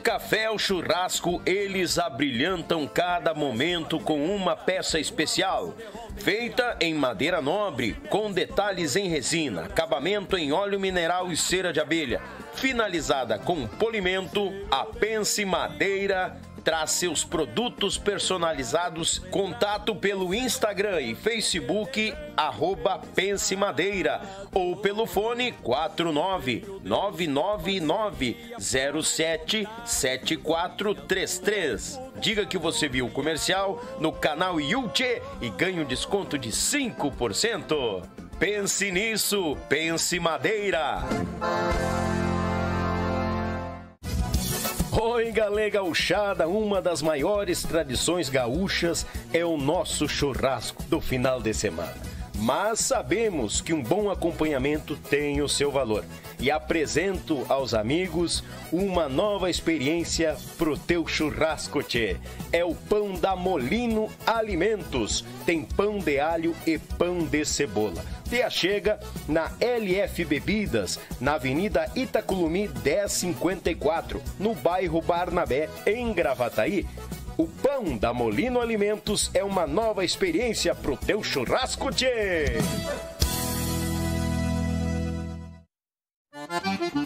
café ao churrasco, eles abrilhantam cada momento com uma peça especial. Feita em madeira nobre, com detalhes em resina, acabamento em óleo mineral e cera de abelha. Finalizada com polimento, a pence madeira traz seus produtos personalizados. Contato pelo Instagram e Facebook, arroba Pense Madeira, ou pelo fone 49999077433. Diga que você viu o comercial no canal Yulche e ganhe um desconto de 5%. Pense nisso, pense Madeira. Oi, galega gauchada, uma das maiores tradições gaúchas é o nosso churrasco do final de semana mas sabemos que um bom acompanhamento tem o seu valor. E apresento aos amigos uma nova experiência pro teu churrasco, tchê. É o pão da Molino Alimentos. Tem pão de alho e pão de cebola. Te chega na LF Bebidas, na Avenida Itacolumi 1054, no bairro Barnabé, em Gravataí o pão da Molino Alimentos é uma nova experiência pro teu churrasco, tchê!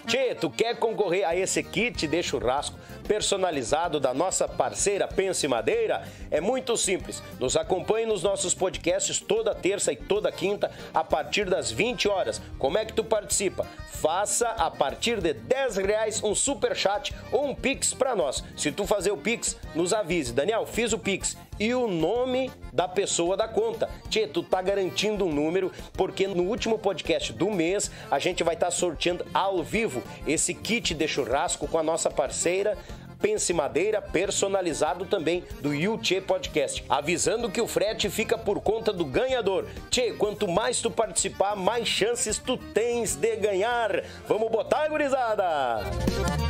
Tchê, tu quer concorrer a esse kit de churrasco personalizado da nossa parceira Pense Madeira? É muito simples. Nos acompanhe nos nossos podcasts toda terça e toda quinta a partir das 20 horas. Como é que tu participa? Faça a partir de 10 reais um super chat ou um pix para nós. Se tu fazer o pix, nos avise. Daniel, fiz o pix e o nome da pessoa da conta. Tchê, tu tá garantindo um número, porque no último podcast do mês a gente vai estar tá ao vivo esse kit de churrasco com a nossa parceira. Pense Madeira, personalizado também do Yuchê Podcast. Avisando que o frete fica por conta do ganhador. Tchê, quanto mais tu participar, mais chances tu tens de ganhar. Vamos botar, gurizada! Música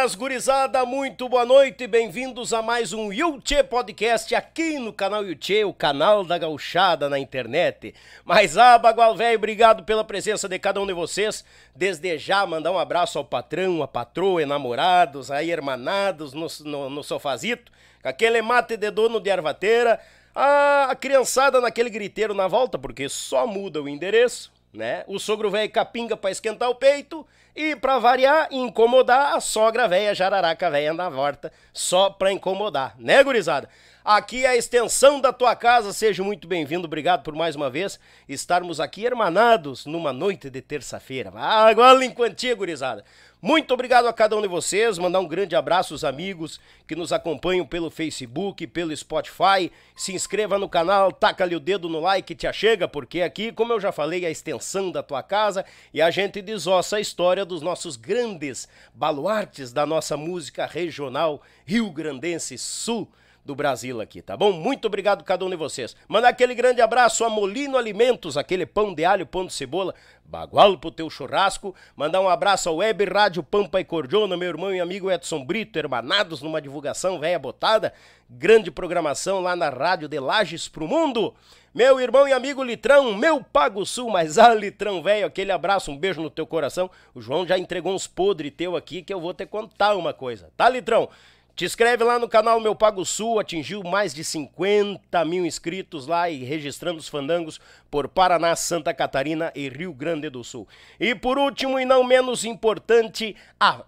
Buenas, gurizada, muito boa noite, e bem-vindos a mais um Yuchê Podcast aqui no canal Yuchê, o canal da gauchada na internet. Mas, ah, Velho, obrigado pela presença de cada um de vocês. Desde já, mandar um abraço ao patrão, à patroa, namorados, aí hermanados no, no, no sofazito, com aquele mate de dono de ervateira, a, a criançada naquele griteiro na volta, porque só muda o endereço, né? O sogro velho capinga para esquentar o peito e para variar, incomodar a sogra velha, jararaca velha na volta, só para incomodar, né, gurizada? Aqui é a extensão da tua casa, seja muito bem-vindo, obrigado por mais uma vez estarmos aqui hermanados numa noite de terça-feira. Ah, agora enquanto quantia, gurizada. Muito obrigado a cada um de vocês, mandar um grande abraço aos amigos que nos acompanham pelo Facebook, pelo Spotify. Se inscreva no canal, taca ali o dedo no like, te achega, porque aqui, como eu já falei, é a extensão da tua casa e a gente desossa a história dos nossos grandes baluartes da nossa música regional rio-grandense sul do Brasil aqui, tá bom? Muito obrigado a cada um de vocês. Mandar aquele grande abraço a Molino Alimentos, aquele pão de alho, pão de cebola, bagual pro teu churrasco. Mandar um abraço ao Web Rádio Pampa e Cordiona, meu irmão e amigo Edson Brito, hermanados numa divulgação velha botada. Grande programação lá na Rádio de Lages pro Mundo. Meu irmão e amigo Litrão, meu Pago Sul, mas ah, Litrão velho, aquele abraço, um beijo no teu coração. O João já entregou uns podre teu aqui que eu vou te contar uma coisa, tá, Litrão? Te inscreve lá no canal Meu Pago Sul, atingiu mais de 50 mil inscritos lá e registrando os fandangos por Paraná, Santa Catarina e Rio Grande do Sul. E por último e não menos importante, a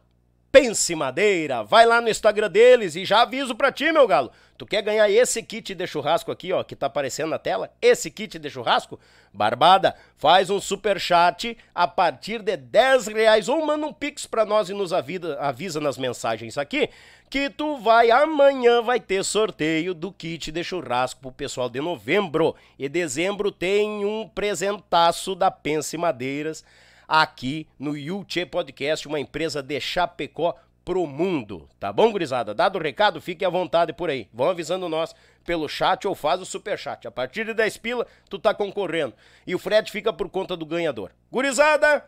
Pense Madeira. Vai lá no Instagram deles e já aviso pra ti, meu galo. Tu quer ganhar esse kit de churrasco aqui, ó, que tá aparecendo na tela? Esse kit de churrasco? Barbada, faz um super chat a partir de 10 reais ou manda um pix pra nós e nos avisa, avisa nas mensagens aqui que tu vai amanhã vai ter sorteio do kit de churrasco pro pessoal de novembro e dezembro tem um presentaço da Pense Madeiras aqui no Yuchê Podcast, uma empresa de Chapecó pro mundo, tá bom, gurizada? Dado o recado, fique à vontade por aí. Vão avisando nós pelo chat ou faz o super chat. A partir de 10 pila, tu tá concorrendo e o frete fica por conta do ganhador. Gurizada,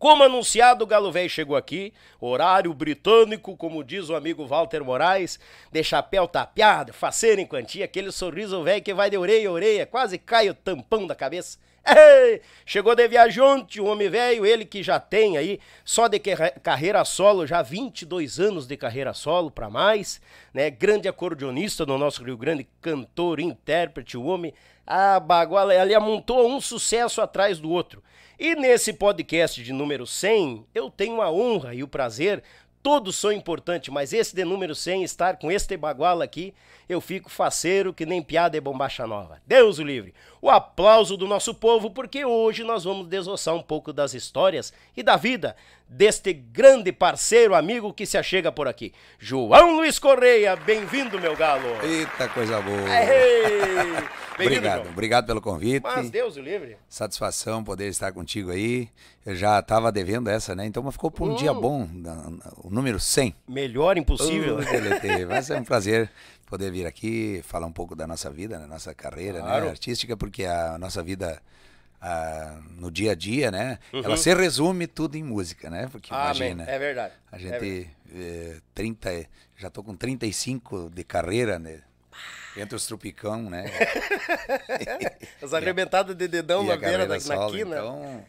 como anunciado, o Galo Velho chegou aqui, horário britânico, como diz o amigo Walter Moraes, de chapéu tapeado, faceira em quantia, aquele sorriso velho que vai de orelha a orelha, quase cai o tampão da cabeça. Ei, chegou de viajante, um homem velho, ele que já tem aí, só de carreira solo, já 22 anos de carreira solo para mais, né? Grande acordeonista do nosso Rio Grande, cantor, intérprete, o homem, a baguala, ele amontou um sucesso atrás do outro. E nesse podcast de número 100, eu tenho a honra e o prazer, todos são importantes, mas esse de número 100, estar com este baguala aqui, eu fico faceiro que nem piada é bombacha nova. Deus o livre! O aplauso do nosso povo, porque hoje nós vamos desossar um pouco das histórias e da vida deste grande parceiro, amigo que se achega por aqui. João Luiz Correia, bem-vindo, meu galo! Eita, coisa boa! obrigado, João. obrigado pelo convite. Mas Deus o livre! Satisfação poder estar contigo aí. Eu já estava devendo essa, né? Então ficou por um hum. dia bom, o número 100. Melhor impossível. Oh, deletei. é um prazer poder vir aqui falar um pouco da nossa vida, da nossa carreira né, claro. né, artística, porque a nossa vida a, no dia a dia, né? Uhum. Ela se resume tudo em música, né? Porque ah, imagina. É verdade. A é gente. É verdade. É, eh, 30, já tô com 35 de carreira, né? Entre os trupicão, né? As arrebentadas de dedão na beira da solo, quina. Então,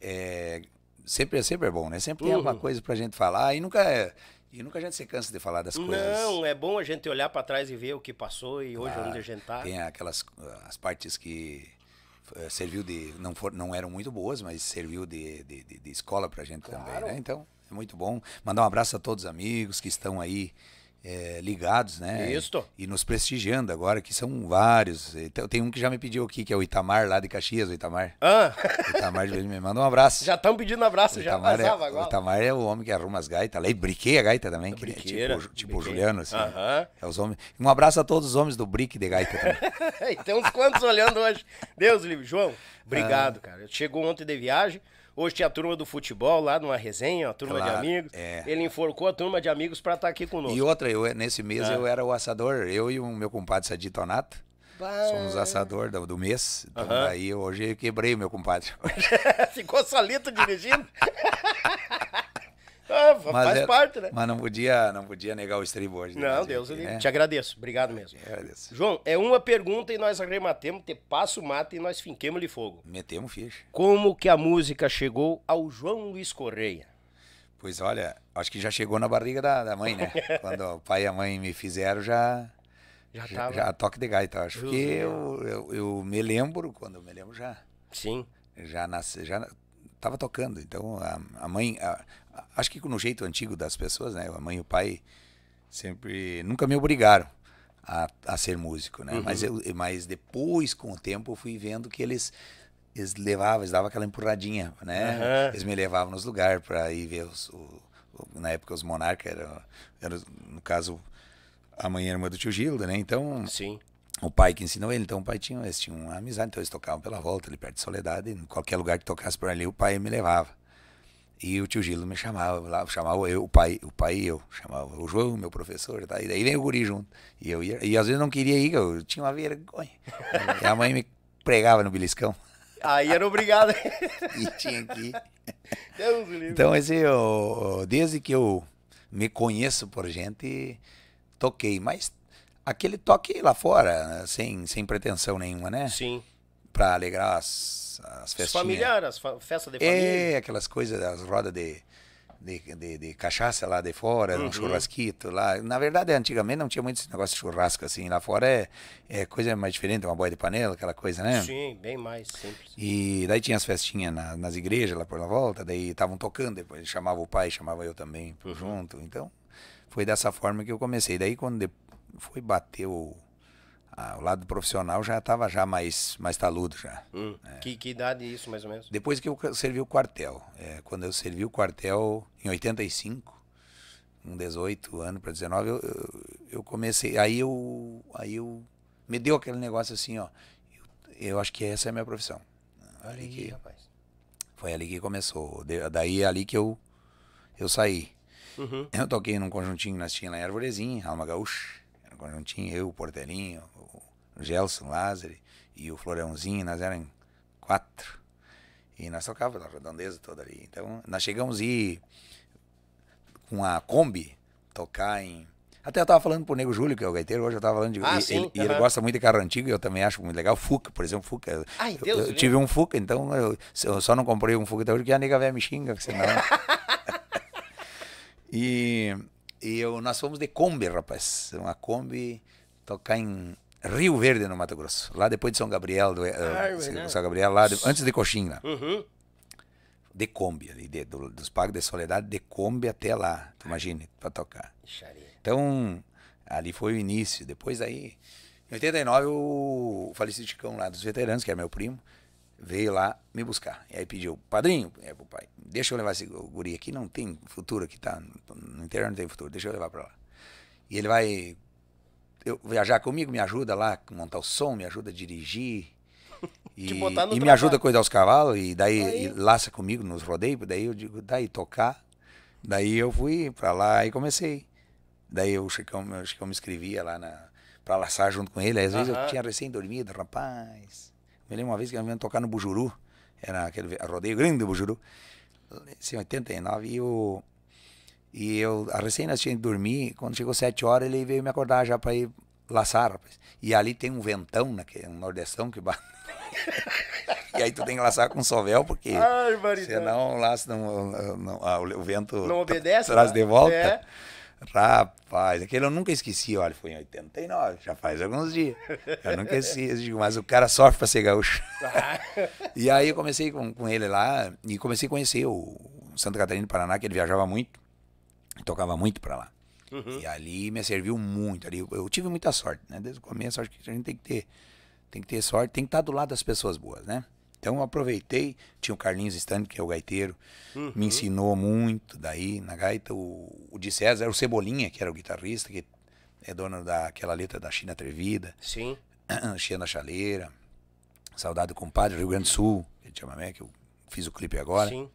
é, sempre, sempre é bom, né? Sempre uhum. tem alguma uhum. coisa pra gente falar e nunca. É e nunca a gente se cansa de falar das coisas. Não, é bom a gente olhar para trás e ver o que passou e hoje ah, onde a ah, gente está. Tem aquelas ah, as partes que eh, serviu de não for, não eram muito boas, mas serviu de, de, de escola para a gente claro. também, né? Então é muito bom. Mandar um abraço a todos os amigos que estão aí é, ligados, né? Isso. E nos prestigiando agora, que são vários. Então, tem um que já me pediu aqui, que é o Itamar, lá de Caxias, o Itamar. Ah. O Itamar de me manda um abraço. Já estão pedindo abraço, já é, agora. O Itamar é o homem que arruma as gaitas lá e briquei a gaita também, que é, tipo, tipo o Juliano, assim. Uh né? -huh. É os homens. Um abraço a todos os homens do brique de gaita também. tem uns quantos olhando hoje. Deus livre. João, obrigado, ah. cara. Chegou ontem de viagem. Hoje tinha a turma do futebol lá numa resenha, a turma claro, de amigos. É. Ele enforcou a turma de amigos para estar tá aqui conosco. E outra, eu, nesse mês é. eu era o assador, eu e o meu compadre Sadi Tonato. Bah. Somos assador do, do mês. Então, daí hoje eu quebrei o meu compadre. Ficou solito dirigindo? É, faz é, parte, né? Mas não podia, não podia negar o streamboard. Né? Não, é Deus, eu né? te agradeço. Obrigado é, mesmo. agradeço. João, é uma pergunta e nós arrematemos, te passo mata e nós finquemos-lhe fogo. Metemos ficha. Como que a música chegou ao João Luiz Correia? Pois olha, acho que já chegou na barriga da, da mãe, né? Quando o pai e a mãe me fizeram, já... Já, tava... já, já toque de gaita, acho. Justo, que eu, eu, eu, me lembro, quando eu me lembro já. Sim. Já nasci, já estava tocando. Então a, a mãe, a, a, acho que no jeito antigo das pessoas, né? A mãe e o pai sempre nunca me obrigaram a, ser músico, né? Uhum. Mas, eu, mas depois com o tempo eu fui vendo que eles eles levavam, eles davam aquela empurradinha, né? Uhum. Eles me levavam nos lugares para ir ver os, o, o, na época os monarcas era, era no caso a mãe era irmã do tio Gilda, né? Então Sim o pai que ensinou ele, então o pai tinha, eles tinham uma amizade, então eles tocavam pela volta, ali perto de Soledade, em qualquer lugar que tocasse por ali, o pai me levava. E o tio Gilo me chamava lá, chamava eu, o pai, o pai e eu, chamava o João, meu professor, tá? e daí vem o guri junto. E eu ia, e às vezes não queria ir, eu tinha uma vergonha. e a mãe me pregava no beliscão. Aí era obrigado. e tinha que ir. Deus então, esse, eu, desde que eu me conheço por gente, toquei, mas aquele toque lá fora, sem, sem pretensão nenhuma, né? Sim. Pra alegrar as, as festinhas. Familiar, as fa festas de é, família. É, aquelas coisas, as rodas de, de, de, de cachaça lá de fora, uhum. um churrasquito lá. Na verdade, antigamente não tinha muito esse negócio de churrasco assim. Lá fora é, é coisa mais diferente, uma boia de panela, aquela coisa, né? Sim, bem mais simples. E daí tinha as festinhas na, nas igrejas lá por lá volta, daí estavam tocando, depois chamava o pai, chamava eu também uhum. junto. Então, foi dessa forma que eu comecei. Daí, quando depois foi bater o, o lado profissional, já estava já mais, mais taludo já. Hum. É. Que, que idade isso, mais ou menos? Depois que eu servi o quartel. É, quando eu servi o quartel, em 85, com 18 anos para 19, eu, eu, eu, comecei. Aí eu, aí eu. Me deu aquele negócio assim, ó. Eu, eu acho que essa é a minha profissão. Olha que, rapaz. Foi ali que começou. daí é ali que eu, eu saí. Uhum. Eu toquei num conjuntinho que nós tínhamos lá em Arvorezinha, Alma Gaúcha. Quando não tinha eu, o Porteirinho, o Gelson Lázari e o Florãozinho, nós eram quatro. E nós tocávamos na redondeza toda ali. Então, nós chegamos e com a Kombi tocar em. Até eu estava falando pro Nego Júlio, que é o gaiteiro, hoje eu estava falando de. Ah, ele, sim, ele, ele, gosta muito de carro antigo e eu também acho muito legal. Fuca, por exemplo, Fuca. Ai, eu, Deus eu tive um Fuca, então eu, eu, só não comprei um Fuca até hoje, porque a nega velha me xinga, senão. e e eu, nós fomos de Kombi, rapaz. Uma Kombi tocar em Rio Verde, no Mato Grosso. Lá depois de São Gabriel, do, uh, São Gabriel, lá de, antes de Coxinha. Uhum. De Kombi, ali, de, do, dos Pagos de Soledade, de Kombi até lá, tu imagine, pra tocar. Então, ali foi o início. Depois aí, em 89, o falecido Chicão lá dos veteranos, que era é meu primo, veio lá me buscar. E aí pediu, padrinho, é pro pai, deixa eu levar esse guri aqui, não tem futuro aqui, tá? No interior não tem futuro, deixa eu levar para lá. E ele vai eu, viajar comigo, me ajuda lá, montar o som, me ajuda a dirigir. E, e trabalho. me ajuda a cuidar os cavalos, e daí E laça comigo nos rodeios, daí eu digo, daí tocar. Daí eu fui para lá e comecei. Daí o Chicão, o Chicão me escrevia lá na, pra laçar junto com ele. Às vezes uh -huh. eu tinha recém-dormido, rapaz. Me lembro uma vez que nós viemos tocar no Bujuru, era aquele rodeio grande do Bujuru, assim, em 89, e eu, e eu recém nascida tínhamos de dormir, quando chegou 7 horas ele veio me acordar já para ir laçar, rapaz. E ali tem um ventão, né, é um nordestão que bate. e aí tu tem que laçar com sovel, porque Ai, senão o laço, não, não, não, ah, o vento não obedece, traz né? de volta. É. Rapaz, aquele eu nunca esqueci, olha, foi em 89, já faz alguns dias. Eu nunca esqueci, mas o cara sofre pra ser gaúcho. e aí eu comecei com, com ele lá e comecei a conhecer o Santa Catarina do Paraná, que ele viajava muito, tocava muito pra lá. Uhum. E ali me serviu muito. Ali eu tive muita sorte, né? Desde o começo, acho que a gente tem que ter, tem que ter sorte, tem que estar do lado das pessoas boas, né? Então eu aproveitei, tinha o Carlinhos Stanley, que é o gaiteiro, uhum. me ensinou muito daí na gaita. O, o de César era o Cebolinha, que era o guitarrista, que é dono daquela letra da China Atrevida. Sim. China da Chaleira, Saudade do Compadre, Rio Grande do Sul, que chama né, que eu fiz o clipe agora. Sim.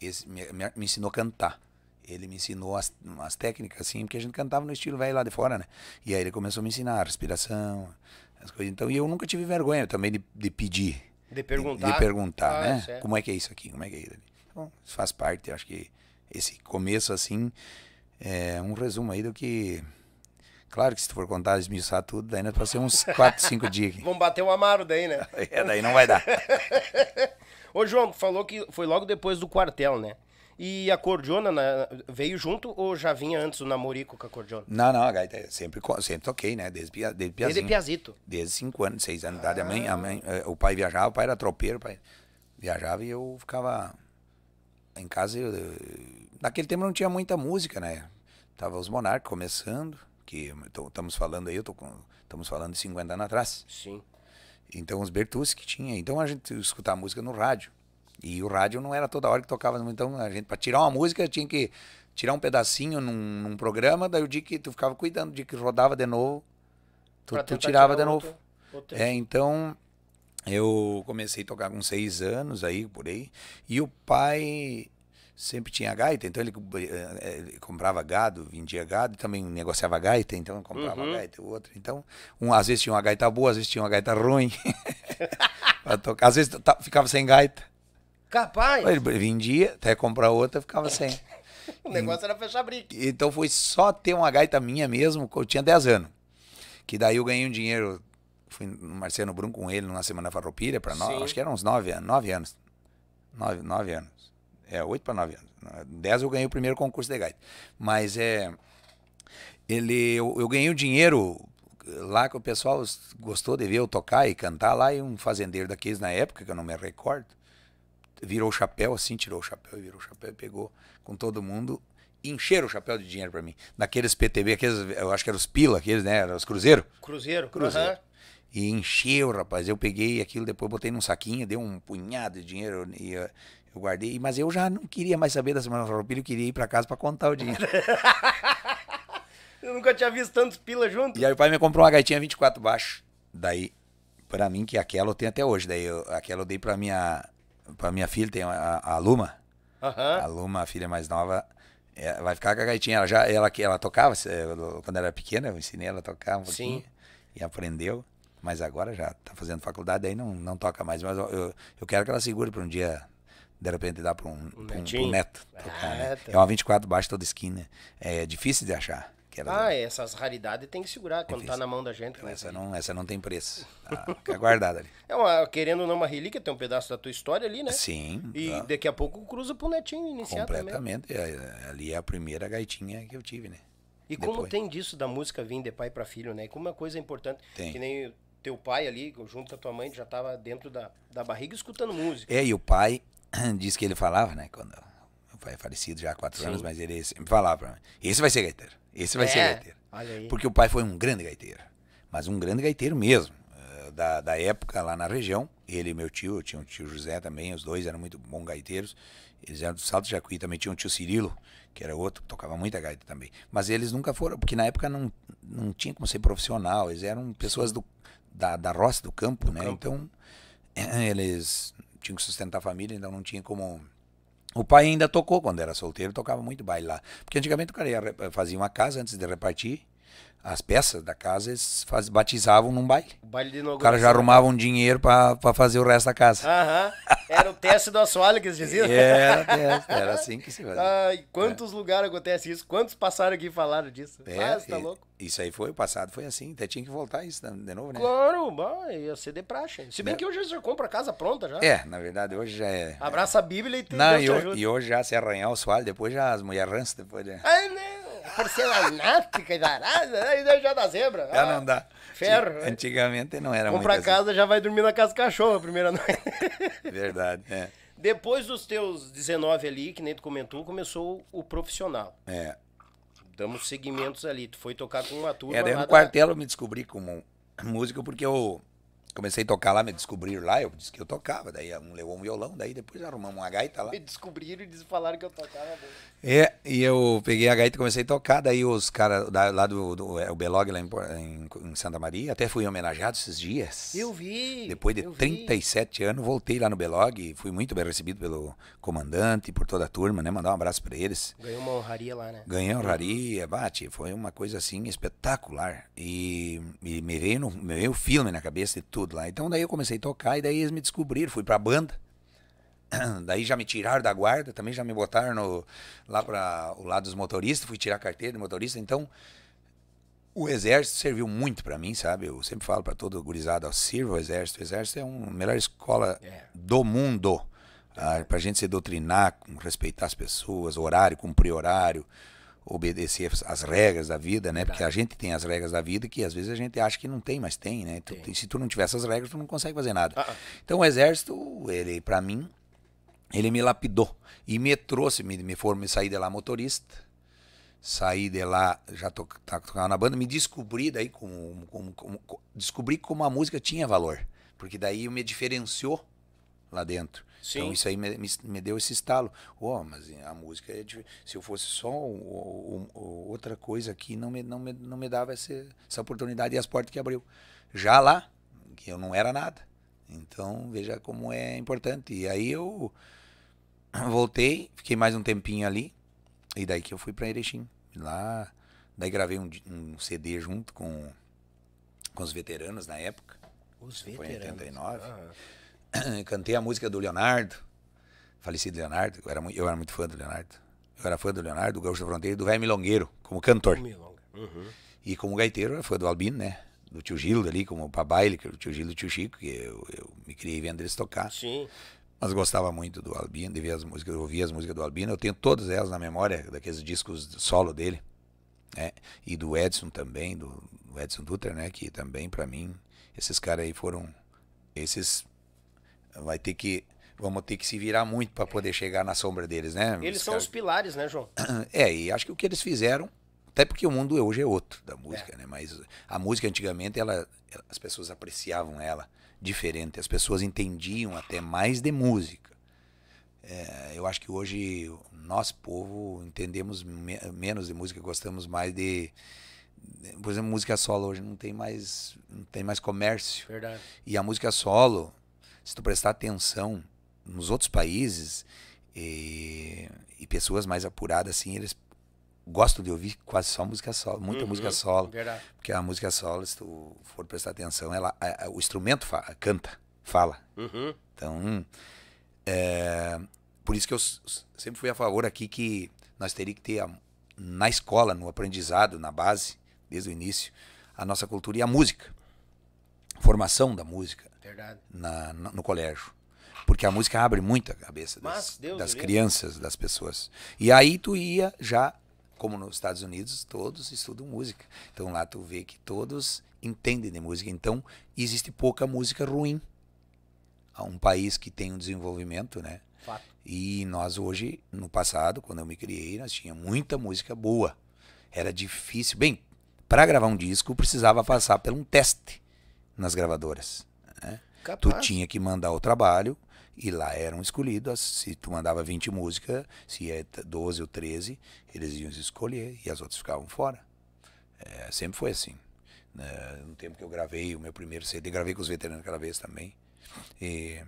Esse me, me, me ensinou a cantar. Ele me ensinou as, as técnicas, assim, porque a gente cantava no estilo velho lá de fora, né? E aí ele começou a me ensinar a respiração, as coisas. Então, e eu nunca tive vergonha também de, de pedir de perguntar. De, de perguntar, ah, né? É Como é que é isso aqui? Como é que é isso aqui? Bom, isso faz parte, acho que esse começo, assim, é um resumo aí do que. Claro que se tu for contar, esmiuçar tudo, daí nós é passamos uns 4, 5 dias. Vamos bater o um amaro daí, né? é, daí não vai dar. Ô, João, falou que foi logo depois do quartel, né? E a cordiona né, veio junto ou já vinha antes o namorico com a cordiona? Não, não, a gaita é sempre, sempre toquei, né? Desde, desde piazito. Desde piazito. Desde 5 anos, 6 anos de ah. idade. A mãe, a mãe, eh, o pai viajava, o pai era tropeiro, pai viajava e eu ficava em casa. eu, eh, naquele tempo não tinha muita música, né? Tava os Monarcas começando, que estamos falando aí, eu tô com, estamos falando de 50 anos atrás. Sim. Então os Bertucci que tinha. Então a gente escutava música no rádio. E o rádio não era toda hora que tocava, então a gente para tirar uma música tinha que tirar um pedacinho num, num, programa, daí o dia que tu ficava cuidando, de que rodava de novo, tu, tu tirava de novo. Outro, outro. É, então eu comecei a tocar com seis anos aí, por aí, e o pai sempre tinha gaita, então ele, eh, eh, ele comprava gado, vendia gado, também negociava gaita, então comprava uhum. gaita, outra. Então, um, às vezes tinha uma gaita boa, às vezes tinha uma gaita ruim. tocar. Às vezes tá, ficava sem gaita. Capaz. Ele vendia, até comprar outra, ficava sem. o negócio e, era fechar brick. Então foi só ter uma gaita minha mesmo, eu tinha 10 anos. Que daí eu ganhei um dinheiro, fui no Marciano Brum com ele numa semana farroupilha para nós, acho que eram uns 9 anos, 9 anos. 9, anos. É, 8 para 9 anos. 10 eu ganhei o primeiro concurso de gaita. Mas é ele eu, eu ganhei o dinheiro lá que o pessoal gostou de ver eu tocar e cantar lá e um fazendeiro daqueles na época que eu não me recordo virou o chapéu, assim, tirou o chapéu, e virou o chapéu e pegou com todo mundo. E encheram o chapéu de dinheiro para mim. Daqueles PTB, aqueles, eu acho que eram os pila, aqueles, né? Eram os cruzeiro. Cruzeiro. Cruzeiro. Uhum. E encheu, rapaz. Eu peguei aquilo, depois botei num saquinho, deu um punhado de dinheiro e eu, eh, eu guardei. Mas eu já não queria mais saber da Semana Farroupilha, eu queria ir para casa para contar o dinheiro. eu nunca tinha visto tantos pila junto. E aí o pai me comprou uma gaitinha 24 baixo. Daí, para mim, que aquela eu tenho até hoje. Daí eu, aquela eu dei pra minha Pra minha filha, tem a, a Luma. Uhum. A Luma, a filha mais nova, é, vai ficar com a gaitinha. Ela, já, ela, ela tocava eh, quando era pequena, eu ensinei ela a tocar um pouquinho. Sim. E aprendeu. Mas agora já está fazendo faculdade, aí não, não toca mais. Mas eu, eu quero que ela segure para um dia de repente dar para um, um, um, neto tocar, né? ah, né? tá. É uma 24 baixo toda skin, né? É difícil de achar ah, essas raridades tem que segurar quando tá Difícil. tá na mão da gente. Então, essa, não, essa não tem preço. Tá, fica guardada ali. É uma, querendo ou não, uma relíquia, tem um pedaço da tua história ali, né? Sim. E tá. daqui a pouco cruza pro netinho iniciar Completamente. Também. É, ali é a primeira gaitinha que eu tive, né? E Depois. como tem disso da música vir de pai para filho, né? Como é uma coisa importante. Tem. Que nem teu pai ali, junto com a tua mãe, já tava dentro da, da barriga escutando música. É, e o pai disse que ele falava, né? Quando pai é falecido já há quatro Sim. anos, mas ele sempre falava pra mim: esse vai ser gaiteiro, esse vai é. ser gaiteiro. Olha aí. Porque o pai foi um grande gaiteiro, mas um grande gaiteiro mesmo, eh, da, da época lá na região. Ele e meu tio, eu tinha um tio José também, os dois eram muito bons gaiteiros. Eles eram do Salto Jacuí, também tinha um tio Cirilo, que era outro, que tocava muita gaita também. Mas eles nunca foram, porque na época não, não tinha como ser profissional, eles eram pessoas do, da, da roça, do campo, do né? Campo. Então, eles tinham que sustentar a família, então não tinha como o pai ainda tocou quando era solteiro, tocava muito baile lá. Porque antigamente o cara ia, eh, fazia uma casa antes de repartir, as peças da casa, eles faz, batizavam num baile. O baile de inauguração. O cara já arrumava um dinheiro para fazer o resto da casa. Aham. Era o teste do assoalho que eles diziam? Era, era, era assim que se fazia. ai é. quantos é. lugares acontece isso? Quantos passaram aqui e falaram disso? É, ah, tá louco. Isso aí foi, o passado foi assim. Até tinha que voltar isso de novo, né? Claro, bom, ia ser de praxe. Se bem não. Né? que hoje já compra a casa pronta já. É, na verdade, hoje já é. Abraça a Bíblia e tem Não, Deus e, te hoje, e hoje já se arranhar o assoalho, depois já as mulheres rançam, depois já. É, né? Porcelanato, que né? e darada, aí daí já dá zebra. Já ah, não dá. Ferro. Né? Antigamente não era Vamos muito pra assim. casa, já vai dormir na casa do cachorro a primeira noite. Verdade, é. Depois dos teus 19 ali, que nem tu comentou, começou o profissional. É. Damos segmentos ali. Tu foi tocar com uma turma. É, daí no quartel da... eu me descobri como músico porque eu comecei a tocar lá, me descobriram lá, eu disse que eu tocava, daí um levou um violão, daí depois arrumamos uma gaita lá. Me descobriram e falaram que eu tocava. É, e eu peguei a gaita e comecei a tocar. Daí os caras lá do, do é, o Belog, lá em, em, em, Santa Maria, até fui homenageado esses dias. Eu vi. Depois de 37 vi. anos, voltei lá no Belog e fui muito bem recebido pelo comandante, por toda a turma, né? Mandar um abraço para eles. Ganhou uma honraria lá, né? Ganhei honraria, bate. Foi uma coisa assim espetacular. E, e me veio, no, me veio o filme na cabeça de tudo lá. Então daí eu comecei a tocar e daí eles me descobriram. Fui pra banda. Daí já me tiraram da guarda, também já me botaram no, lá para o lado dos motoristas, fui tirar a carteira de motorista. Então, o exército serviu muito para mim, sabe? Eu sempre falo para todo gurizado, sirva o exército. O exército é a melhor escola é. do mundo. Ah, tá? para a gente se doutrinar, respeitar as pessoas, horário, cumprir horário, obedecer as regras da vida, né? Porque a gente tem as regras da vida que às vezes a gente acha que não tem, mas tem, né? Tu, se tu não tiver essas regras, tu não consegue fazer nada. Uh -uh. Então o exército, ele, para mim, ele me lapidou e me trouxe, me, me formei, saí de lá motorista, saí de lá, já to, tá, tocava na banda, me descobri daí, como, como, como, descobri como a música tinha valor, porque daí me diferenciou lá dentro. Sim. Então isso aí me, me, me, deu esse estalo. Oh, mas a música é se eu fosse só um, um, outra coisa aqui, não me, não me, não me dava essa, essa oportunidade e as portas que abriu. Já lá, que eu não era nada. Então veja como é importante. E aí eu voltei, fiquei mais um tempinho ali. E daí que eu fui para Erechim. Lá, daí gravei um, um, CD junto com, com os veteranos na época. Os veteranos. Foi em 89. Ah. Cantei a música do Leonardo, falecido Leonardo. Eu era, muito, eu era muito fã do Leonardo. Eu era fã do Leonardo, do Gaúcho da Fronteira e do Velho Milongueiro, como cantor. Uhum. E como gaiteiro, eu fã do Albino, né? Do tio Gildo ali, como o Pabaile, que o tio Gildo e o tio Chico, que eu, eu me criei vendo eles tocar. Sim. Mas gostava muito do Albino, devia as músicas, eu ouvia as músicas do Albino, eu tenho todas elas na memória, daqueles discos solo dele, né? E do Edson também, do, do Edson Dutra, né? Que também, para mim, esses caras aí foram. Esses. Vai ter que. Vamos ter que se virar muito para poder chegar na sombra deles, né? Eles são os pilares, né, João? É, e acho que o que eles fizeram até porque o mundo hoje é outro da é. música, é. né? Mas a música antigamente, ela, as pessoas apreciavam ela diferente. As pessoas entendiam até mais de música. É, eu acho que hoje nós, povo, entendemos me menos de música, gostamos mais de, Por exemplo, música solo hoje não tem mais, não tem mais comércio. Verdade. E a música solo, se tu prestar atenção nos outros países, e, e, pessoas mais apuradas assim eles gosto de ouvir quase só música solo, muita uhum, música solo. Verdade. Porque a música solo, se tu for prestar atenção, ela, a, a, o instrumento fala, canta, fala. Uhum. Então, hum, é, por isso que eu sempre fui a favor aqui que nós teríamos que ter a, na escola, no aprendizado, na base, desde o início, a nossa cultura e a música. Formação da música na, no colégio. Porque a música abre muito a cabeça das, Mas, das crianças, das pessoas. E aí tu ia já como nos Estados Unidos, todos estudam música. Então lá tu vê que todos entendem de música. Então existe pouca música ruim. Há um país que tem um desenvolvimento, né? Fato. E nós hoje, no passado, quando eu me criei, nós tinha muita música boa. Era difícil. Bem, para gravar um disco precisava passar por um teste nas gravadoras. Né? Tu tinha que mandar o trabalho e lá eram escolhidos se tu mandava 20 músicas, se é 12 ou 13, eles iam escolher e as outras ficavam fora. É, sempre foi assim. É, no tempo que eu gravei o meu primeiro CD, gravei com os veteranos aquela vez também. E,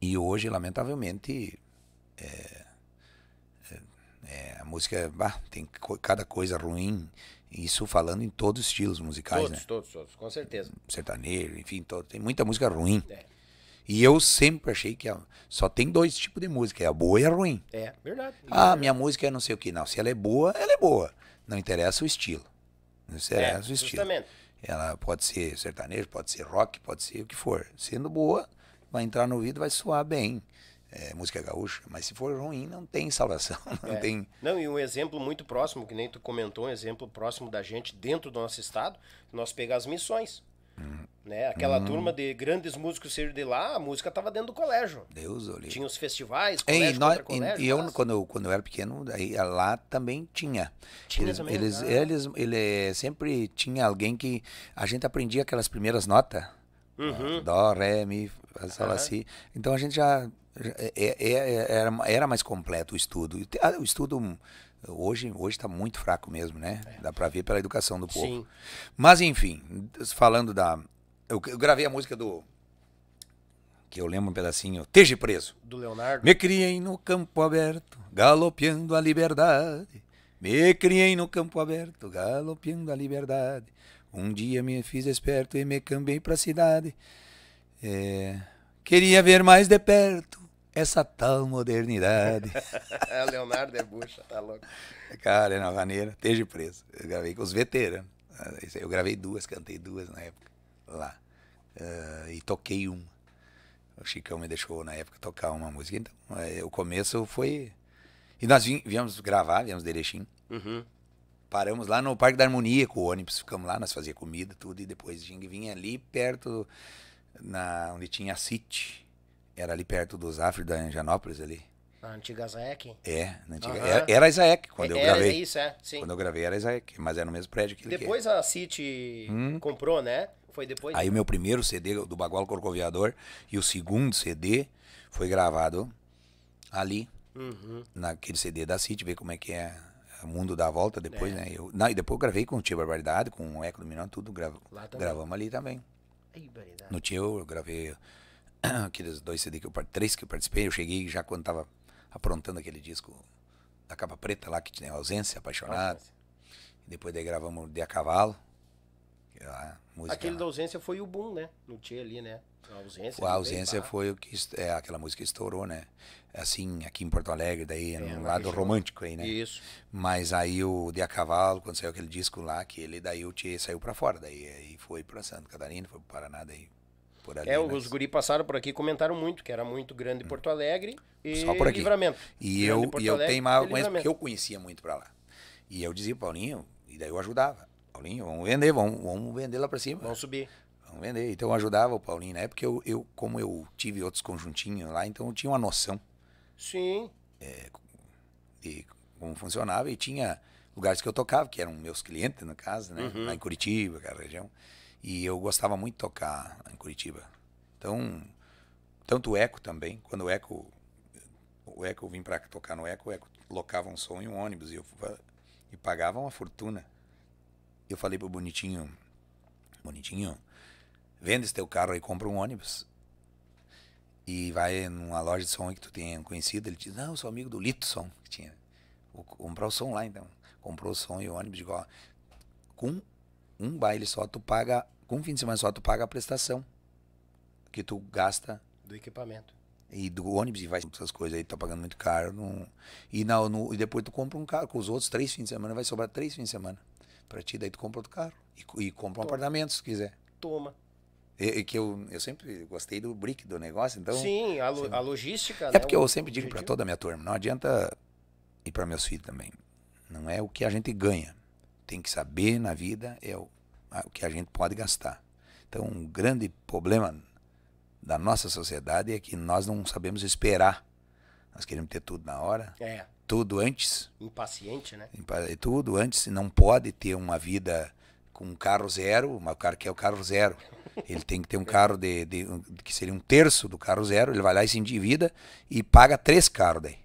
e hoje, lamentavelmente, é, é, é a música bah, tem cada coisa ruim. Isso falando em todos os estilos musicais, todos, né? Todos, todos, com certeza. Sertanejo, enfim, todo, tem muita música ruim. É. E eu sempre achei que só tem dois tipos de música, é a boa e a ruim. É, verdade. Ah, minha música é não sei o que. Não, se ela é boa, ela é boa. Não interessa o estilo. Não interessa é, o estilo. Justamente. Ela pode ser sertanejo, pode ser rock, pode ser o que for. Sendo boa, vai entrar no ouvido, vai soar bem. É, música gaúcha, mas se for ruim, não tem salvação, não é. tem... Não, e um exemplo muito próximo, que nem tu comentou, um exemplo próximo da gente dentro do nosso estado, nós pegamos as missões. Né? Aquela hum. turma de grandes músicos saíram de lá, a música estava dentro do colégio. Deus olhe. Tinha os festivais, colégio, e nós, colégio, e, eu, quando eu, quando eu era pequeno, aí, ah, lá também tinha. Tinha eles, também? Eles, ah. eles, ele, sempre tinha alguém que... A gente aprendia aquelas primeiras notas. Uhum. Dó, ré, mi, uhum. assim. Então a gente já... já é, é, é, era, era mais completo o estudo. Ah, o estudo Hoje hoje está muito fraco mesmo, né? É. Dá para ver pela educação do povo. Sim. Mas enfim, falando da eu, eu, gravei a música do que eu lembro um pedacinho, Esteja preso. Do Leonardo. Me criei no campo aberto, galopeando a liberdade. Me criei no campo aberto, galopeando a liberdade. Um dia me fiz esperto e me cambei a cidade. É... Queria ver mais de perto essa tal modernidade. É, Leonardo é bucha, tá louco. Cara, é na maneira esteja preso. Eu gravei com os veteranos. Ah, eu gravei duas, cantei duas na época lá. Uh, e toquei uma. O Chicão me deixou na época tocar uma música. Então, uh, o começo foi. E nós viemos gravar, viemos de Erechim. Uhum. Paramos lá no Parque da Harmonia com o ônibus, ficamos lá, nós fazíamos comida, tudo, e depois gente vinha ali perto, na, onde tinha a City era ali perto do Zafir da Anjanópolis ali. Na antiga Zaec? É, na antiga. Uhum. Era, era a Zaec quando é, eu gravei. Era isso, é. Sim. Quando eu gravei era a Zaec, mas era no mesmo prédio que é. Depois a City hum. comprou, né? Foi depois. Aí o meu primeiro CD do Bagual Corcoviador e o segundo CD foi gravado ali, uhum. naquele CD da City, ver como é que é o mundo dá volta depois, é. né? Eu, não, e depois eu gravei com o Tio Barbaridade, com o Eco do Minão, tudo grava, gravamos ali também. Aí, no Tio, eu gravei aqueles dois CD que eu três que eu participei, eu cheguei já quando tava aprontando aquele disco da capa preta lá, que tinha ausência, apaixonado. Ausência. depois daí gravamos De A Cavalo. É música... Aquele da ausência foi o boom, né? No Tchê ali, né? A ausência. A ausência foi o que é, aquela música que estourou, né? É assim, aqui em Porto Alegre, daí, é, no lado romântico aí, né? Isso. Mas aí o De A Cavalo, quando saiu aquele disco lá, que ele daí o Tchê saiu pra fora, daí aí foi pra Santa Catarina, foi pro Paraná, daí por ali. É, né? os guri passaram por aqui e comentaram muito, que era muito grande hum. Porto Alegre e Só por aqui. Livramento. E eu, e eu tenho maior conhecimento, porque eu conhecia muito para lá. E eu dizia, Paulinho, e daí eu ajudava. Paulinho, vamos vender, vamos, vamos vender lá para cima. Vamos subir. Vamos vender. Então eu ajudava o Paulinho, né? Porque eu, eu, como eu tive outros conjuntinhos lá, então eu tinha uma noção. Sim. É, de como funcionava e tinha lugares que eu tocava, que eram meus clientes, no caso, né? Uhum. Lá em Curitiba, aquela região. E eu gostava muito de tocar em Curitiba. Então, tanto o Eco também, quando o Eco, o Eco eu vim para tocar no Eco, o Eco locava um som em um ônibus e eu e pagava uma fortuna. Eu falei pro bonitinho, bonitinho, vende esse teu carro e compra um ônibus. E vai numa loja de som que tu tenha conhecido, ele diz: "Não, eu sou amigo do Lito Som que tinha. Vou comprar o som lá então". Comprou o som e o ônibus igual. Com um baile só tu paga com um fim de semana só, tu paga a prestação que tu gasta. Do equipamento. E do ônibus e vai essas coisas aí, tu tá pagando muito caro. E, na, no, e depois tu compra um carro, com os outros três fins de semana, vai sobrar três fins de semana. Pra ti, daí tu compra outro carro. E, e compra Toma. um apartamento, se quiser. Toma. E, e que eu, eu sempre gostei do brick do negócio, então. Sim, a, lo, a logística. É né, porque eu sempre digo para toda a minha turma: não adianta. ir para meus filhos também. Não é o que a gente ganha. Tem que saber na vida é o o que a gente pode gastar. Então, um grande problema da nossa sociedade é que nós não sabemos esperar. Nós queremos ter tudo na hora. É. Tudo antes. Impaciente, né? Tudo antes. Não pode ter uma vida com um carro zero, mas o cara quer o carro zero. Ele tem que ter um carro de, de, que seria um terço do carro zero. Ele vai lá e se endivida e paga três carros daí.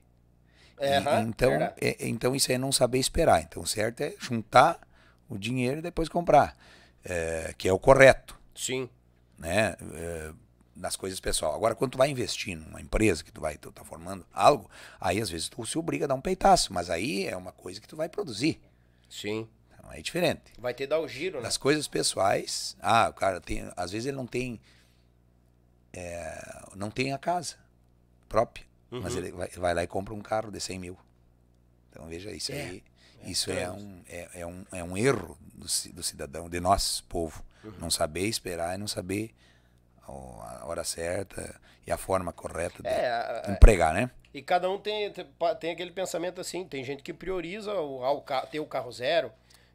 É, e, então, é, então isso aí é não saber esperar. Então o certo é juntar o dinheiro e depois comprar é, que é o correto. Sim. Né? É, nas coisas pessoal. Agora, quando tu vai investir numa empresa que tu vai, tu tá formando algo, aí às vezes tu se obriga a dar um peitaço, mas aí é uma coisa que tu vai produzir. Sim. Então, é diferente. Vai ter dar o giro, né? Nas coisas pessoais, ah, o cara tem, às vezes ele não tem, é, não tem a casa própria, uhum. mas ele vai, vai, lá e compra um carro de 100 mil. Então veja, isso é. aí é, isso é, é um, é, é, um, é um erro do, do cidadão, de nós, povo. Uhum. Não saber esperar e não saber a hora certa e a forma correta de é, empregar, né? E cada um tem, tem aquele pensamento assim, tem gente que prioriza o, ao, ter o carro zero,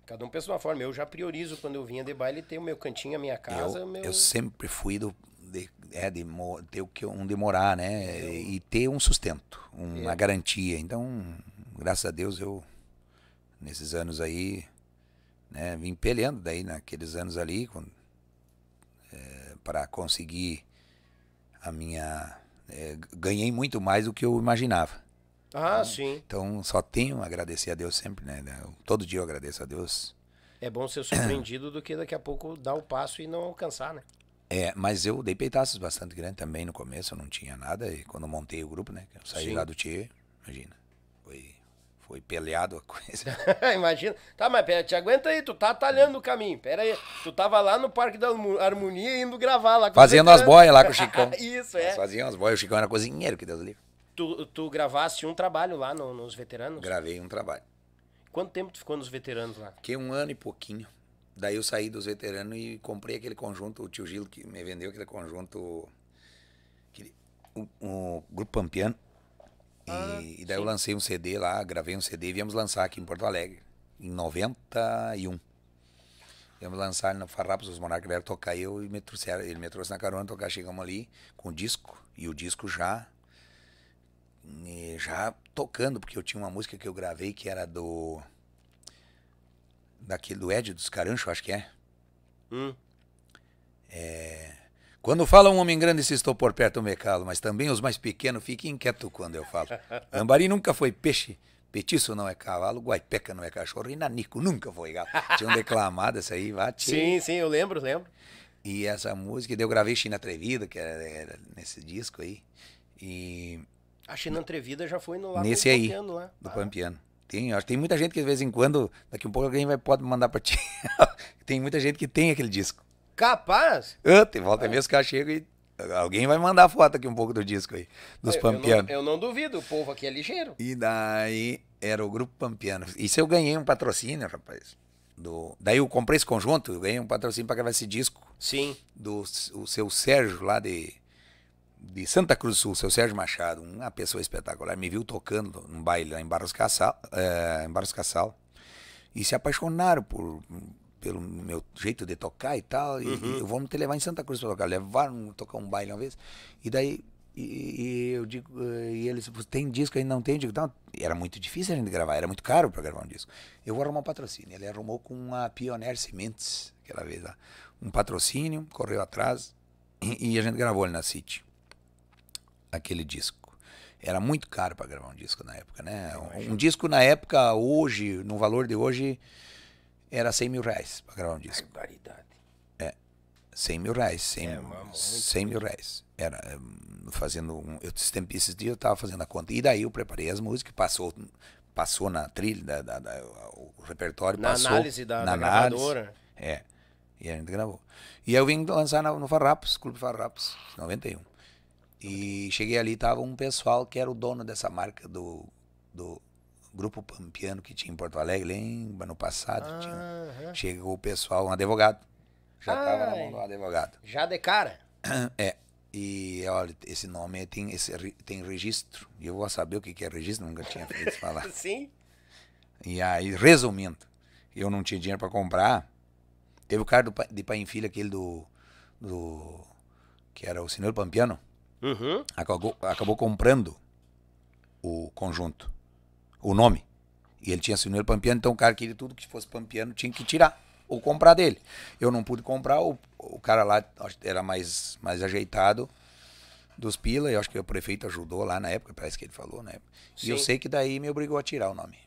cada um pensa de uma forma. Eu já priorizo quando eu vinha de baile ter o meu cantinho, a minha casa. Eu, meu... eu sempre fui do, de, é, de, ter o que né? Eu... E ter um sustento, uma garantia. Então, graças a Deus eu nesses anos aí, né, vim peleando daí naqueles anos ali é, para conseguir a minha é, ganhei muito mais do que eu imaginava. Ah, então, sim. Então só tenho a agradecer a Deus sempre, né, né? Todo dia eu agradeço a Deus. É bom ser surpreendido do que daqui a pouco dar o passo e não alcançar, né? É, mas eu dei peitaços bastante grandes também no começo, eu não tinha nada. E quando montei o grupo, né? Eu saí sim. lá do Tchê, imagina. Foi foi peleado a coisa. Imagina. Tá, mas pera, te aguenta aí, tu tá atalhando o caminho. Pera aí. Tu tava lá no Parque da Harmonia indo gravar lá. Fazendo as boias lá com o Chicão. Isso, é. é. faziam as boias, o Chicão era cozinheiro, que Deus livre. Tu, tu gravaste um trabalho lá no, nos veteranos? Gravei um trabalho. Quanto tempo tu ficou nos veteranos lá? Fiquei um ano e pouquinho. Daí eu saí dos veteranos e comprei aquele conjunto, o tio Gil que me vendeu aquele conjunto, aquele, o, o Grupo Pampiano ah, e, daí sim. eu lancei um CD lá, gravei um CD e viemos lançar aqui em Porto Alegre, em 91. Viemos lançar no Farrapos, os Monarcas vieram tocar eu e me trouxeram, ele me trouxe na carona tocar, chegamos ali com o disco, e o disco já já tocando, porque eu tinha uma música que eu gravei que era do daquele do Ed dos Carancho, acho que é. Hum. É quando fala um homem grande, se estou por perto, eu me calo, mas também os mais pequenos ficam inquietos quando eu falo. Lambari nunca foi peixe, petiço não é cavalo, guaipeca não é cachorro e nanico nunca foi galo. Tinham declamado essa aí, bate. Sim, sim, eu lembro, lembro. E essa música, eu gravei China Atrevida, que era, era nesse disco aí. E a China Atrevida já foi no lá Nesse aí, Pampiano, lá. do ah. Pampiano. Tem, acho que tem muita gente que de vez em quando, daqui a um pouco alguém vai, pode mandar para ti. tem muita gente que tem aquele disco. Capaz? Eu, tem volta mesmo que eu chego e Alguém vai mandar foto aqui um pouco do disco aí, dos Pampianos. Eu não, duvido, o povo aqui é ligeiro. E daí era o grupo Pampiano. Isso eu ganhei um patrocínio, rapaz. Do... Daí eu comprei esse conjunto, eu ganhei um patrocínio para gravar esse disco. Sim. Do o seu Sérgio lá de, de Santa Cruz do Sul, seu Sérgio Machado, uma pessoa espetacular. Me viu tocando num baile lá em Barros Caçal, É, em Barros Caçal e se apaixonaram por pelo meu jeito de tocar e tal, e, uhum. e vamos te levar em Santa Cruz para tocar. Levaram tocar um baile uma vez. E daí e, e, eu digo, eh, e eles, tem disco ainda não tem? Eu digo, não, era muito difícil a gente gravar, era muito caro para gravar um disco. Eu vou arrumar um patrocínio. Ele arrumou com a Pioneer Sementes, aquela vez lá. Um patrocínio, correu atrás e, e a gente gravou ali na City aquele disco. Era muito caro para gravar um disco na época, né? Um, um disco na época, hoje, no valor de hoje, era 100 mil reais para gravar um disco. Barbaridade. É. 100 mil reais. 100, é, mano, 100 mil reais. Era hum, fazendo um, eu, esses dias eu estava fazendo a conta. E daí eu preparei as músicas, passou, passou na trilha, da, da, da, o repertório na passou. Análise da, na análise gravadora. É. E a gente gravou. E eu vim lançar no, no Farrapos, Clube Farrapos, 91. E cheguei ali, tava um pessoal que era o dono dessa marca do, do grupo pampiano que tinha em Porto Alegre, lembra, no passado. Ah, tinha, Chegou o pessoal, um advogado. Já tava na mão do advogado. Já de cara? É. E olha, esse nome tem, esse, tem registro. E eu vou saber o que, que é registro, nunca tinha feito falar. Sim. E aí, resumindo, eu não tinha dinheiro para comprar. Teve o cara do, de pai em filha, aquele do. do que era o senhor Pampiano. Uhum. Acabou, acabou comprando o conjunto o nome. E ele tinha sinueiro pampiano, então o cara queria tudo que fosse pampiano tinha que tirar ou comprar dele. Eu não pude comprar, o, o cara lá era mais, mais ajeitado dos pila, eu acho que o prefeito ajudou lá na época, parece que ele falou, né? Sim. E eu sei que daí me obrigou a tirar o nome.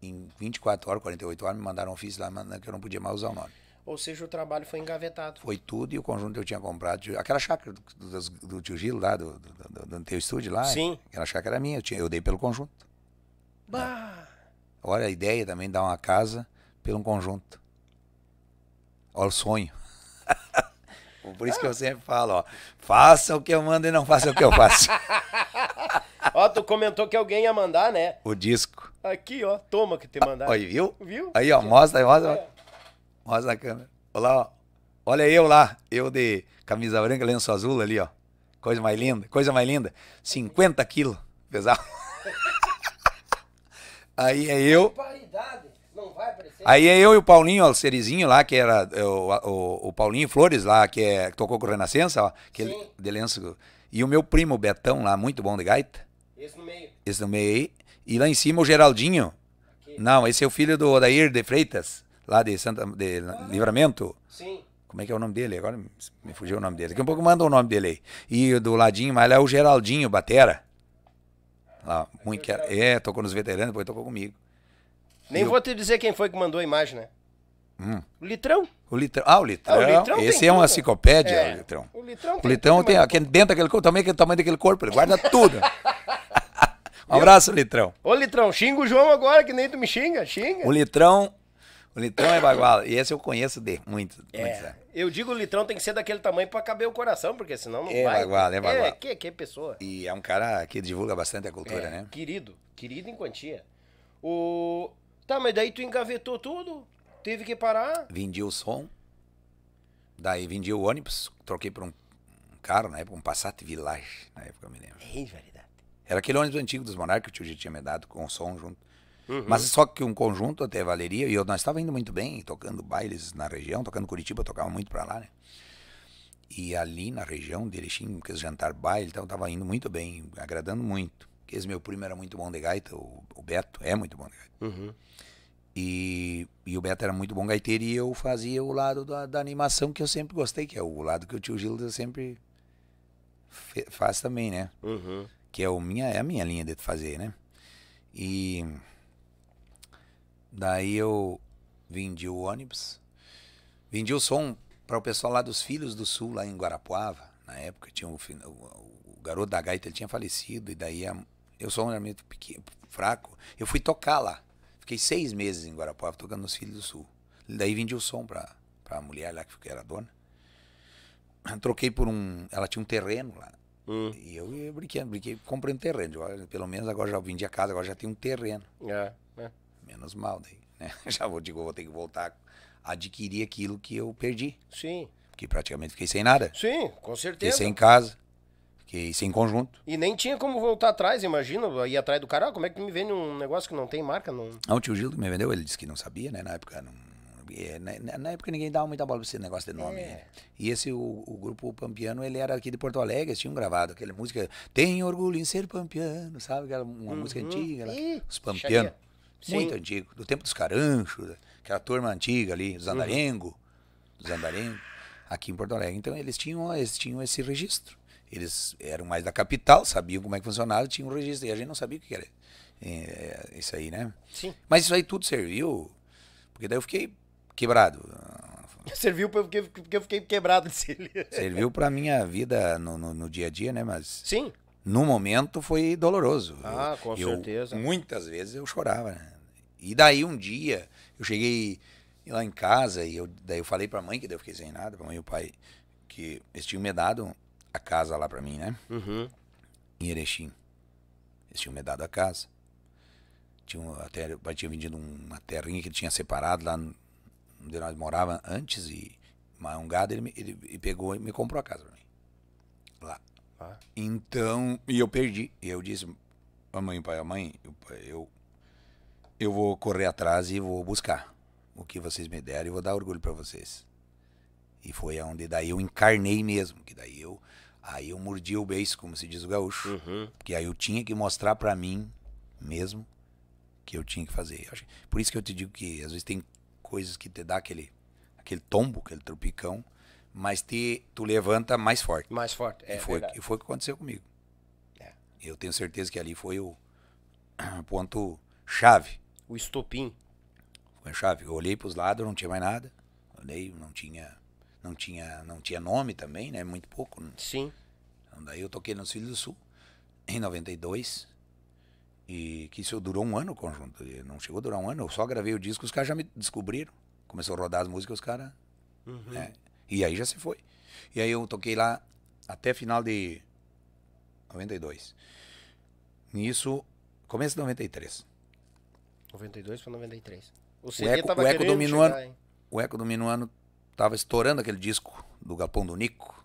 Em 24 horas, 48 horas, me mandaram um ofício lá é que eu não podia mais usar o nome. Ou seja, o trabalho foi engavetado. Foi tudo e o conjunto que eu tinha comprado. Aquela chácara do, do, do tio Gil lá, do, do, do, do teu estúdio lá. Sim. Aquela chácara era minha, eu, tinha, eu dei pelo conjunto. Bah. É. Olha a ideia também dar uma casa pelo um conjunto. Olha o sonho. Por isso que eu sempre falo, ó, faça o que eu mando e não faça o que eu faço. ó, tu comentou que alguém ia mandar, né? O disco. Aqui, ó, toma que te ah, mandar. Aí, viu? Viu? Aí, ó, mostra, mostra. É. Mostra câmera. Olha ó. Olha eu lá, eu de camisa branca, lenço azul ali, ó. Coisa mais linda, coisa mais linda. 50 quilos, pesado. Aí é eu. Aí é eu e o Paulinho Alcerizinho lá, que era é, o, o, o, Paulinho Flores lá, que, é, que tocou com o Renascença, que de lenço. E o meu primo Betão lá, muito bom de gaita. Esse no meio. Esse no meio E lá em cima o Geraldinho. Aqui. Não, esse é o filho do Odair de Freitas, lá de Santa de ah, Livramento. Sim. Como é que é o nome dele? Agora me fugiu o nome dele. Daqui a pouco manda o nome dele aí. E do ladinho, mas lá é o Geraldinho Batera. Lá, muito que era. É, tocou nos veteranos, depois tocou comigo. Nem e vou eu... te dizer quem foi que mandou a imagem, né? Hum. O litrão. O litrão. Ah, o litrão. Ah, o litrão Esse é uma enciclopédia, é. o litrão. O litrão tem, o litrão tem, tem aquele, dentro daquele corpo, também aquele tamanho daquele corpo, ele guarda tudo. um abraço, Litrão. Ô, Litrão, xinga o João agora, que nem tu me xinga, xinga. O Litrão o litrão é baguala. E esse eu conheço de muito. É. Muito eu digo o litrão tem que ser daquele tamanho para caber o coração, porque senão não é vai. Baguala, é baguala, é que, que pessoa. E é um cara que divulga bastante a cultura, é, né? Querido, querido em quantia. O... Tá, mas daí tu engavetou tudo, teve que parar. Vendi o som, daí vendi o ônibus, troquei por um carro, na época, um Passat Village, na época eu me lembro. É, verdade. Era aquele ônibus antigo dos Monarcas que o tio já tinha me dado com o som junto. Uhum. Mas só que um conjunto até valeria, e eu, nós estava indo muito bem, tocando bailes na região, tocando Curitiba, tocava muito para lá, né? E ali na região de Erechim, que jantar baile, então estava indo muito bem, agradando muito. Que esse meu primo era muito bom de gaita, o, o Beto é muito bom de gaita. Uhum. E, e, o Beto era muito bom gaiteiro e eu fazia o lado da, da, animação que eu sempre gostei, que é o lado que o tio Gilda sempre faz também, né? Uhum. Que é, o minha, é a minha linha de fazer, né? E Daí eu vendi o ônibus, vendi o som para o pessoal lá dos Filhos do Sul, lá em Guarapuava. Na época tinha o, o, o garoto da gaita, ele tinha falecido, e daí a, eu sou um garoto pequeno, fraco. Eu fui tocar lá. Fiquei seis meses em Guarapuava tocando nos Filhos do Sul. Daí vendi o som para a mulher lá que era dona. Troquei por um. Ela tinha um terreno lá. Hum. E eu, eu brinquei, brinquei, comprei um terreno. Pelo menos agora já vendi a casa, agora já tem um terreno. É. Menos mal daí, né? Já vou, digo, vou ter que voltar a adquirir aquilo que eu perdi. Sim. Porque praticamente fiquei sem nada. Sim, com certeza. Fiquei sem casa. Fiquei sem conjunto. E nem tinha como voltar atrás, imagina. Ir atrás do cara, ah, como é que me vende um negócio que não tem marca? Não... Ah, o tio Gildo me vendeu, ele disse que não sabia, né? Na época não. É, na, época ninguém dava muita bola pra esse negócio de nome. É. Né? E esse, o, o, grupo Pampiano, ele era aqui de Porto Alegre, eles tinham gravado aquela música Tem Orgulho em Ser Pampiano, sabe? uma uhum. música antiga, lá, os Pampiano. Xaria. Sim. Muito antigo. Do tempo dos Caranchos, aquela turma antiga ali, dos Andarengo. Uhum. Dos Andarengo, aqui em Porto Alegre. Então eles tinham, eles tinham esse registro. Eles eram mais da capital, sabiam como é que funcionava, tinham um registro. E a gente não sabia o que era é, isso aí, né? Sim. Mas isso aí tudo serviu, porque daí eu fiquei quebrado. Serviu porque, porque eu fiquei quebrado de Serviu pra minha vida no, no, no, dia a dia, né? Mas. Sim. No momento foi doloroso. Ah, com eu, certeza. Muitas vezes eu chorava, né? E daí um dia eu cheguei lá em casa e eu, daí eu falei pra mãe, que daí eu fiquei sem nada, pra mãe e o pai, que eles tinham me dado a casa lá pra mim, né? Uhum. Em Erechim. Eles tinham me dado a casa. Tinha até, o pai tinha vendido uma terrinha que ele tinha separado lá onde nós morava antes e um gado ele, ele, ele pegou e me comprou a casa pra mim. Lá. Ah. Então, e eu perdi. E eu disse, o pai, mãe, eu eu vou correr atrás e vou buscar o que vocês me deram e vou dar orgulho para vocês. E foi aonde daí eu encarnei mesmo, que daí eu aí eu mordi o beijo, como se diz o gaúcho, uhum. aí eu tinha que mostrar para mim mesmo que eu tinha que fazer. Por isso que eu te digo que às vezes tem coisas que te dá aquele aquele tombo, aquele tropicão, mas te tu levanta mais forte. Mais forte, é. E foi, verdade. e foi o que aconteceu comigo. É. Eu tenho certeza que ali foi o ponto chave o estopim. Foi a chave. Eu olhei para os lados, não tinha mais nada. Olhei, não tinha, não tinha, não tinha nome também, né? Muito pouco. Sim. Então, daí eu toquei nos Filhos do Sul em 92. E que isso durou um ano o conjunto. Não chegou a durar um ano, eu só gravei o disco, os caras já me descobriram. Começou a rodar as músicas, os caras. Uhum. Né? E aí já se foi. E aí eu toquei lá até final de 92. Nisso, começo de 93. 92 para 93. O, o Eco, o Eco dominou chegar, ano, O Eco dominou ano tava estourando aquele disco do Galpão do Nico.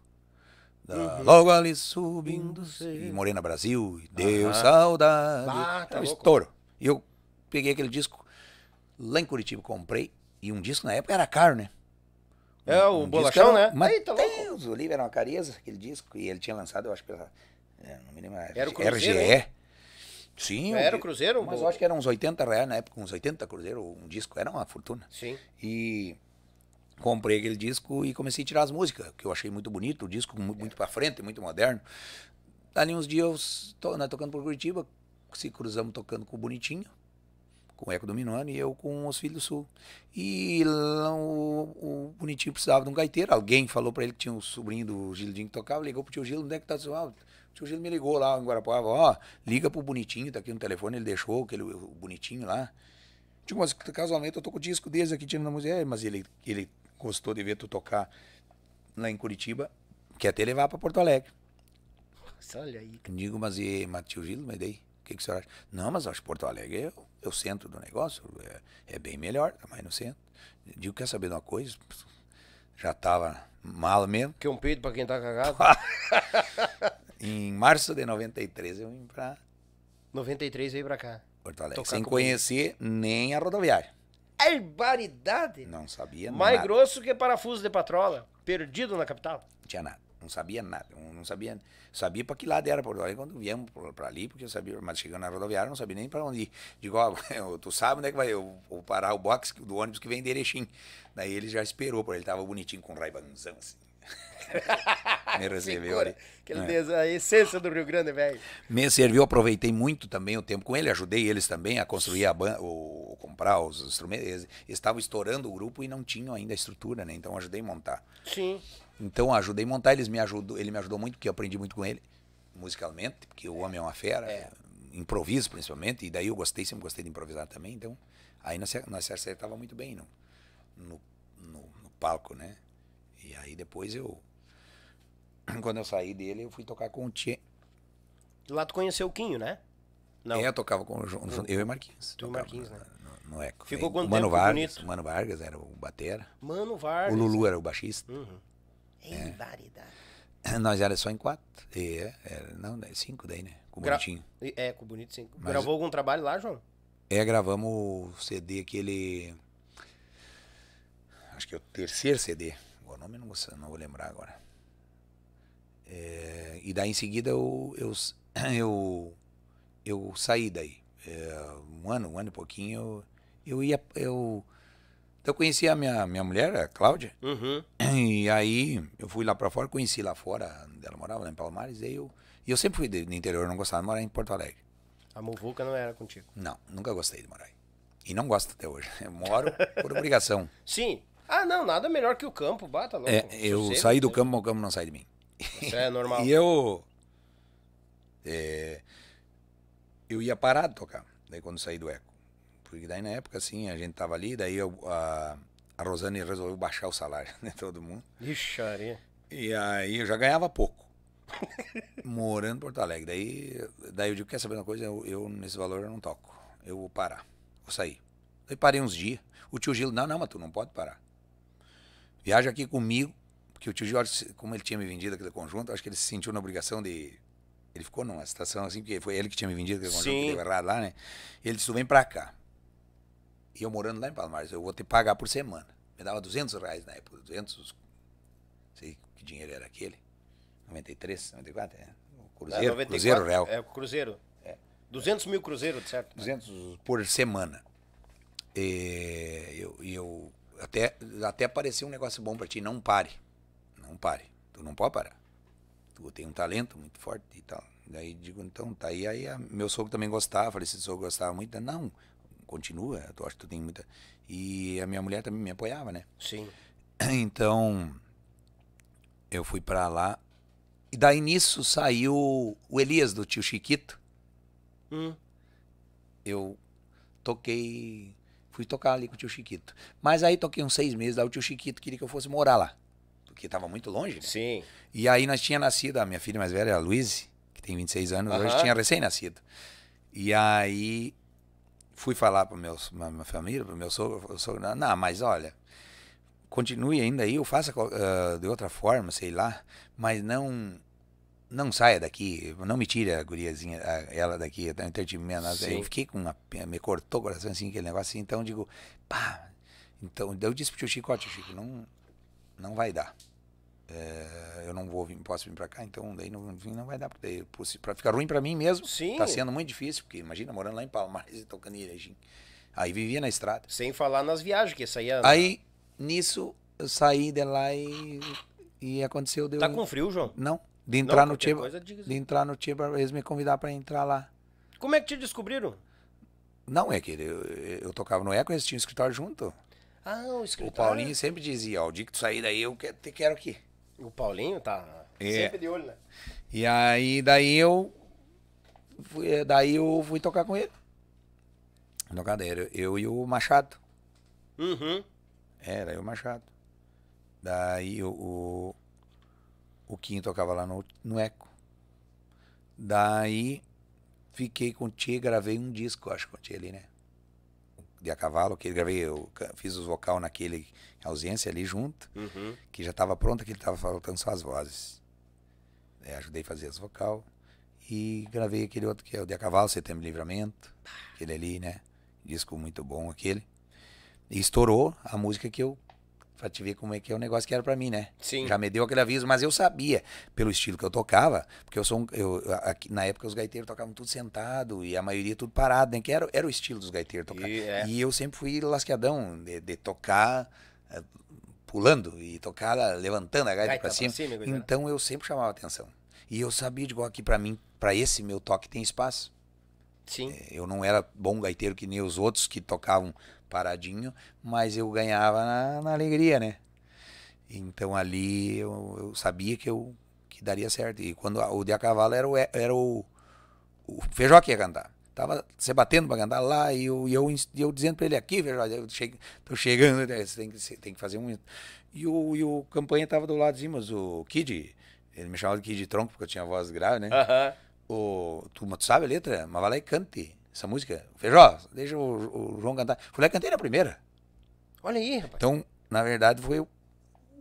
Da, uhum. Logo ali subindo e Morena Brasil, e deu uhum. saudade. Ah, tá estouro. E eu peguei aquele disco lá em Curitiba, comprei. E um disco na época era caro, né? é, o um Bolachão, né? Mateus, tá o Olívio era uma careza, aquele disco. E ele tinha lançado, eu acho que. Era, é, não me lembro. Era o Cruzeiro, RGE. Né? Sim. era o Cruzeiro? Mas eu acho que era uns 80 reais na época, uns 80 Cruzeiro, um disco, era uma fortuna. Sim. E comprei aquele disco e comecei a tirar as músicas, que eu achei muito bonito, o disco muito é. para frente, muito moderno. Ali uns dias, to, né, tocando por Curitiba, se cruzamos tocando com o Bonitinho, com o Eco Dominando e eu com os Filhos do Sul. E lá, o, o, Bonitinho precisava de um gaiteiro, alguém falou para ele que tinha um sobrinho do Gildinho que tocava, ligou pro tio gil onde é que tá seu áudio? Tio Gil me ligou lá em Guarapuava, ó, oh, liga pro Bonitinho, tá aqui no telefone, ele deixou aquele o Bonitinho lá. Tipo, mas casualmente eu tô com o disco deles aqui tirando a música. É, mas ele, ele gostou de ver tu tocar lá em Curitiba, quer até levar pra Porto Alegre. Nossa, olha aí. Digo, mas e, Matheus tio Gil, mas daí? O que, que acha? Não, mas acho que Porto Alegre é, é o centro do negócio, é, é bem melhor, tá mais no centro. Digo, quer saber de uma coisa? Já tava mal mesmo. Que é um peito para quem está cagado. em março de 93 eu vim para 93 veio para cá. Porto Alegre, sem conhecer ele. nem a rodoviária. É barbaridade! Não sabia Mais nada. grosso que parafuso de patrola, perdido na capital. Não tinha nada não sabia nada, não sabia, sabia para que lado era Porto Alegre quando viemos para ali, porque eu sabia, mas chegando na rodoviária não sabia nem para onde ir. Digo, ó, tu sabe onde é que vai, eu vou parar o box do ônibus que vem de Erechim Daí ele já esperou, porque ele tava bonitinho com um raibanzão assim. Me recebeu ali. Aquele é. Deus, a essência do Rio Grande, velho. Me serviu, aproveitei muito também o tempo com ele, ajudei eles também a construir a banda, o comprar os instrumentos. Eles estavam estourando o grupo e não tinham ainda a estrutura, né? Então ajudei a montar. Sim. Então ajudei a montar, eles me ajudou, ele me ajudou muito, porque eu aprendi muito com ele, musicalmente, porque o homem é uma fera, é. improviso principalmente, e daí eu gostei, sempre gostei de improvisar também, então aí nós, nós se acertava muito bem no, no, no, no palco, né? E aí depois eu, quando eu saí dele, eu fui tocar com o Tchê. Lá tu conheceu o Quinho, né? Não. É, eu tocava com o João, eu e Marquinhos. Tu e Marquinhos, né? No, no, no Eco. Ficou quanto o Mano tempo Vargas, bonito? Mano Vargas era o batera. Mano Vargas. O Lulu era o baixista. Uhum. Em é é, Nós era só em quatro. É, era, não, né, cinco daí, né? Com o Gra Bonitinho. É, com o Bonito cinco. Mas... Gravou algum trabalho lá, João? É, gravamos o CD aquele. Acho que é o terceiro CD. O nome não vou, não vou lembrar agora. É, e daí em seguida eu, eu, eu, eu saí daí. É, um ano, um ano e pouquinho, eu, eu ia. Eu, então eu conheci a minha, minha mulher, a Cláudia. Uhum. E aí eu fui lá para fora, conheci lá fora, onde ela morava lá em Palmares, e eu, e eu sempre fui do interior, não gostava de morar em Porto Alegre. A Muvuca não era contigo? Não, nunca gostei de morar aí. E não gosto até hoje. Eu moro por obrigação. Sim. Ah, não, nada melhor que o campo, bata louco. É, eu Sossego, saí do né? campo, o campo não sai de mim. Isso é normal. e eu. É, eu ia parar de tocar, daí quando saí do Eco. Porque daí na época, assim, a gente tava ali, daí eu, a, a Rosane resolveu baixar o salário, né? Todo mundo. Ixaria. E aí eu já ganhava pouco. morando em Porto Alegre. Daí, daí eu digo, quer saber uma coisa? Eu, eu nesse valor eu não toco. Eu vou parar. Vou sair. Daí parei uns dias. O tio Gil, não, não, mas tu não pode parar. Viaja aqui comigo, porque o tio Gil, como ele tinha me vendido aquele conjunto, acho que ele se sentiu na obrigação de. Ele ficou numa situação assim, porque foi ele que tinha me vendido aquele conjunto, que deu errado lá, né? Ele disse, tu vem pra cá. E eu morando lá em Palmares, eu vou que pagar por semana. Me dava 200 reais na época, 200, sei que dinheiro era aquele. 93, 94, é. O cruzeiro, é, 94, cruzeiro real. É, o cruzeiro. É. 200 mil cruzeiro, certo? 200 por semana. E eu, eu até, até parecia um negócio bom para ti, não pare. Não pare. Tu não pode parar. Tu tem um talento muito forte e tal. Daí digo, então, tá aí, aí meu sogro também gostava, falei, se o sogro gostava muito, não, continua, eu acho que tu tem muita. E a minha mulher também me apoiava, né? Sim. Então, eu fui para lá. E daí nisso saiu o Elias do tio Chiquito. Hum. Eu toquei. Fui tocar ali com o tio Chiquito. Mas aí toquei uns seis meses, daí o tio Chiquito queria que eu fosse morar lá. Porque tava muito longe. Né? Sim. E aí nós tinha nascido, a minha filha mais velha, a Luiz, que tem 26 anos, uh -huh. hoje tinha recém-nascido. E aí fui falar para meus pra minha família, para meu sogro, sogro, não, mas olha, continue ainda aí, ou faça uh, de outra forma, sei lá, mas não não saia daqui, não me tire a guriazinha, a, ela daqui, eu entretinha, eu fiquei com uma, me cortou o coração assim, aquele negócio assim, então eu digo, pá, então eu disse pro tio Chico, ó, tio Chico, não, não vai dar. É, eu não vou vir, posso vir para cá, então daí não, não vai dar para é ficar ruim para mim mesmo. Sim. Tá sendo muito difícil, porque imagina morando lá em Palmares e tocando em Aí vivia na estrada. Sem falar nas viagens que saía. É, né? Aí nisso eu saí de lá e e aconteceu deu. Tá com frio, João? Não. De entrar não, no Tiba, de entrar no Tiba, eles me convidaram para entrar lá. Como é que te descobriram? Não, é que eu, eu tocava no Eco, eles tinham um escritório junto. Ah, o escritório. O Paulinho sempre dizia, ó, o dia que tu sair daí, eu te quero aqui. O Paulinho tá é. sempre de olho, né? E aí, daí eu. Fui, eh, daí eu fui tocar com ele. No cadeiro, eu e o Machado. Uhum. Era eu e o Machado. Daí o, o, o Kim tocava lá no, no Eco. Daí fiquei com o gravei um disco, acho, com o Tia ali, né? de A Cavalo, que gravei, eu fiz os vocal naquele ausência ali junto, uhum. que já estava pronta, que ele estava faltando só as vozes. É, ajudei a fazer as vocal e gravei aquele outro que é o de A Cavalo, Setembro Livramento, aquele ali, né? Disco muito bom aquele. E estourou a música que eu Pra te ver como é que é o negócio que era para mim, né? Sim. Já me deu aquele aviso, mas eu sabia, pelo estilo que eu tocava, porque eu sou um, eu, aqui, na época os gaiteiros tocavam tudo sentado e a maioria tudo parado, né? Que era, era o estilo dos gaiteiros tocar. E, é. e eu sempre fui lasqueadão de, de tocar é, pulando e tocar levantando a gaita, para pra cima. Pra cima né? então eu sempre chamava atenção. E eu sabia, de igual aqui para mim, para esse meu toque tem espaço. Sim. É, eu não era bom gaiteiro que nem os outros que tocavam paradinho, mas eu ganhava na, na alegria, né? Então ali eu, eu, sabia que eu que daria certo. E quando o de a cavalo era o, é, era o, o Feijó que ia cantar. Tava se batendo para cantar lá e eu, e eu, eu dizendo para ele aqui, Feijó, eu chego, tô chegando, né? você tem, você tem que fazer um. E o, e o campanha tava do lado de cima, mas o Kid, ele me chamava de Kid Tronco porque eu tinha voz grave, né? O, tu, tu sabe a letra? Mas vai lá e cante essa música. Feijó, deixa o, o João cantar. Fui lá e cantei na primeira. Olha aí, rapaz. Então, na verdade, foi o.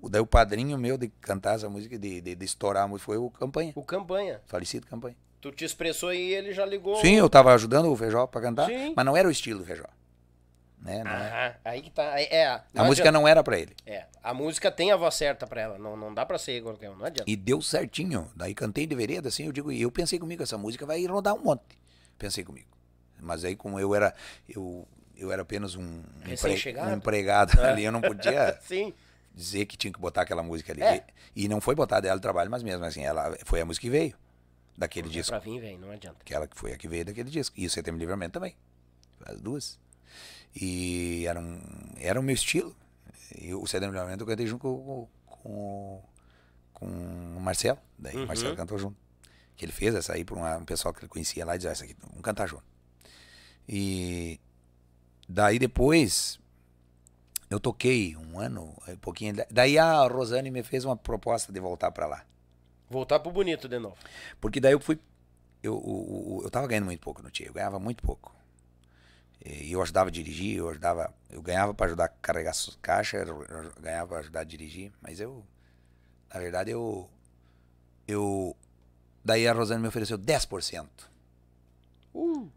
Daí o padrinho meu de cantar essa música, de, de, de estourar a música, foi o Campanha. O Campanha. Falecido Campanha. Tu te expressou e ele já ligou. Sim, eu tava ajudando o Feijó pra cantar, Sim. mas não era o estilo Feijó. Né? Não ah, é. aí que tá. É, a adianta. música não era pra ele. É, a música tem a voz certa pra ela, não, não dá pra ser qualquer um, não adianta. E deu certinho. Daí cantei de vereda, assim, eu digo, e eu pensei comigo, essa música vai rodar um monte. Pensei comigo. Mas aí como eu era eu eu era apenas um, empre... um empregado é. ali, eu não podia dizer que tinha que botar aquela música ali. É. E, e, não foi botada ela no trabalho, mas mesmo assim, ela foi a música que veio daquele não disco. É pra vir, vem, não adianta. Que foi a que veio daquele disco. E o Setembro Livramento também. As duas. E era, um, era o meu estilo. E o Setembro Livramento eu cantei junto com, com, com o Marcelo. Daí uhum. o Marcelo uhum. cantou junto. Que ele fez essa aí para um pessoal que ele conhecia lá e disse: ah, essa aqui, vamos cantar junto. E daí depois eu toquei um ano, um pouquinho. Daí a Rosane me fez uma proposta de voltar para lá. Voltar pro bonito de novo. Porque daí eu fui. Eu, eu, eu tava ganhando muito pouco no tio, eu ganhava muito pouco. E eu ajudava a dirigir, eu ajudava. Eu ganhava para ajudar a carregar caixa, ganhava para ajudar a dirigir, mas eu. Na verdade, eu. Eu. Daí a Rosane me ofereceu 10%. Uh.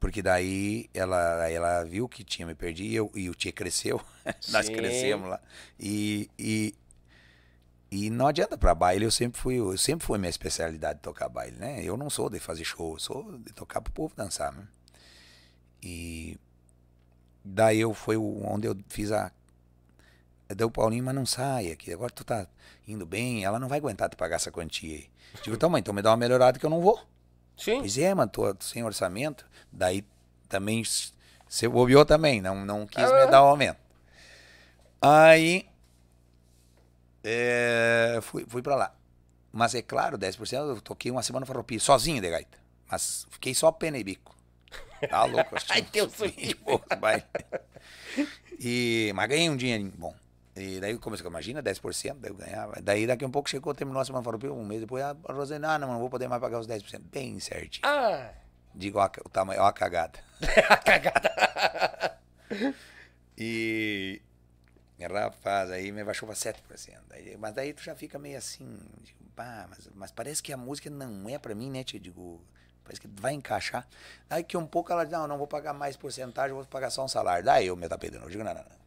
Porque daí ela, ela viu que tinha me perdido e, eu, e o tio cresceu. Nós crescemos lá. E, e, e não adianta para baile, eu sempre fui, eu sempre foi minha especialidade tocar baile, né? Eu não sou de fazer show, eu sou de tocar pro povo dançar, né? E daí eu foi onde eu fiz a deu Paulinho, mas não sai aqui agora tu tá indo bem, ela não vai aguentar te pagar essa quantia aí. Digo, então mãe, então me dá uma melhorada que eu não vou. Sim. Pois é, mano, tô, sem orçamento. Daí também você bobeou também, não, não quis ah. me dar o aumento. Aí é, fui, fui pra lá. Mas é claro, 10% eu toquei uma semana farroupilha, sozinho de gaita. Mas fiquei só pena e bico. Tá louco? Assim, Ai, teu suíço. E, mas ganhei um dinheirinho bom. E daí começou, imagina, 10%, daí eu ganhava. Daí daqui um pouco chegou, terminou a semana farroupilha, um mês depois, a ah, Rosane, ah, não, não vou poder mais pagar os 10%. Bem certinho. Ah. Digo, ó, o tamanho, ó a cagada. a cagada. e, rapaz, aí me baixou pra 7%. mas daí tu já fica meio assim, digo, pá, mas, mas parece que a música não é pra mim, né? Te digo, parece que vai encaixar. Daí que um pouco ela diz, não, não vou pagar mais porcentagem, vou pagar só um salário. Daí eu me tapei de novo, digo, não, não, não.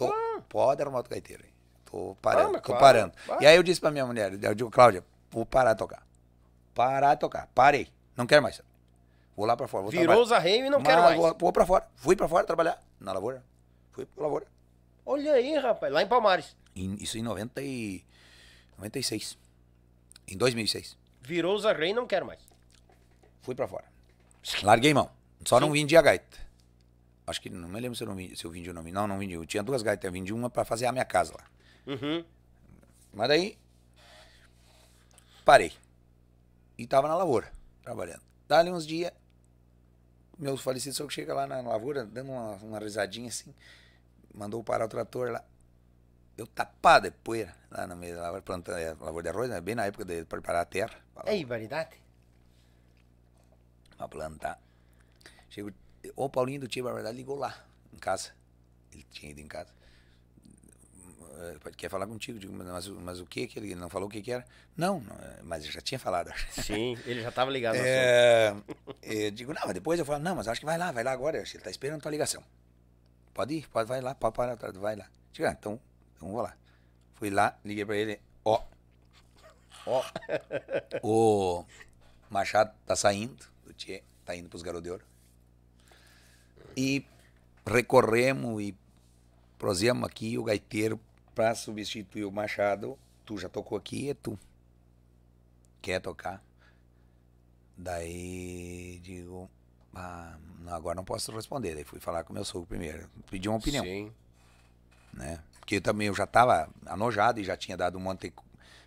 Tô, ah. Pô, deram moto gaiteiro, hein? Tô parando, ah, tô claro. parando. E aí eu disse pra minha mulher, eu digo, Cláudia, vou parar de tocar. Parar de tocar. Parei. Não quero mais. Vou lá pra fora. Vou Virou trabalhar. os arreios e não Mas quero mais. Vou, vou pra fora. Fui pra fora trabalhar na lavoura. Fui pra lavoura. Olha aí, rapaz. Lá em Palmares. Em, isso em 90 e... 96. Em 2006. Virou os arreios e não quero mais. Fui pra fora. Larguei mão. Só Sim. não vim de gaita. Acho que não me lembro se eu, não vendi, se eu vendi ou não vendi. Não, não vendi. Eu tinha duas gaitas. Eu vendi uma para fazer a minha casa lá. Uhum. Mas daí. Parei. E tava na lavoura, trabalhando. Dali uns dias, meu falecido só que chega lá na lavoura, dando uma, uma risadinha assim, mandou parar o trator lá. Eu tapado de poeira lá no meio da lavoura, plantando é, lavoura de arroz, né? bem na época de preparar a terra. Ei, é variedade? Pra plantar. Chego o Paulinho do Tia Barbaridade ligou lá, em casa. Ele tinha ido em casa. Quer falar contigo? Digo, mas, mas o que que ele não falou o que que era? Não, não é, mas eu já tinha falado. Sim, ele já estava ligado. é, eu digo, não, mas depois eu falo, não, mas acho que vai lá, vai lá agora. Ele está esperando a tua ligação. Pode ir, pode, vai lá, pode parar, tá, vai lá. Digo, ah, então, então vou lá. Fui lá, liguei para ele, ó, ó, o Machado tá saindo, o Tchê tá indo os Garotos de Ouro e recorremos e prosemos aqui o gaiteiro para substituir o Machado. Tu já tocou aqui, e é tu. Quer tocar? Daí digo, ah, não, agora não posso responder. Daí fui falar com meu sogro primeiro, pedi uma opinião. Sim. Né? Porque eu também eu já estava anojado e já tinha dado um monte de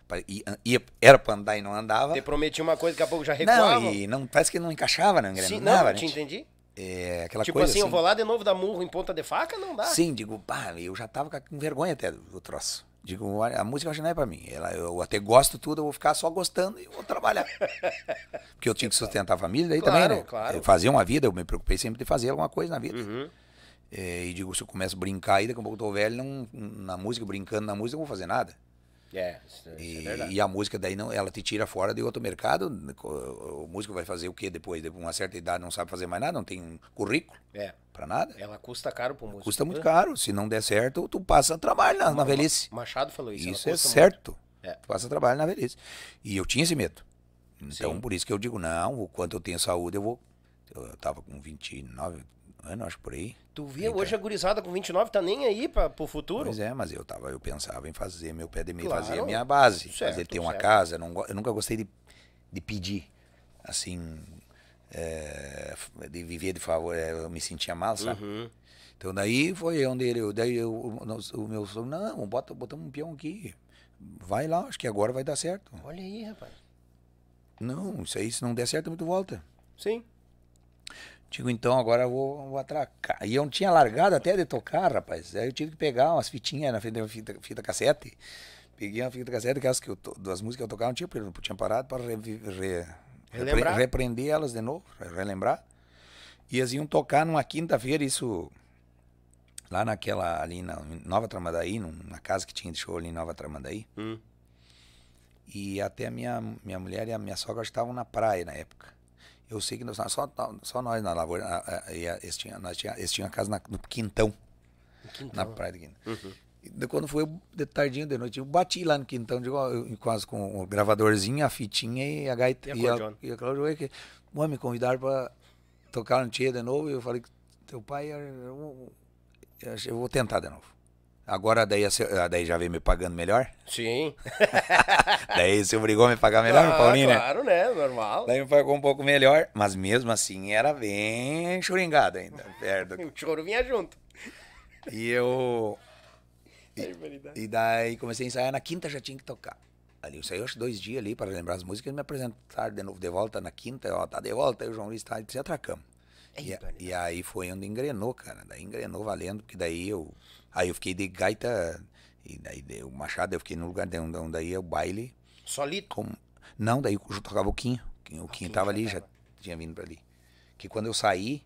Pra, ia, era pra andar e não andava. Você prometia uma coisa, daqui a pouco já recuava. Não, e não, parece que não encaixava, né? Não, Sim, não, não, não né? te entendi. É, aquela tipo coisa assim, assim, eu vou lá de novo dar murro em ponta de faca, não dá. Sim, digo, pá, eu já tava com vergonha até do troço. Digo, a música já não é pra mim. Ela, eu até gosto tudo, eu vou ficar só gostando e vou trabalhar. Porque eu tinha que sustentar a família daí claro, também, né? Claro. uma vida, eu me preocupei sempre de fazer alguma coisa na vida. Uhum. É, e digo, se eu começo a brincar aí, daqui a pouco eu tô velho, não, na música, brincando na música, eu não vou fazer nada. É, isso, é e, é verdade. E a música daí não, ela te tira fora de outro mercado. O, o músico vai fazer o que depois? De uma certa idade não sabe fazer mais nada, não tem currículo. É. Pra nada. Ela custa caro pro músico. Custa né? muito caro. Se não der certo, tu passa trabalho na, na velhice. Machado falou isso. Isso é certo. É. Tu passa trabalho na velhice. E eu tinha esse medo. Então, Sim. por isso que eu digo, não, o quanto eu tenho saúde, eu vou. Eu tava com 29, ano, é, acho por aí. Tu via Eita. hoje a gurizada com 29 tá nem aí pra, pro futuro. Pois é, mas eu tava, eu pensava em fazer meu pé de meio, claro. fazer a minha base, certo, fazer ter uma certo. casa. Não, eu nunca gostei de, de pedir, assim, é, de viver de favor, é, eu me sentia mal, sabe? Uhum. Então daí foi onde ele, daí eu, o, o meu sogro, não, bota, botamos um peão aqui, vai lá, acho que agora vai dar certo. Olha aí, rapaz. Não, isso aí se não der certo, muito volta. Sim. Digo, então agora eu vou, vou atracar. E eu não tinha largado até de tocar, rapaz. Aí eu tive que pegar umas fitinhas na fita, fita, fita cassete. Peguei uma fita cassete, que eu, duas músicas que eu tocava, não tinha, não tinha parado para re, re, repre, repreender elas de novo, relembrar. E eles iam tocar numa quinta-feira, isso lá naquela, ali na Nova Tramandaí, na casa que tinha de show ali em Nova Tramandaí. Hum. E até a minha, minha mulher e a minha sogra estavam na praia na época. Eu sei que nós, só, só nós na lavoura, eles tinham, nós tinha, eles casa na, no quintão, quintão, na praia do Quintão. Uhum. E quando foi de tardinho, de noite, eu bati lá no quintão, de quase com o gravadorzinho, a fitinha e a gaita. E, a, e a Claudio, que, me convidaram para tocar no Tia de novo, e eu falei que teu pai, eu, é, é eu, é, eu vou tentar de novo. Agora daí, ah, daí já veio me pagando melhor? Sim. daí você obrigou a me pagar melhor, ah, Paulinho, né? claro, né? né? Normal. Daí me pagou um pouco melhor, mas mesmo assim era bem choringado ainda. Perto. o choro vinha junto. E eu. Tá e, e, daí comecei a ensaiar, na quinta já tinha que tocar. Ali eu saí acho dois dias ali para lembrar as músicas e me apresentaram de novo de volta na quinta, ó, tá de volta, aí o João Luiz tá, se atracamos. É e, né? e aí foi onde engrenou, cara. Daí engrenou valendo, porque daí eu Aí eu fiquei de gaita, e daí o Machado, eu fiquei no lugar de onde, onde é o baile. Solito? Com... Não, daí eu tocava o Quinho. O Quinho estava ah, ali, já tinha vindo para ali. Que quando eu saí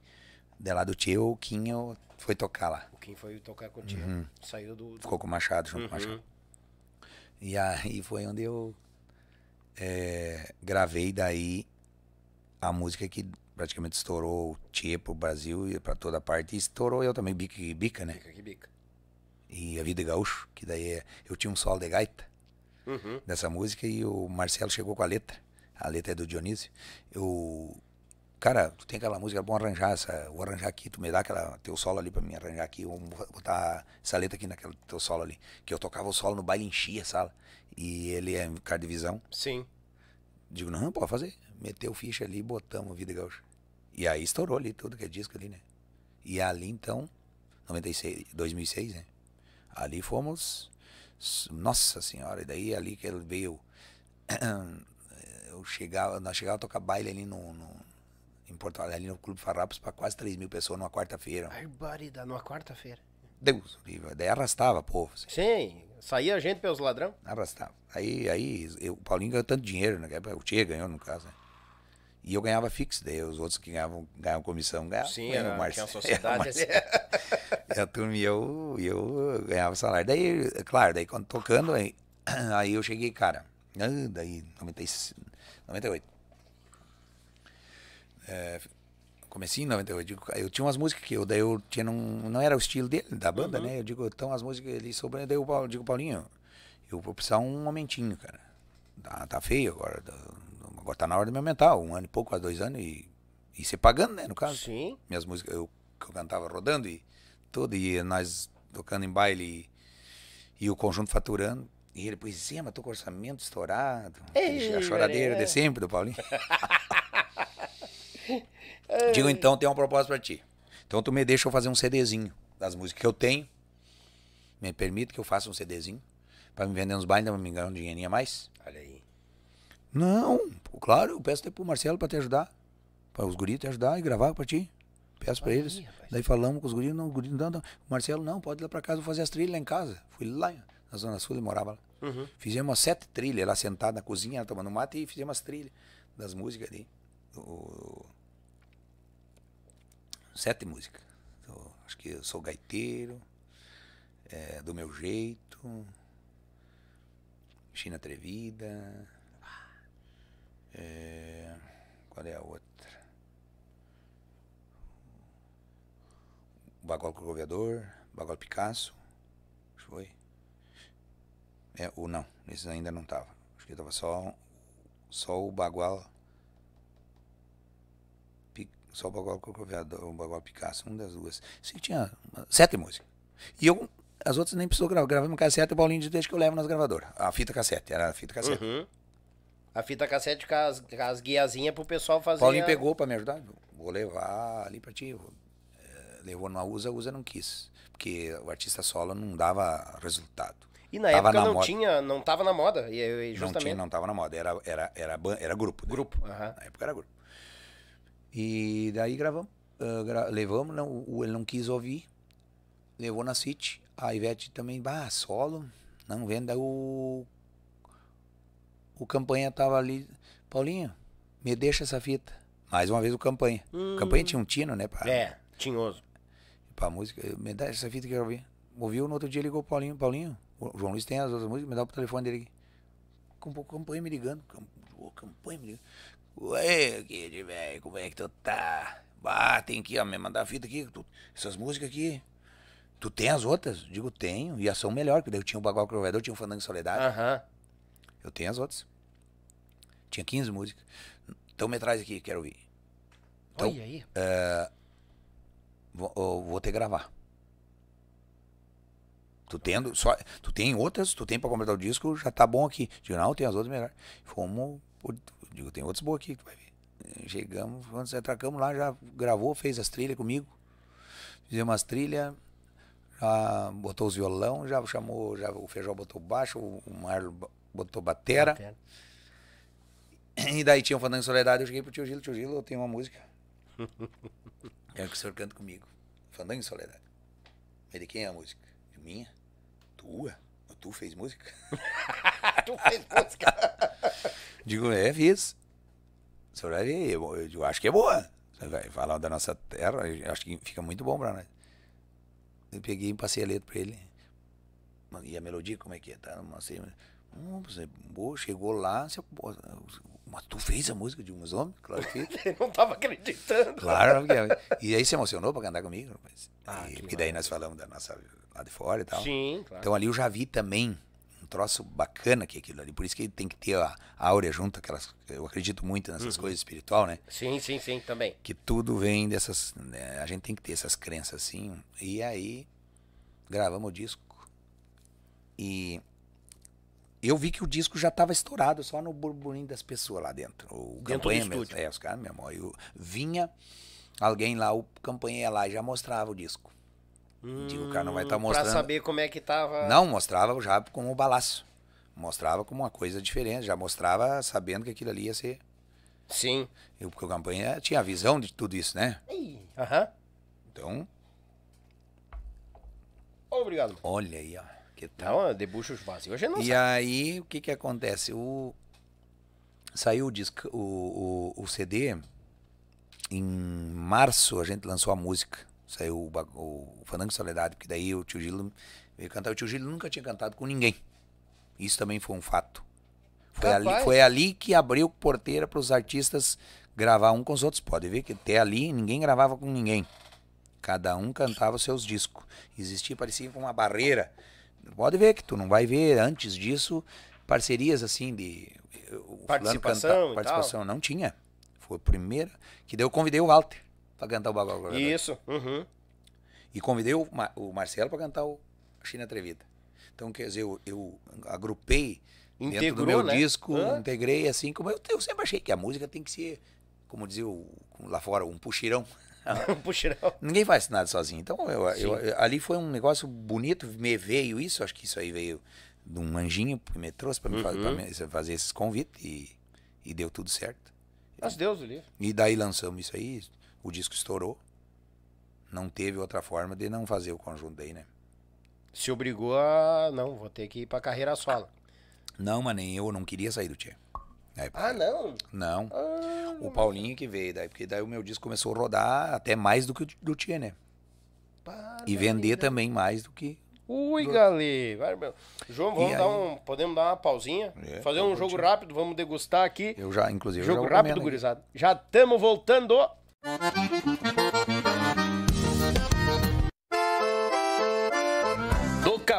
de lá do tio, o Quinho foi tocar lá. O Quinho foi tocar com o tio. Uhum. Saiu do, do, Ficou com o Machado, junto uhum. com o uhum. Machado. E aí foi onde eu é, gravei daí a música que praticamente estourou o Tchê pro Brasil e para toda parte. E estourou eu também, bica que bica, né? Bica que bica e A Vida é Gaúcho, que daí é, eu tinha um solo de gaita uhum. dessa música e o Marcelo chegou com a letra. A letra é do Dionísio. Eu, cara, tu tem aquela música, é bom arranjar essa, vou arranjar aqui, tu me dá aquela teu solo ali para me arranjar aqui, vamos botar essa letra aqui naquela teu solo ali, que eu tocava o solo no baile enchia a sala. E ele é cara de visão. Sim. Digo, não, pode fazer. Meteu ficha ali, botamos Vida é Gaúcha. E aí estourou ali tudo que é disco ali, né? E ali então, 96, 2006, né? ali fomos, nossa senhora, e daí ali que ele veio, eu chegava, nós chegávamos a tocar baile ali no, no em Porto Alegre, ali no Clube Farrapos, para quase 3 mil pessoas numa quarta-feira. Barbaridade, numa quarta-feira. Deus, viva. Daí arrastava povo. Assim. Sim, saía gente pelos ladrão. Arrastava. Aí, aí eu, o Paulinho ganhou tanto dinheiro, né? É, o Tia ganhou, no caso. Né? E eu ganhava fixo, daí os outros que ganhavam, ganhavam comissão ganhavam. Sim, era, tinha uma sociedade. Era, a turma e eu, eu ganhava salário. Daí, claro, daí quando tocando, aí, aí eu cheguei, cara, daí 98. É, comecei em 98. Eu, eu tinha umas músicas que eu, daí eu tinha, não, não era o estilo dele, da banda, uhum. né? Eu digo, então as músicas ali sobrando, daí eu digo, Paulinho, eu vou precisar um momentinho, cara. Tá, tá feio agora, agora tá na hora de me aumentar, um ano e pouco, quase dois anos, e, e ser pagando, né, no caso. Sim. Minhas músicas, eu, eu cantava rodando e tudo, e nós tocando em baile e, e o conjunto faturando. E ele, pois é, mas tô com orçamento estourado. Ei, a choradeira é. de sempre do Paulinho. Digo, então, tem uma proposta para ti. Então tu me deixa eu fazer um CDzinho das músicas que eu tenho. Me permite que eu faça um CDzinho para me vender nos bailes, não me ganhar um dinheirinho a mais. Olha aí. Não, claro, eu peço até pro Marcelo para te ajudar. Para os guris te ajudar e gravar para ti. Peço para eles. Rapaz. Daí falamos com os guris, não, os guris não, não. O Marcelo, não, pode ir lá para casa, vou fazer as trilhas lá em casa. Fui lá na Zona Sul, e morava lá. Uhum. Fizemos sete trilhas lá sentado na cozinha, tomando mate, e fizemos as trilhas das músicas ali. O... Sete músicas. acho que eu sou gaiteiro, é, do meu jeito, China Atrevida. É, qual é a outra? bagual Bagol bagual Picasso, acho que foi. É, ou não, esses ainda não tava. Acho que tava só, só o Bagual. Só o Bagual Corcoveador, o Bagual Picasso, uma das duas. Sei que tinha sete músicas. E eu, as outras nem precisou gravar. Gravei cassete e bolinho Paulinho texto que eu levo nas gravadoras. A fita cassete, era a fita cassete. Uhum a fita cassete com as, as guiazinhas pro pessoal fazer. Paulinho pegou pra me ajudar. Vou levar ali pra ti. Eh, levou numa USA, a USA não quis. Porque o artista solo não dava resultado. E na tava época na não moda. tinha, não tava na moda. E, justamente... Não tinha, não tava na moda. Era, era, era, era grupo. Né? Grupo, Na época era grupo. E daí gravamos. Uh, gra levamos, não, o, ele não quis ouvir. Levou na City. A Ivete também, bah, solo. Não venda o o Campanha tava ali, Paulinho, me deixa essa fita. Mais uma vez o Campanha. Hum. O Campanha hum. tinha um tino, né? Pra, é, tinhoso. Pra música, me dá essa fita que eu ouvi. Ouviu, no outro dia ligou o Paulinho. Paulinho, o João Luiz tem as outras músicas, me dá o telefone dele aqui. Com o Campanha me ligando. O Campanha me ligando. Ué, Kid, velho, como é que tu tá? Bah, tem que ó, me mandar a fita aqui. Tu, essas músicas aqui. Tu tem as outras? Digo, tenho. E as são melhor, porque daí eu tinha o Bagual Crovedor, tinha o Fandango Soledade. Aham. Uh -huh. Eu tenho as outras. Tinha 15 músicas. Então me traz aqui, quero ouvir. Então, aí. É, vou, vou ter que gravar. Tu tendo, só, tu tem outras, tu tem pra completar o disco, já tá bom aqui. Digo, não, tem as outras melhores. Fomos, digo, tem outras boas aqui que tu vai ver. Chegamos, quando atracamos lá, já gravou, fez as trilhas comigo. Fizemos as trilhas, já botou os violão, já chamou, já o Feijão botou baixo, o Marlon botou batera. batera. E daí tinha um Fandango Soledade, eu cheguei pro tio Gilo, tio Gilo, eu tenho uma música. Quero que o senhor cante comigo. Fandango Soledade. Mas de quem é a música? De minha? Tua? Tu fez música? tu fez música? Digo, é, fiz. Senhor, é eu, eu, eu acho que é boa. Vai falar da nossa terra, acho que fica muito bom pra nós. Eu peguei e passei a letra pra ele. E a melodia, como é que é? Tá? Não sei. Mas você é boa, chegou lá, você, mas tu fez a música de uns homens? Claro que. não estava acreditando. Claro, porque... e aí você emocionou para cantar comigo, rapaz. Ah, e, porque daí nós falamos da nossa lá de fora e tal. Sim, claro. Então ali eu já vi também um troço bacana que é aquilo ali. Por isso que tem que ter a, a áurea junto, aquelas, eu acredito muito nessas uhum. coisas espiritual, né? Sim, sim, sim, também. Que tudo vem dessas, né? a gente tem que ter essas crenças assim. E aí gravamos o disco. E eu vi que o disco já estava estourado só no burburinho das pessoas lá dentro. O dentro campanha mesmo, é, os caras mesmo. Eu vinha alguém lá, o campanha ia lá e já mostrava o disco. Hum, Digo, o cara não vai estar tá hum, mostrando. Pra saber como é que tava. Não, mostrava já como o balaço. Mostrava como uma coisa diferente, já mostrava sabendo que aquilo ali ia ser. Sim. Eu, porque o campanha tinha a visão de tudo isso, né? Aham. Então. Obrigado. Olha aí, ó. Que tal? Tá, então, debuchos vazios. Hoje é não E sabe. aí, o que que acontece? O... Saiu o, disco, o, o, o CD, em março a gente lançou a música. Saiu o, o Fandango Soledade, porque daí o tio Gilo veio cantar. O tio Gilo nunca tinha cantado com ninguém. Isso também foi um fato. Foi, ali, foi ali que abriu porteira para os artistas gravar um com os outros. Pode ver que até ali ninguém gravava com ninguém. Cada um cantava os seus discos. Existia, parecia uma barreira Pode ver que tu não vai ver antes disso parcerias assim de. Participação? Eh, canta, participação não tinha. Foi a primeira. Que deu eu convidei o Walter para cantar o bagulho. Isso. Uhum. E convidei o, o Marcelo para cantar o China Atrevida. Então, quer dizer, eu, eu agrupei Integrou, dentro do meu né? disco, Hã? integrei assim, como eu, eu sempre achei que a música tem que ser, como dizia o, lá fora, um puxirão. Ninguém faz nada sozinho. Então, eu, eu, ali foi um negócio bonito, me veio isso, acho que isso aí veio de um anjinho que me trouxe para uhum. fazer, fazer esses convites e, e deu tudo certo. Mas Deus, livro. E daí lançamos isso aí, o disco estourou. Não teve outra forma de não fazer o conjunto aí, né? Se obrigou a. Não, vou ter que ir pra carreira solo. Não, mas nem eu não queria sair do Tchê ah, não? Não. Ah. O Paulinho que veio, daí, porque daí o meu disco começou a rodar até mais do que o do Tchê, né? e vender né? também mais do que. Ui, do... galera. João, vamos dar um, podemos dar uma pausinha? É, fazer um jogo rápido, vamos degustar aqui. Eu já, inclusive. Jogo já rápido, gurizada. Já estamos voltando. Música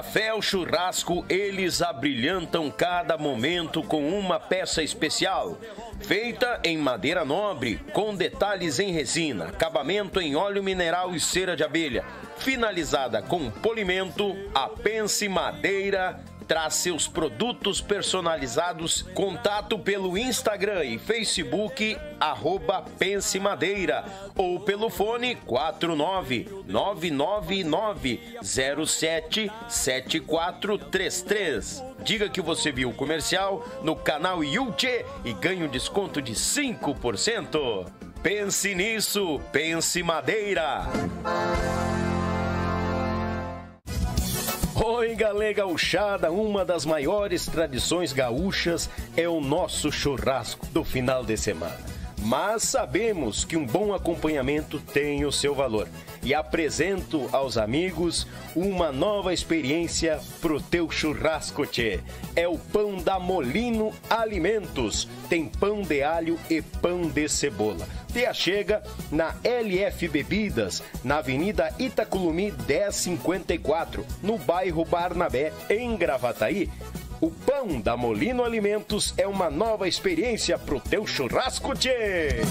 café, churrasco, eles abrilhantam cada momento com uma peça especial, feita em madeira nobre, com detalhes em resina, acabamento em óleo mineral e cera de abelha, finalizada com polimento, a pence madeira traz seus produtos personalizados. Contato pelo Instagram e Facebook arroba Pense Madeira ou pelo fone 49999077433. Diga que você viu o comercial no canal Yulche e ganhe um desconto de 5%. Pense nisso, pense Madeira. Oi, galera gauchada, uma das maiores tradições gaúchas é o nosso churrasco do final de semana. Mas sabemos que um bom acompanhamento tem o seu valor e apresento aos amigos uma nova experiência pro teu churrasco, tchê. É o pão da Molino Alimentos. Tem pão de alho e pão de cebola. Te chega na LF Bebidas, na Avenida Itaculumi 1054, no bairro Barnabé, em Gravataí. O pão da Molino Alimentos é uma nova experiência pro teu churrasco, tchê!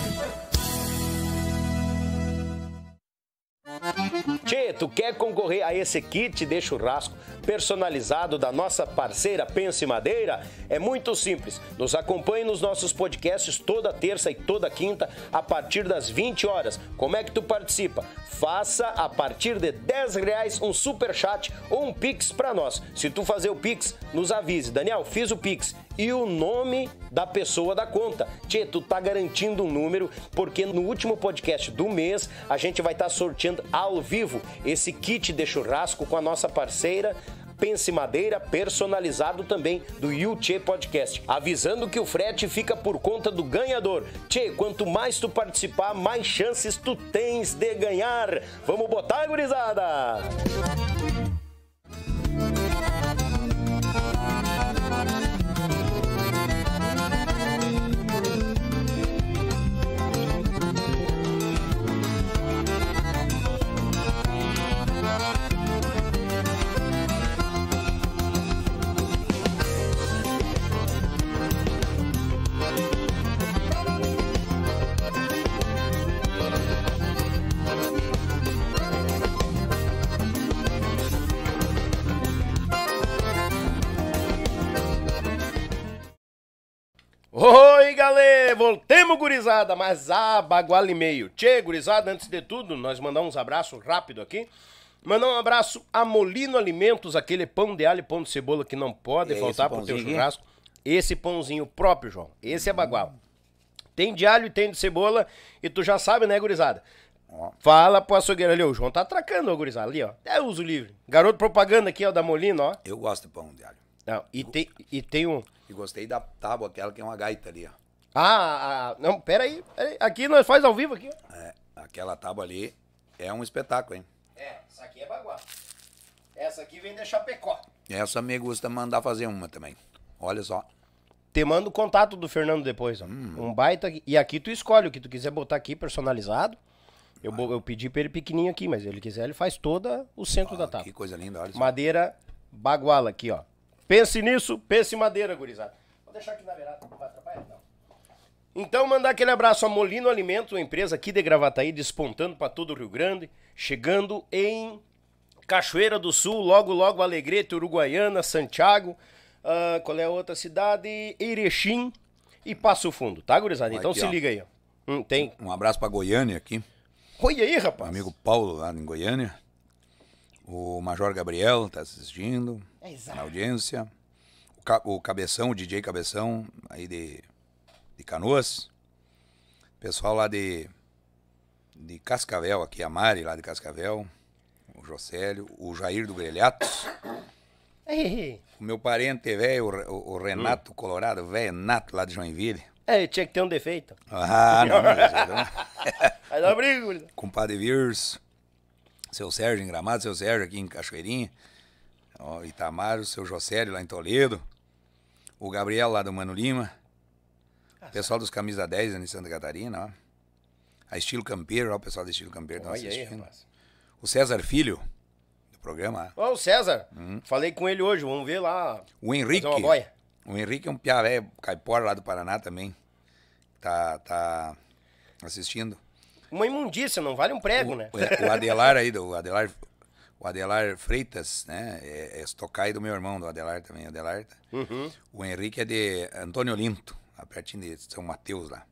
Tchê, tu quer concorrer a esse kit de churrasco personalizado da nossa parceira Pense Madeira? É muito simples. Nos acompanhe nos nossos podcasts toda terça e toda quinta a partir das 20 horas. Como é que tu participa? Faça a partir de 10 reais um super chat ou um pix para nós. Se tu fazer o pix, nos avise. Daniel, fiz o pix e o nome da pessoa da conta. Tchê, tu tá garantindo um número, porque no último podcast do mês a gente vai estar tá ao vivo esse kit de churrasco com a nossa parceira Pense Madeira personalizado também do Yuchê Podcast, avisando que o frete fica por conta do ganhador. Tchê, quanto mais tu participar, mais chances tu tens de ganhar. Vamos botar, gurizada! Ale! Voltemos, gurizada! Mas ah, bagual e meio. Tchê, gurizada, antes de tudo, nós mandamos um abraço rápido aqui. Mandar um abraço a Molino Alimentos, aquele pão de alho e pão de cebola que não pode Esse faltar pro teu churrasco. Esse pãozinho próprio, João. Esse é bagual. Tem de alho e tem de cebola. E tu já sabe, né, gurizada? Fala pro açougueiro ali, o João tá atracando, ó, gurizada, ali, ó. É uso livre. Garoto propaganda aqui, ó, da Molino, ó. Eu gosto de pão de alho. Não, e, tem, e tem um... E gostei da tábua, aquela que é uma gaita ali, ó. Ah, ah, ah, não, peraí, peraí. Aqui nós faz ao vivo aqui. É, aquela tábua ali é um espetáculo, hein? É, essa aqui é baguá. Essa aqui vem deixar pecó. Essa me gusta mandar fazer uma também. Olha só. Te mando o contato do Fernando depois, ó. Hum. Um baita. E aqui tu escolhe o que tu quiser botar aqui personalizado. Eu, ah. eu pedi pra ele pequenininho aqui, mas ele quiser, ele faz todo o centro ah, da tábua. Que coisa linda, olha só. Madeira baguala aqui, ó. Pense nisso, pense em madeira, gurizada. Vou deixar aqui na beirada, não vai atrapalhar, não. Então, mandar aquele abraço a Molino Alimento, uma empresa aqui de Gravataí, despontando para todo o Rio Grande, chegando em Cachoeira do Sul, logo, logo Alegrete, Uruguaiana, Santiago, uh, qual é a outra cidade? Erechim e Passo Fundo, tá, gurizada? Então aqui, se ó. liga aí. Ó. Hum, tem. Um abraço para Goiânia aqui. Oi aí, rapaz. Meu amigo Paulo lá em Goiânia. O Major Gabriel tá assistindo. É Na audiência. O, Ca... o Cabeção, o DJ Cabeção, aí de de Canoas, pessoal lá de, de Cascavel, aqui a Mari lá de Cascavel, o Jocélio, o Jair do Grelhatos. o meu parente velho, o, o Renato hum. Colorado, velho Nato lá de Joinville. É, tinha que ter um defeito. Ah, não, não. Vai dar briga, Compadre Virso, seu Sérgio em Gramado, seu Sérgio aqui em Cachoeirinha, o Itamar, o seu Jocélio lá em Toledo, o Gabriel lá do Mano Lima, pessoal dos Camisa 10 em Santa Catarina, ó. A Estilo Campeiro, ó, o pessoal da Estilo Campeiro tá assistindo. Aí, o César Filho, do programa. Ó, o César. Uhum. Falei com ele hoje, vamos ver lá. O Henrique. O Henrique é um piá velho, caipora lá do Paraná também. Tá, tá assistindo. Uma imundícia, não vale um prego, o, né? É, o Adelar aí, do, o Adelar o Adelar Freitas, né? É, é do meu irmão, do Adelar também. Adelar. Tá? Uhum. O Henrique é de Antônio Linto, lá pertinho de São Mateus lá.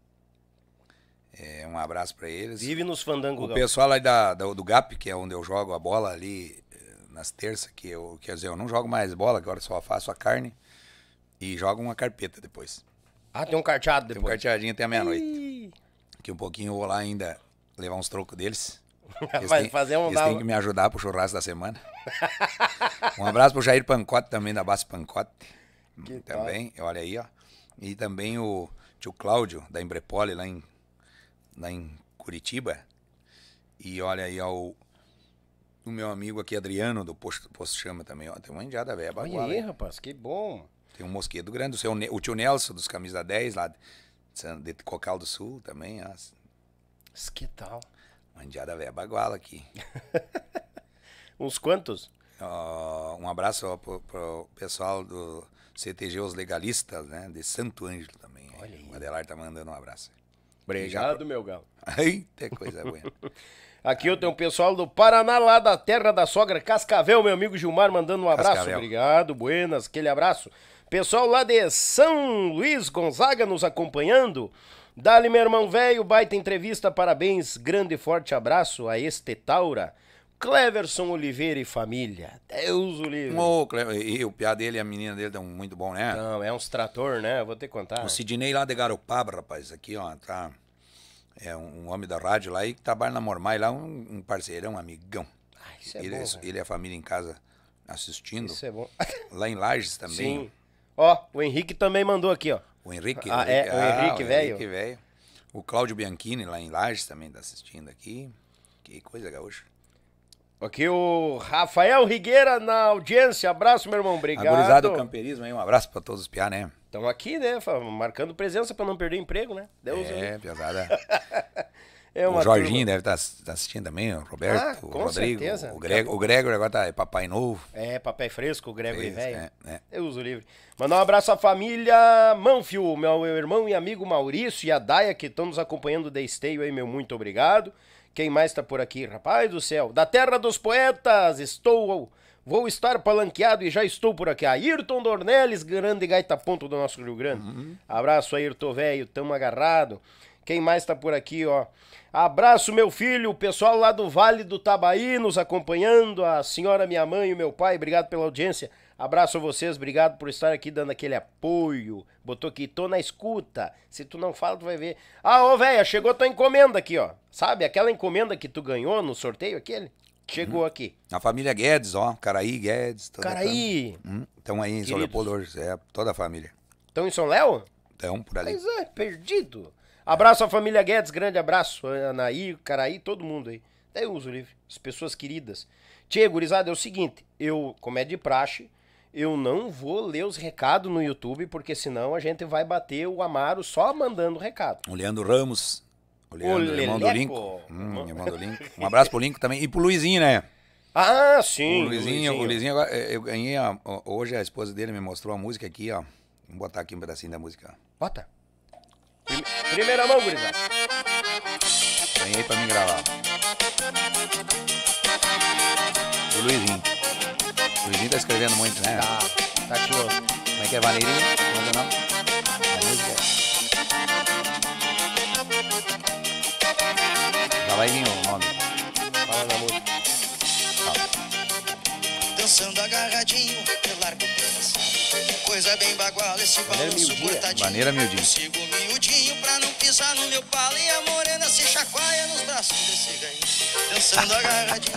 É, um abraço para eles. Vive nos fandangos. O pessoal lá da, da, do GAP, que é onde eu jogo a bola ali eh, nas terças, que eu, quer dizer, eu não jogo mais bola, agora só faço a carne e jogo uma carpeta depois. Ah, tem um carteado depois. Tem um carteadinho até meia-noite. Que um pouquinho eu vou lá ainda levar uns trocos deles. Eles Vai, fazer um eles têm que me ajudar pro churrasco da semana. um abraço pro Jair Pancote também, da base Pancote. Que também, top. olha aí, ó e também o tio Cláudio, da Embrepoli, lá em, lá em Curitiba. E olha aí ao o meu amigo aqui, Adriano, do Posto, Posto Chama também. Ó, tem uma indiada velha. Olha aí, rapaz, que bom. Tem um mosquedo grande. O, seu, o tio Nelson, dos Camisa 10, lá de, de Cocal do Sul também. Ó. Que tal? Uma indiada velha baguala aqui. Uns quantos? Uh, um abraço ó, pro, pro pessoal do CTG Os Legalistas, né? De Santo Ângelo também. Olha aí. O Adelar tá mandando um abraço. Obrigado, já... meu galo. Eita, coisa boa. Aqui eu tenho um pessoal do Paraná, lá da terra da sogra, Cascavel, meu amigo Gilmar, mandando um abraço. Cascavel. Obrigado, buenas, aquele abraço. Pessoal lá de São Luís Gonzaga nos acompanhando. Dali, meu irmão velho, baita entrevista, parabéns, grande e forte abraço a Estetaura. Taura. Cleverson Oliveira e família. Deus o livre. Oh, e o piá dele e a menina dele estão muito bom, né? Não, é uns trator, né? Eu vou ter que contar. O Sidney lá de Garopaba, rapaz, aqui, ó, tá. É um homem da rádio lá e que trabalha na Mormai lá, um, um parceirão, um amigão. Ai, ah, isso é ele, bom, é, ele e a família em casa assistindo. Isso é bom. lá em Lages também. Sim. Ó, o Henrique também mandou aqui, ó. O Henrique. Ah, é, o ah, Henrique, ah, velho. O Henrique, velho. O Cláudio Bianchini lá em Lages também tá assistindo aqui. Que coisa gaúcha. Aqui o Rafael Rigueira na audiência. Abraço, meu irmão. Obrigado. Agorizado camperismo aí. Um abraço pra todos os piá, né? Estão aqui, né? Marcando presença pra não perder emprego, né? Deus é, pesada. é o Jorginho turma. deve estar tá, tá assistindo também, o Roberto, ah, o Rodrigo. Certeza. O, Greg, o Gregor agora tá é papai novo. É, papai fresco, o Gregor fresco, velho. É, é. Eu uso livre. Mandar um abraço à família Manfio, meu irmão e amigo Maurício e a Daia que estão nos acompanhando da Esteio aí, meu muito obrigado. Quem mais está por aqui? Rapaz do céu, da terra dos poetas, estou, vou estar palanqueado e já estou por aqui. Ayrton Dornelles, grande gaita ponto do nosso Rio Grande. Uhum. Abraço, Ayrton velho, tamo agarrado. Quem mais está por aqui, ó? Abraço, meu filho, o pessoal lá do Vale do Tabaí nos acompanhando, a senhora, minha mãe e o meu pai, obrigado pela audiência. Abraço a vocês, obrigado por estar aqui dando aquele apoio. Botou aqui, tô na escuta. Se tu não fala, tu vai ver. Ah, ô, véia, chegou tua encomenda aqui, ó. Sabe aquela encomenda que tu ganhou no sorteio, aquele? Chegou uhum. aqui. A família Guedes, ó. Caraí, Guedes. Caraí. Estão hum, aí em São Leopoldo, é, toda a família. Estão em São Léo? Estão, por ali. Pois é, perdido. Abraço à família Guedes, grande abraço. Anaí, Caraí, todo mundo aí. Até o uso livre. As pessoas queridas. Tiago gurizada, é o seguinte. Eu, como é de praxe, eu não vou ler os recados no YouTube, porque senão a gente vai bater o Amaro só mandando recado. O Leandro Ramos, o Leandro, o irmão do Linco. Hum, irmão do Linco. Um abraço pro Linco também e pro Luizinho, né? Ah, sim. O Luizinho, Luizinho. O Luizinho agora, é, eu ganhei, a, hoje a esposa dele me mostrou a música aqui, ó. Vamos botar aqui um pedacinho da música. Bota. Primeira mão, gurizada. Ganhei pra me gravar. O Luizinho. Luizinho tá escrevendo muito, né? Tá, tá ativo. Como é que é, Valerinho? não? A música. Já vai vir o nome. Fala da música dançando agarradinho, eu largo pra Coisa bem baguala esse balanço cortadinho. Maneira Sigo miudinho pra não pisar no meu palo e a morena se chacoalha nos braços desse Dançando agarradinho,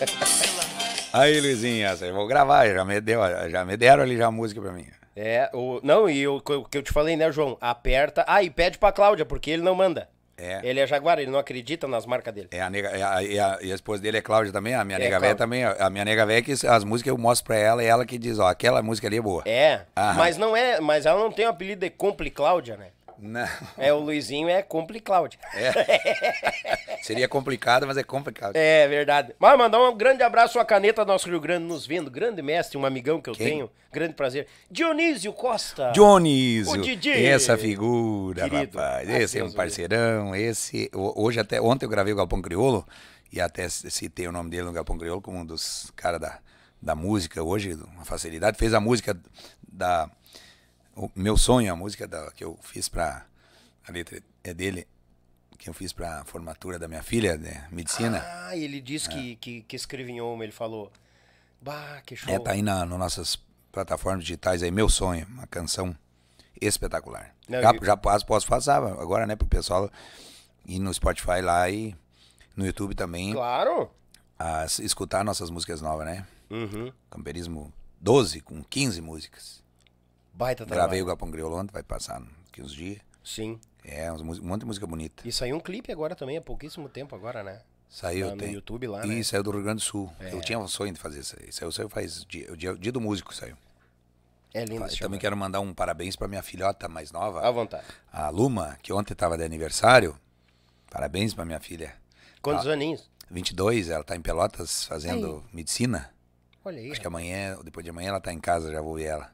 Aí, Luizinha, eu vou gravar, já me, deu, já me deram ali já a música pra mim. É, o, não, e o que eu te falei, né, João? Aperta. Ah, e pede pra Cláudia, porque ele não manda. É. Ele é jaguar, ele não acredita nas marcas dele. É a nega, é a, é a, e a esposa dele é Cláudia também, a minha é, nega véia também. A minha nega véia é que as músicas eu mostro pra ela e ela que diz, ó, aquela música ali é boa. É, Aham. mas não é, mas ela não tem o apelido de Comple Cláudia, né? Não. É, o Luizinho é Complicloud. É. Seria complicado, mas é complicado. É, verdade. Mas mandar um grande abraço à caneta do nosso Rio Grande nos vendo. Grande mestre, um amigão que eu Quem? tenho. Grande prazer. Dionísio Costa. Dionísio. O Didi. Essa figura, Querido. rapaz. Ah, Esse é um parceirão. Esse, hoje até, ontem eu gravei o Galpão Criolo e até citei o nome dele no Galpão Criolo como um dos caras da, da música hoje, uma facilidade. Fez a música da o meu sonho, a música da, que eu fiz para a letra é dele, que eu fiz para a formatura da minha filha, né, medicina. Ah, ele disse é. que, que, que escreve em ele falou. Bah, que show. É, tá aí na, nas nossas plataformas digitais aí, Meu Sonho, uma canção espetacular. Não, já, eu... já posso, posso passar agora, né, pro pessoal ir no Spotify lá e no YouTube também. Claro! A escutar nossas músicas novas, né? Uhum. Camperismo 12 com 15 músicas. Baita trabalho. Gravei o Galpão Griolonto, vai passar uns dias. Sim. É, um monte de música bonita. E saiu um clipe agora também, há pouquíssimo tempo agora, né? Saiu, tá no, tem. No YouTube lá, né? E saiu do Rio Grande do Sul. É. Eu tinha o sonho de fazer isso aí. Saiu, saiu faz dia, o dia, dia do músico saiu. É lindo. Eu também né? quero mandar um parabéns para minha filhota mais nova. À vontade. A Luma, que ontem estava de aniversário. Parabéns para minha filha. Quantos tá ela, aninhos? 22, ela está em Pelotas fazendo medicina. Olha aí. Acho que amanhã, depois de amanhã ela está em casa, já vou ver ela.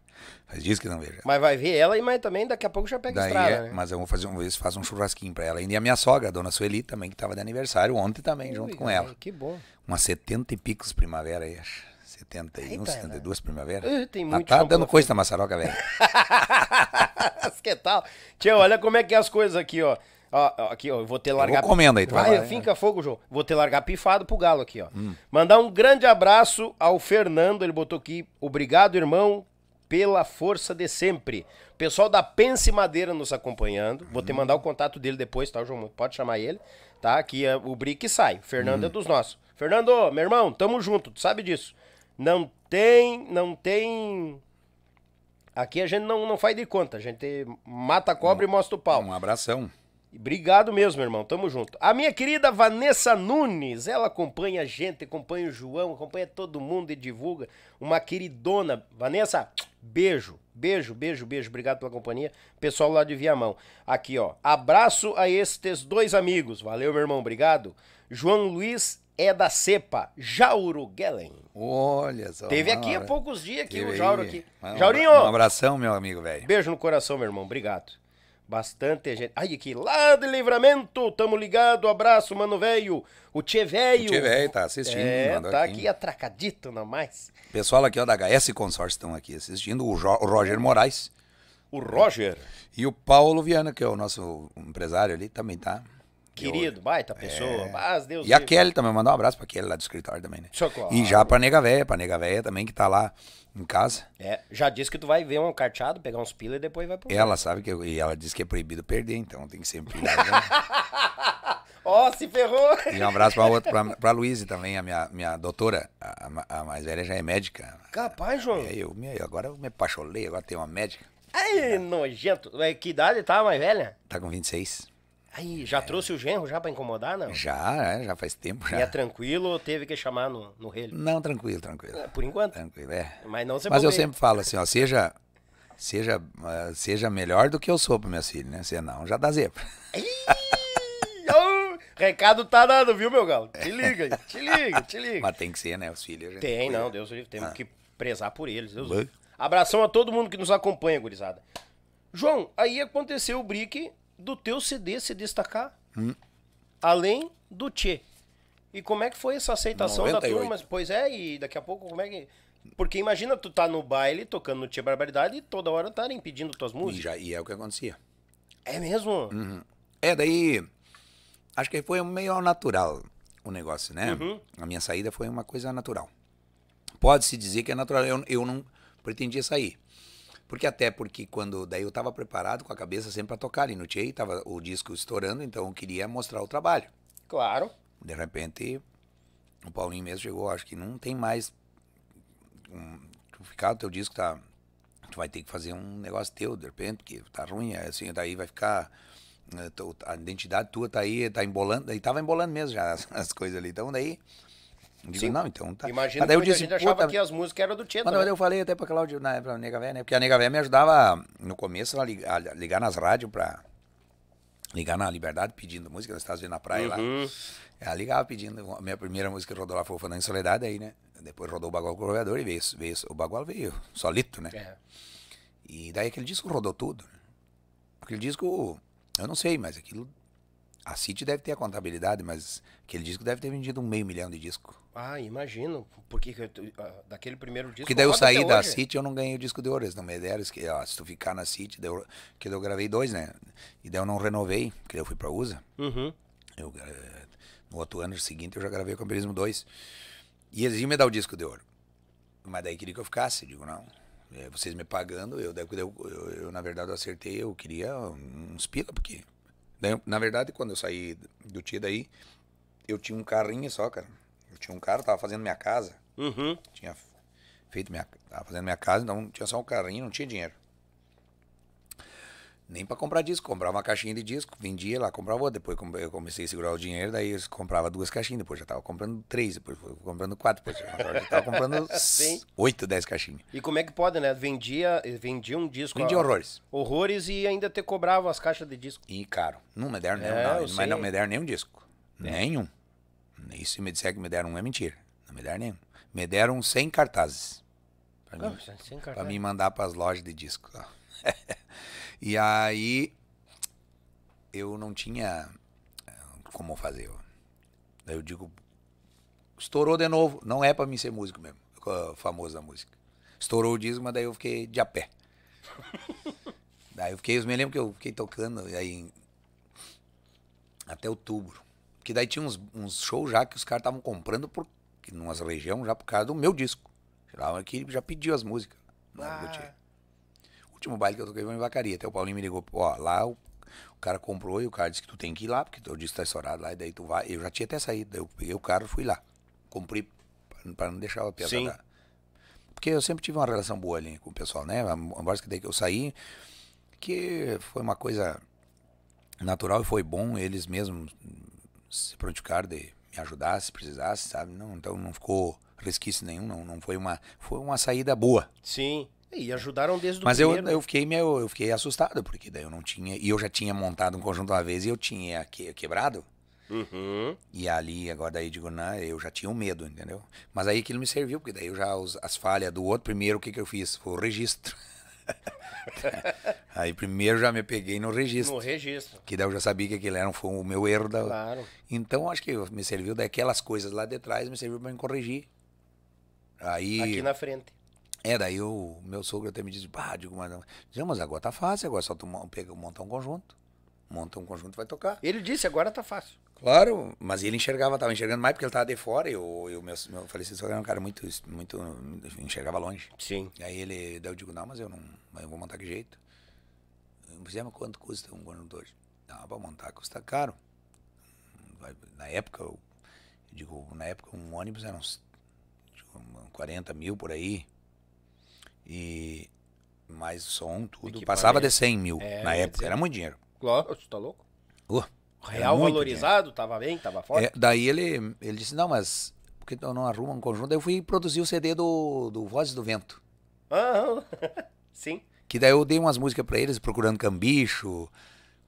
Faz dias que não vejo. Mas vai ver ela e mas também daqui a pouco já pega Daí estrada, é, né? Mas eu vou fazer um vez, faço um churrasquinho pra ela. E a minha sogra, a dona Sueli, também, que tava de aniversário ontem também, Ui, junto com ela. Que bom. Umas 70 e picos primavera aí, acho. 71, Eita, 72 né? primavera. Eu, tem tá- muito tá, dando coisa da maçaroca, velho. que tal? Tia, olha como é que é as coisas aqui, ó. ó aqui, ó, eu vou ter largar. Eu comendo aí, tu vai. vai finca né? fogo, João. Vou ter largar pifado pro galo aqui, ó. Hum. Mandar um grande abraço ao Fernando, ele botou aqui. Obrigado, irmão pela força de sempre. Pessoal da Pense Madeira nos acompanhando. Vou te uhum. mandar o contato dele depois, tá, João? Pode chamar ele, tá? Que é o Brick sai. Fernando é uhum. é dos nossos. Fernando, meu irmão, tamo junto, tu sabe disso. Não tem, não tem Aqui a gente não, não faz de conta, a gente mata a cobra um, e mostra o pau. Um abração. Obrigado mesmo, irmão. Tamo junto. A minha querida Vanessa Nunes, ela acompanha a gente, acompanha o João, acompanha todo mundo e divulga. Uma queridona. Vanessa, beijo, beijo, beijo, beijo. Obrigado pela companhia. Pessoal lá de Viamão. Aqui, ó. Abraço a estes dois amigos. Valeu, meu irmão. Obrigado. João Luiz é da cepa, Jauro Gellen. Olha só. Teve aqui hora. há poucos dias que o Jauro aqui. Jaurinho! Um abração, meu amigo, velho. Beijo no coração, meu irmão. Obrigado. Bastante gente. Ai, aqui, lá de livramento, tamo ligado, abraço, mano velho. O Tchê velho. O Tchê velho tá assistindo. É, tá aqui. atracadito, não mais. Pessoal aqui, ó, da HS Consórcio estão aqui assistindo, o, o Roger Moraes. O Roger. E o Paulo Viana, que é o nosso empresário ali, também tá. Querido, baita pessoa. É. Mas ah, Deus e a Kelly também, mandar um abraço pra Kelly lá do escritório também, né? Socorro. E já pra Nega Véia, pra Nega Véia também, que tá lá em casa. É, já disse que tu vai ver um carteado, pegar uns pila e depois vai pro. Ela sabe que eu, e ela disse que é proibido perder, então tem que sempre né? Ó, oh, se ferrou! E um abraço pra, outra, pra, pra Luísa também, a minha, minha doutora, a, a, mais velha já é médica. Capaz, João. É, eu, eu, agora eu me pacholei, agora tem uma médica. Ai, nojento. É, que idade tá, mais velha? Tá com 26. Aí, já é. trouxe o genro já para incomodar, não? Já, é, já faz tempo já. E é tranquilo ou teve que chamar no, no relho? Não, tranquilo, tranquilo. É, por enquanto? Tranquilo, é. Mas não Mas eu sempre falo assim, ó, seja, seja, ah, seja melhor do que eu sou para meus filhos, né? Se não, já dá zebra. Recado tá dado, viu, meu galo? Te liga, te liga, te liga. Mas tem que ser, né? Os filhos. Gente... Tem, não, Deus livre. Temos ah. que prezar por eles. Deus Abração a todo mundo que nos acompanha, gurizada. João, aí aconteceu o brique do teu CD se destacar, hum. além do Tchê. E como é que foi essa aceitação 98. da turma? Pois é, e daqui a pouco como é que... Porque imagina tu tá no baile tocando no Tchê Barbaridade e toda hora estarem tá impedindo tuas músicas. E, já, e é o que acontecia. É mesmo? Uhum. É, daí. Acho que foi meio natural o negócio, né? Uhum. A minha saída foi uma coisa natural. Pode-se dizer que é natural. Eu, eu não pretendia sair. Porque até porque quando. Daí eu estava preparado com a cabeça sempre para tocar e no Tchê, tava o disco estourando, então eu queria mostrar o trabalho. Claro. De repente, o Paulinho mesmo chegou, acho que não tem mais. Um, ficar o teu disco tá. Tu vai ter que fazer um negócio teu, de repente, porque tá ruim, é assim, daí vai ficar. Eh, a identidade tua tá aí, tá embolando, daí tava embolando mesmo já as, as coisas ali. Então daí Digo, Sim. não, então tá. Imagina que eu disse, gente assim, achava que as músicas eram do Tietchan. Mas né? eu falei até pra Cláudio, na, né, pra Nega Véia, né? Porque a Nega Véia me ajudava no começo a ligar, a ligar nas rádios pra. Ligar na Liberdade pedindo música, nós estávamos vendo na praia uhum. lá. Ela ligava pedindo. A minha primeira música que rodou lá foi o Fernando em Soledade aí, né? Depois rodou o Bagual com o Roveador e veio, veio. O Bagual veio, solito, né? É. E daí aquele disco rodou tudo. Aquele disco, eu não sei, mas aquilo a City deve ter a contabilidade, mas aquele disco deve ter vendido um meio milhão de disco. Ah, imagino. Porque ah, daquele primeiro disco. Porque daí eu saí da hoje. City eu não ganhei o disco de ouro. Eles não me deram. Que, ó, se tu ficar na City, daí que daí eu gravei dois, né? E daí eu não renovei, porque daí eu fui pra USA. Uhum. Eu, eh, no outro ano seguinte eu já gravei o Campeonismo 2. E eles iam me dar o disco de ouro. Mas daí queria que eu ficasse. Digo, não. Eh, vocês me pagando, eu, eu, eu, eu na verdade eu acertei, eu queria uns pila, porque na verdade, quando eu saí do tio daí, eu tinha um carrinho só, cara. Eu tinha um carro, tava fazendo minha casa. Uhum. Tinha feito minha. Tava fazendo minha casa, então tinha só um carrinho, não tinha dinheiro nem para comprar disco, comprava uma caixinha de disco, vendia lá, comprava outra, depois eu comecei a segurar o dinheiro, daí eu comprava duas caixinhas, depois já tava comprando três, depois fui comprando quatro, depois já tava comprando oito, dez caixinhas. E como é que pode, né? Vendia, vendia um disco... Vendia ó, horrores. Horrores e ainda te cobrava as caixas de disco. E caro. Não me deram, é, nenhum, não, mas não me deram nenhum disco. É. Nenhum. E se me disser que me deram um, é mentira. Não me deram nenhum. Me deram 100 cartazes. Pra, ah, mim, 100 cartazes. pra me mandar para as lojas de disco. E aí eu não tinha eh, como fazer. Daí eu digo, estourou de novo. Não é para mim ser músico mesmo, famoso da música. Estourou o disco, mas daí eu fiquei de a pé. daí eu fiquei, eu me lembro que eu fiquei tocando aí até outubro. Que daí tinha uns, uns shows já que os caras estavam comprando por umas regiões já por causa do meu disco. que já pediu as músicas. Ah último baile que eu toquei foi em Vacaria. Até o Paulinho me ligou, ó, lá o, o cara comprou e o cara disse que tu tem que ir lá, porque teu disco tá estourado lá, e daí tu vai. Eu já tinha até saído, daí eu peguei o carro e fui lá. Comprei para não deixar a piada. Sim. Lá. Porque eu sempre tive uma relação boa ali com o pessoal, né? Embora que daí que eu saí, que foi uma coisa natural e foi bom, eles mesmos se prontificaram de me ajudar se precisasse, sabe? Não, então não ficou resquício nenhum, não, não foi uma foi uma saída boa. Sim. E ajudaram desde o Mas primeiro. eu, eu, fiquei meio, eu fiquei assustado, porque daí eu não tinha. E eu já tinha montado um conjunto uma vez e eu tinha que, quebrado. Uhum. E ali, agora daí digo, não, eu já tinha um medo, entendeu? Mas aí aquilo me serviu, porque daí eu já os, as falhas do outro primeiro, o que, que eu fiz? Foi o registro. aí primeiro já me peguei no registro. No registro. Que daí eu já sabia que aquilo era, foi o meu erro. Da... Claro. Então acho que me serviu daquelas coisas lá de trás, me serviu para me corrigir. Aí, Aqui na frente. É, daí o meu sogro até me disse, pá, digo, mas, não. mas agora tá fácil, agora é só tu pega, montar um conjunto. Monta um conjunto vai tocar. Ele disse, agora tá fácil. Claro, mas ele enxergava, tava enxergando mais porque ele tava de fora. E eu, eu, meu, meu falecido sogro era um cara muito, muito, enxergava longe. Sim. E aí ele, daí eu digo, não, mas eu não, mas eu vou montar que jeito. Fizemos é, quanto custa um conjunto hoje? Não, ah, pra montar custa caro. Na época, eu, eu digo, na época um ônibus era uns 40 mil por aí. E mais som, tudo. Passava de 100 mil é, na época. Dizer, era muito dinheiro. Claro, você tá louco? Uh, Real valorizado, dinheiro. tava bem, tava forte. É, daí ele, ele disse, não, mas por que não arruma um conjunto? Daí eu fui produzir o CD do, do Vozes do Vento. Ah, sim. Que daí eu dei umas músicas para eles, procurando cambicho,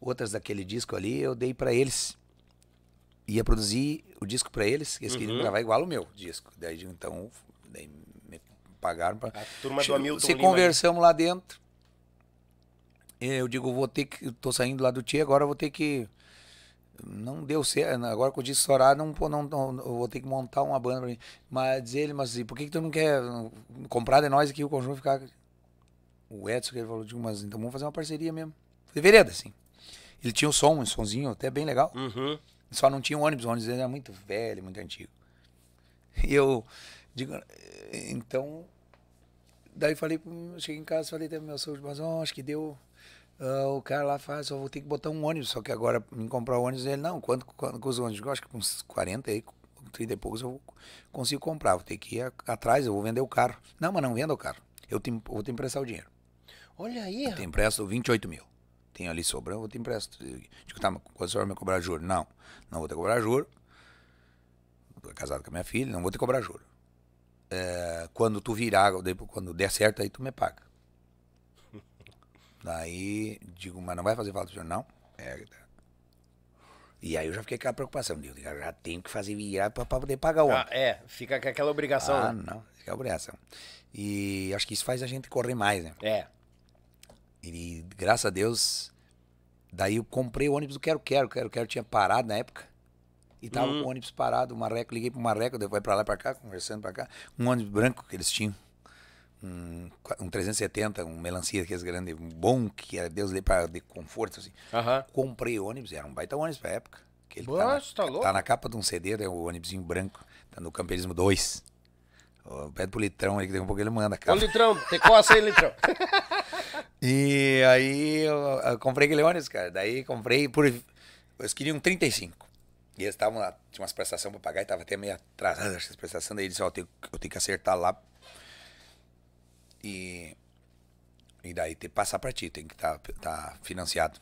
outras daquele disco ali, eu dei para eles. Ia produzir o disco para eles, eles uhum. queriam gravar igual o meu disco. Daí então, daí pagaram para. Se conversamos Lima. lá dentro. Eu digo, vou ter que. Tô saindo lá do Tia, agora vou ter que. Não deu certo. Né, agora que eu disse estourar, não, não, não, vou ter que montar uma banda pra mim. Mas ele, mas assim, por que, que tu não quer comprar de nós aqui o conjunto ficar. O Edson que ele falou, digo, mas então vamos fazer uma parceria mesmo. vereda, assim. Ele tinha um som, um sonzinho até bem legal. Uhum. Só não tinha um ônibus, o ônibus era muito velho, muito antigo. E eu Digo, então, daí falei, hum, cheguei em casa, falei até meu sogro, mas oh, acho que deu. Uh, o cara lá faz, eu vou ter que botar um ônibus, só que agora me comprar o ônibus, ele, não, quanto, quanto com os ônibus? Eu acho que uns 40 aí, 30 e poucos eu consigo comprar, vou ter que ir atrás, eu vou vender o carro. Não, mas não venda o carro, eu te, vou te emprestar o dinheiro. Olha aí. Eu te empresto 28 mil. Tenho ali sobrando, eu te empresto. Digo, tá, mas quanto você vai me cobrar juro? Não, não vou ter que cobrar juro. Estou casado com a minha filha, não vou ter que cobrar juro é, quando tu virar, quando der certo, aí tu me paga. Daí digo, mas não vai fazer falta de jornal não? É. Tá. E aí eu já fiquei com a preocupação, digo, já tenho que fazer virar para poder pagar o ah, É, fica com aquela obrigação. Ah, né? não, fica a obrigação. E acho que isso faz a gente correr mais, né? É. E graças a Deus, daí eu comprei o ônibus do Quero Quero, Quero Quero tinha parado na época. E tava uhum. com um ônibus parado, o Marreco, liguei pro Marreco, depois pra lá pra cá, conversando pra cá. Um ônibus branco que eles tinham. Um, um 370, um melancia que é grande, um bom que era Deus dê para de conforto assim. Uhum. Comprei ônibus, era um baita ônibus pra época. Que ele Nossa, tá, na, tá, tá, louco. tá na capa de um CD, é né, o ônibusinho branco, tá no Campeonismo 2. pede pro Litrão aí que daqui a pouco ele manda, cara. Ô Litrão, te coça aí, Litrão. e aí eu, eu comprei aquele ônibus, cara. Daí comprei por. Eles queriam 35. E eles estavam lá, tinha umas prestações para pagar e tava até meio atrasado essas prestações. Daí eles, ó, eu, tenho, eu tenho que acertar lá. E. E daí tem que passar para ti, tem que estar tá, tá financiado.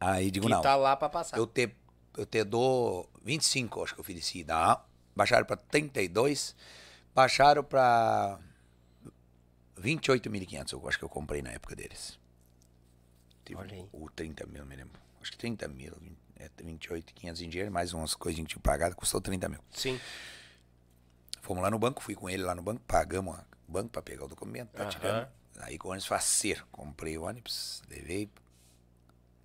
Aí digo, que não. tá lá para passar. Eu te, eu te dou 25, acho que eu ofereci. Não. Baixaram para 32, baixaram para 28.500, eu acho que eu comprei na época deles. Tipo, Olha aí. Ou 30 mil, me lembro. Acho que 30 mil, 20 é 28,500 em dinheiro, mais umas coisinhas que tinha pagado, custou 30 mil. Sim. Fomos lá no banco, fui com ele lá no banco, pagamos o banco para pegar o documento, tá uh -huh. tirando. Aí com o ônibus faceiro, comprei o ônibus, levei.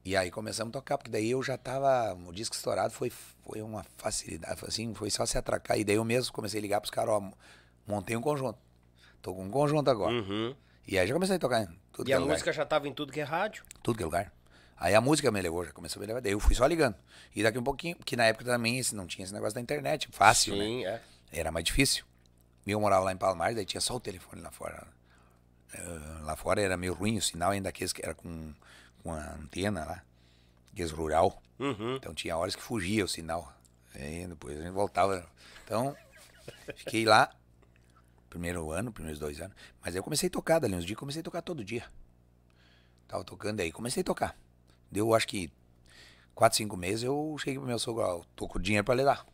E aí começamos a tocar, porque daí eu já tava, o disco estourado foi, foi uma facilidade, foi assim, foi só se atracar. E daí eu mesmo comecei a ligar pros caras, ó, montei um conjunto. Tô com um conjunto agora. Uhum. E aí já comecei a tocar. Tudo e é a lugar. música já tava em tudo que é rádio? Tudo que é lugar. Aí a música me levou, já começou a levar. Daí eu fui só ligando. E daqui um pouquinho, que na época também assim, não tinha esse negócio da internet, fácil, né? Sim, né? É. Era mais difícil. Eu morava lá em Palmares, daí tinha só o telefone lá fora. Ah, lá fora era meio ruim o sinal, ainda aqueles que era com, com a antena lá, aqueles é rural. Uhum. Então tinha horas que fugia o sinal. depois a gente voltava. Então, fiquei lá, primeiro ano, primeiros dois anos. Mas aí eu comecei a tocar, dali uns dias, comecei a tocar todo dia. Tava tocando aí, comecei a tocar. Deu, acho que, quatro, cinco meses, eu cheguei pro meu sogro, ó, tô com dinheiro pra levar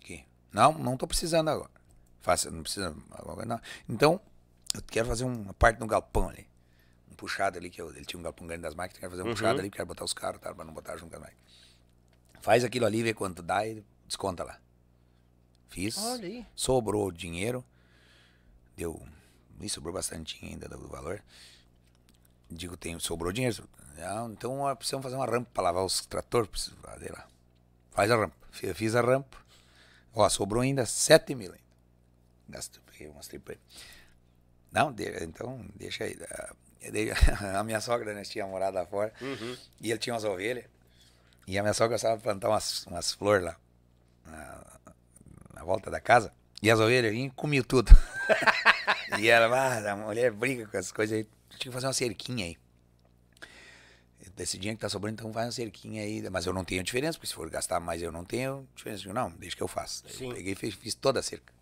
Aqui. Não, não tô precisando agora. Faça, não precisa agora, não. Então, eu quero fazer uma parte no galpão ali. Um puxado ali, que eu, ele tinha um galpão grande das máquinas, quero fazer um uhum. puxado ali, quero botar os caras, tá, pra não botar junto com as máquinas. Faz aquilo ali, vê quanto dá e desconta lá. Fiz. Sobrou dinheiro. Deu. Me sobrou bastante ainda do valor. Digo, tem, sobrou dinheiro. Então precisamos fazer uma rampa para lavar os trator, preciso fazer lá. Faz a rampa. Eu fiz a rampa. Ó, sobrou ainda 7 mil ainda. porque eu mostrei para ele. Não, de, então deixa aí. A, ah, a minha sogra né, tinha morado lá fora uhum. e ele tinha umas ovelhas. E a minha sogra estava plantar umas, umas flores lá na, na volta da casa. E as ovelhas vinham e comiam tudo. e ela, ah, a mulher briga com as coisas aí. Tinha que fazer uma cerquinha aí desse dinheiro que tá sobrando, então vai uma cerquinha aí. Mas eu não tenho diferença, porque se for gastar mais eu não tenho diferença. não, deixa que eu faço. Sim. Eu peguei e fiz, fiz, toda a cerca.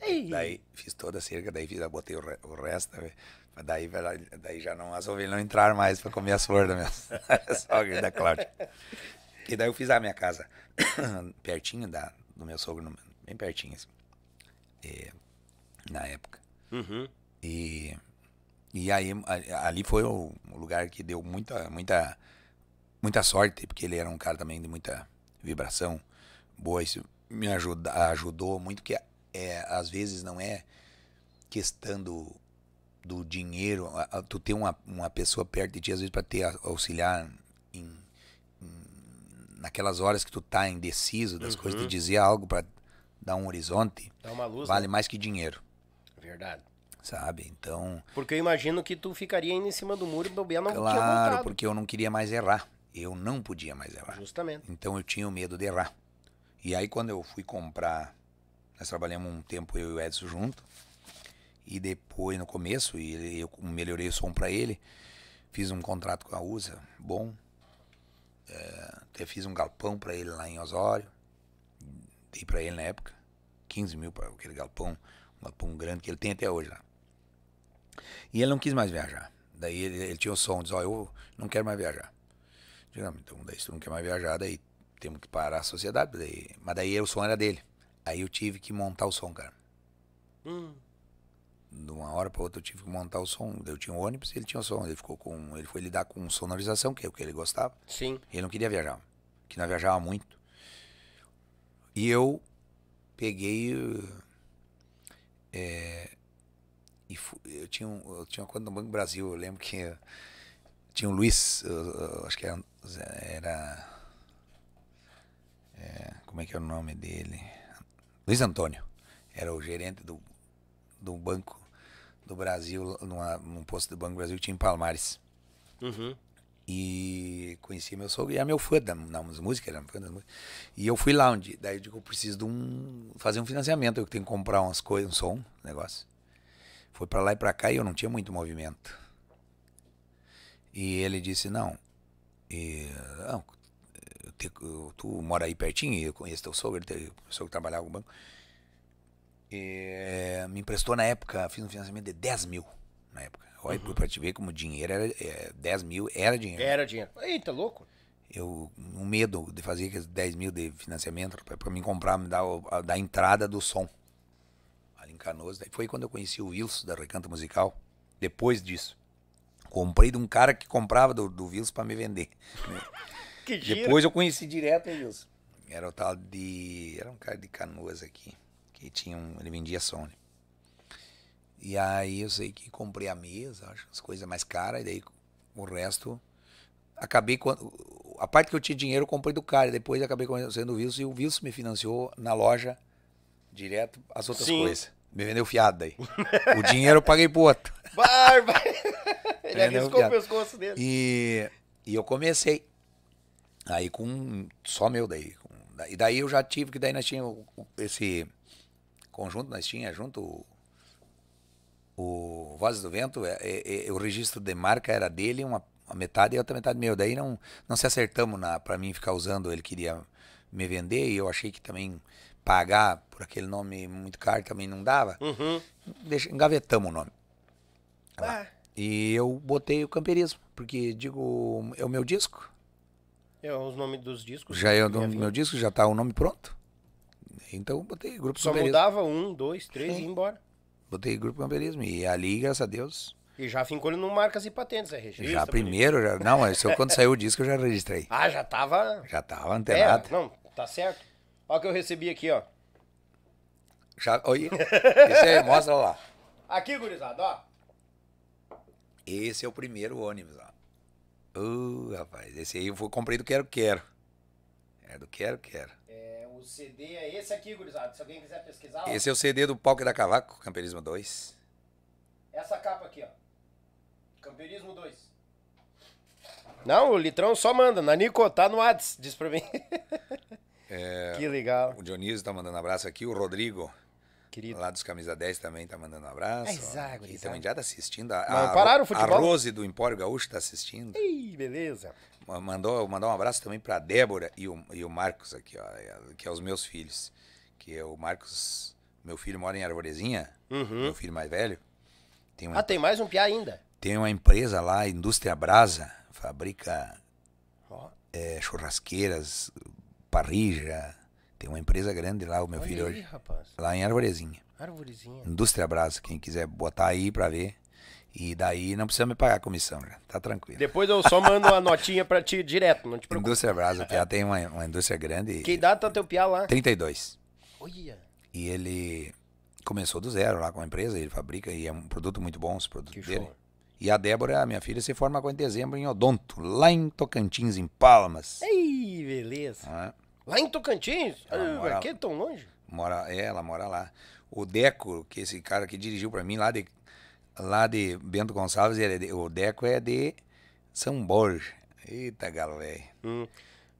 Ei. Daí fiz toda a cerca, daí fiz, botei o, o resto. Né? Daí, daí já não, as ovelhas não entraram mais para comer as flores da minha sogra da Cláudia. E daí eu fiz a minha casa pertinho da, do meu sogro, bem pertinho, assim. Eh, na época. Uhum. E e aí ali foi o lugar que deu muita muita muita sorte, porque ele era um cara também de muita vibração boa, isso me ajuda, ajudou muito que é, às vezes não é questão do, do dinheiro, tu ter uma, uma pessoa perto de ti às vezes para te auxiliar em, em, naquelas horas que tu tá indeciso das uhum. coisas, te dizer algo para dar um horizonte, Dá uma luz, vale né? mais que dinheiro. Verdade sabe? Então. Porque eu imagino que tu ficaria indo em cima do muro e bobear não claro, tinha Claro, porque eu não queria mais errar. Eu não podia mais errar. Justamente. Então eu tinha o medo de errar. E aí quando eu fui comprar, nós trabalhamos um tempo eu e o Edson junto. E depois no começo, e eu melhorei o som para ele, fiz um contrato com a USA, bom. É, até fiz um galpão para ele lá em Osório. Dei para ele na época 15 mil para aquele galpão, um galpão grande que ele tem até hoje lá. E ele não quis mais viajar. Daí ele, ele tinha o som, diz, ó, oh, eu não quero mais viajar. Digo, não, ah, então daí se tu não quer mais viajar, daí temos que parar a sociedade. Daí, mas daí o som era dele. Aí eu tive que montar o som, cara. Hum. De uma hora para outra eu tive que montar o som. eu tinha um ônibus e ele tinha o som. Ele ficou com. Ele foi lidar com sonorização, que é o que ele gostava. Sim. Ele não queria viajar. Que não viajava muito. E eu peguei. É, e eu tinha, um, eu tinha uma conta no Banco Brasil, eu lembro que eu, tinha o um Luiz, eu, acho que era. era é, como é que é o nome dele? Luiz Antônio. Era o gerente do, do Banco do Brasil, numa, num posto do Banco do Brasil, tinha em Palmares. Uhum. E conheci meu sogro e era meu fã da, das músicas, era fã das músicas. E eu fui lá onde, daí eu digo, eu preciso de um. fazer um financiamento, eu tenho que comprar umas coisas, um som, um negócio. Foi para lá e para cá e eu não tinha muito movimento. E ele disse: Não, e, não te, tu mora aí pertinho, eu conheço teu sogro, teu sogro trabalhava no banco. E, eh, me emprestou na época, fiz um financiamento de 10 mil na época. Olha, uhum. pra te ver como dinheiro era. É, eh, 10 mil era dinheiro. Era dinheiro. Eita, tá louco. Eu, um medo de fazer 10 mil de financiamento para me comprar, me dar a entrada do som. Canoas. Foi quando eu conheci o Wilson da Recanto Musical. Depois disso. Comprei de um cara que comprava do, do Wilson para me vender. Né? que giro. Depois eu conheci direto o Wilson. Era o tal de. Era um cara de canoas aqui. Que tinha um. Ele vendia Sony. E aí eu sei que comprei a mesa, acho, as coisas mais caras, e daí o resto. Acabei quando. A parte que eu tinha dinheiro, eu comprei do cara. depois acabei conhecendo o Wilson e o Wilson me financiou na loja direto as outras Sim. coisas. Me vendeu fiado daí. o dinheiro eu paguei pro outro. Barba! Ele arriscou o pescoço dele. E, e eu comecei. Aí com. Só meu daí. E daí eu já tive, que daí nós tínhamos esse conjunto, nós tínhamos junto o, o Vozes do Vento, é, é, é, o registro de marca era dele, uma, uma metade e outra metade meu. Daí não, não se acertamos para mim ficar usando, ele queria me vender e eu achei que também pagar por aquele nome muito caro também não dava. Uhum. Deixa, engavetamos o nome. E eu botei o Campeirismo, porque digo, é o meu disco. É os nomes dos discos. Já é né, o nome do meu disco, já tá o nome pronto. Então botei grupo Só Campeirismo. mudava um, dois, três Sim. e ia embora. Botei grupo Campeirismo. E ali, graças a Deus, e já fincou no Marcas e Patentes, é registro. Já né? primeiro, já, não, eu, quando saiu o disco eu já registrei. Ah, já tava. Já tava é, antenado. É, não, tá certo. Olha o que eu recebi aqui, ó. Já, oi. Esse aí, mostra lá. Aqui, gurizada, ó. Esse é o primeiro ônibus, ó. Uh, rapaz, esse aí eu vou, comprei do Quero Quero. É do Quero Quero. É, o CD é esse aqui, gurizada. Se alguém quiser pesquisar. Ó. Esse é o CD do Palco da Cavaco, Camperismo 2. Essa capa aqui, ó. Camperismo 2. Não, o Litrão só manda. Nanico, tá no Ads, diz pra mim. É, que legal. O Dionísio está mandando abraço aqui, o Rodrigo. Querido. Lá dos Camisa 10 também está mandando abraço. É exato, E também já está assistindo. A, Não, a, pararam o futebol. A Rose do Empório Gaúcho está assistindo. Ei, beleza. Mandou, mandou um abraço também para Débora e o, e o Marcos aqui, ó, é, que é os meus filhos. Que é o Marcos, meu filho mora em Arvorezinha, uhum. meu filho mais velho. Tem uma, ah, tem mais um piá ainda. Tem uma empresa lá, Indústria Brasa, fabrica oh. é, churrasqueiras, Parrija. Tem uma empresa grande lá, o meu Olha filho aí, hoje. Rapaz. Lá em Arvorezinha. Arvorezinha. Indústria Brasa, quem quiser botar aí para ver. E daí não precisa me pagar a comissão, já. Tá tranquilo. Depois eu só mando uma notinha pra ti direto, não te preocupa. Indústria Brasa, o é, Piá é. tem uma, uma indústria grande. Que idade tá teu Piá lá? 32. Olha. E ele começou do zero lá com a empresa, ele fabrica e é um produto muito bom esse produto que dele. Show. E a Débora, a minha filha, se forma agora em dezembro em Odonto, lá em Tocantins, em Palmas. Ei! beleza. Ah. Lá em Tocantins? por que é tão longe? Mora, é, ela mora lá. O Deco, que esse cara que dirigiu para mim lá de, lá de Bento Gonçalves, é de, o Deco é de São Borja. Eita, galo, velho. Hum.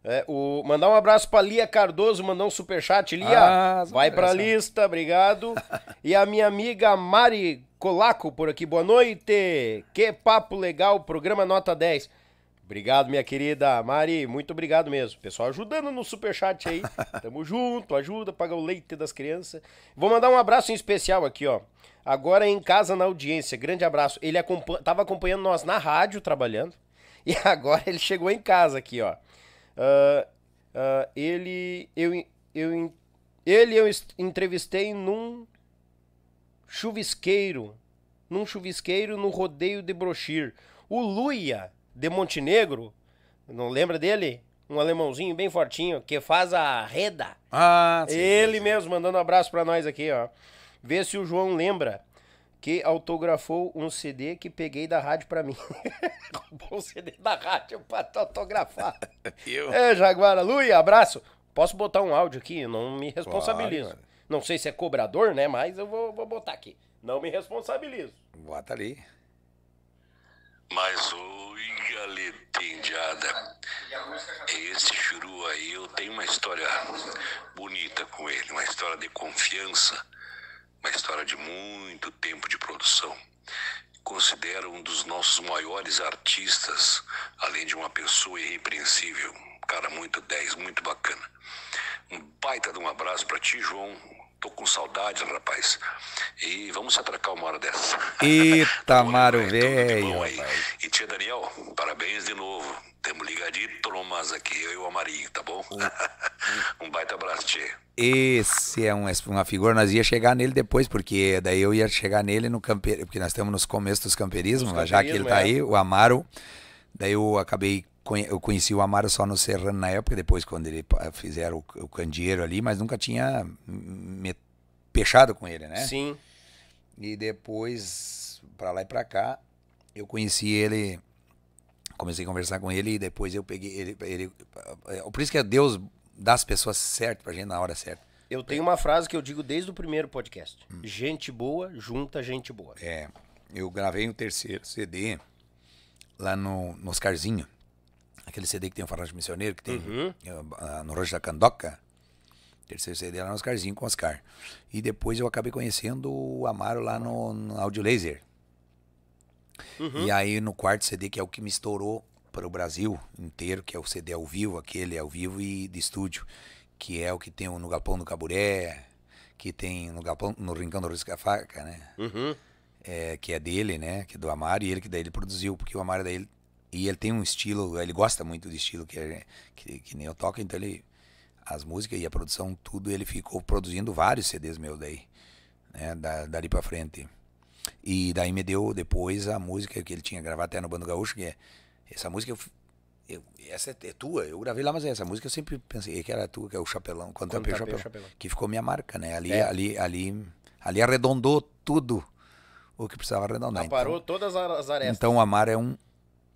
É, o, mandar um abraço pra Lia Cardoso, mandar um superchat. Lia, ah, vai pra lista, obrigado. e a minha amiga Mari Colaco por aqui, boa noite. Que papo legal, programa nota 10. Obrigado, minha querida Mari. Muito obrigado mesmo. Pessoal ajudando no superchat aí. Tamo junto, ajuda, paga o leite das crianças. Vou mandar um abraço em especial aqui, ó. Agora em casa na audiência. Grande abraço. Ele acompan tava acompanhando nós na rádio trabalhando. E agora ele chegou em casa aqui, ó. Uh, uh, ele, eu, eu, ele eu entrevistei num chuvisqueiro. Num chuvisqueiro no rodeio de Brochir. O Luia de Montenegro, não lembra dele? Um alemãozinho bem fortinho, que faz a reda. Ah, sim. Ele mesmo, mandando um abraço para nós aqui, ó. Vê se o João lembra que autografou um CD que peguei da rádio para mim. Roubou um CD da rádio pra autografar. Eu? É, Jaguar, Lui, abraço. Posso botar um áudio aqui? Não me responsabilizo. Claro, não sei se é cobrador, né? Mas eu vou, vou botar aqui. Não me responsabilizo. Bota ali. Mas oi, galetendiada. Esse churu aí, eu tenho uma história bonita com ele, uma história de confiança, uma história de muito tempo de produção. Considero um dos nossos maiores artistas, além de uma pessoa irrepreensível. Um cara muito 10, muito bacana. Um baita de um abraço para ti, João Tô com saudade, rapaz. E vamos se atracar uma hora dessa. Eita, Mário Velho. E tia Daniel, parabéns de novo. Temos ligadito mas aqui, eu e o Amarinho, tá bom? Hum. um baita abraço, tia. Esse é um, uma figura, nós ia chegar nele depois, porque daí eu ia chegar nele no campeirismo, porque nós estamos nos começos dos camperismos, já que ele tá é. aí, o Amaro. Daí eu acabei eu conheci o Amaro só no Serrano na época, depois quando ele fizeram o, o candeeiro ali, mas nunca tinha me fechado com ele, né? Sim. E depois, para lá e para cá, eu conheci ele, comecei a conversar com ele e depois eu peguei ele. ele é, é, por isso que é Deus dá as pessoas certas pra gente na hora certa. Eu tenho uma frase que eu digo desde o primeiro podcast: hum. gente boa junta gente boa. É. Eu gravei um terceiro CD lá no, no Oscarzinho. Aquele CD que tem o Faroeste Missioneiro, que tem uhum. uh, no Rancho da Candoca. Terceiro CD era no Oscarzinho com Oscar. E depois eu acabei conhecendo o Amaro lá no, no Audio Laser. Uhum. E aí no quarto CD, que é o que me estourou para o Brasil inteiro, que é o CD ao vivo, aquele ao vivo e de estúdio, que é o que tem no Galpão do Caburé, que tem no Galpão, no Rincão do Risca Faca, né? Uhum. É, que é dele, né? Que é do Amaro, e ele que daí ele produziu, porque o Amaro é daí ele e ele tem um estilo, ele gosta muito do estilo que, que, que nem eu toco, então ele, as músicas e a produção, tudo, ele ficou produzindo vários CDs meus daí, né, da, dali pra frente. E daí me deu depois a música que ele tinha gravado até no Bando Gaúcho, que é, essa música eu, eu, essa é, é tua, eu gravei lá, mas essa música eu sempre pensei que era tua, que é o Chapelão, quando, quando tapei, o Chapelão, que ficou minha marca, né? Ali, é. ali, ali, ali arredondou tudo o que precisava arredondar. Aparou então, todas as arestas. Então o Amar é um,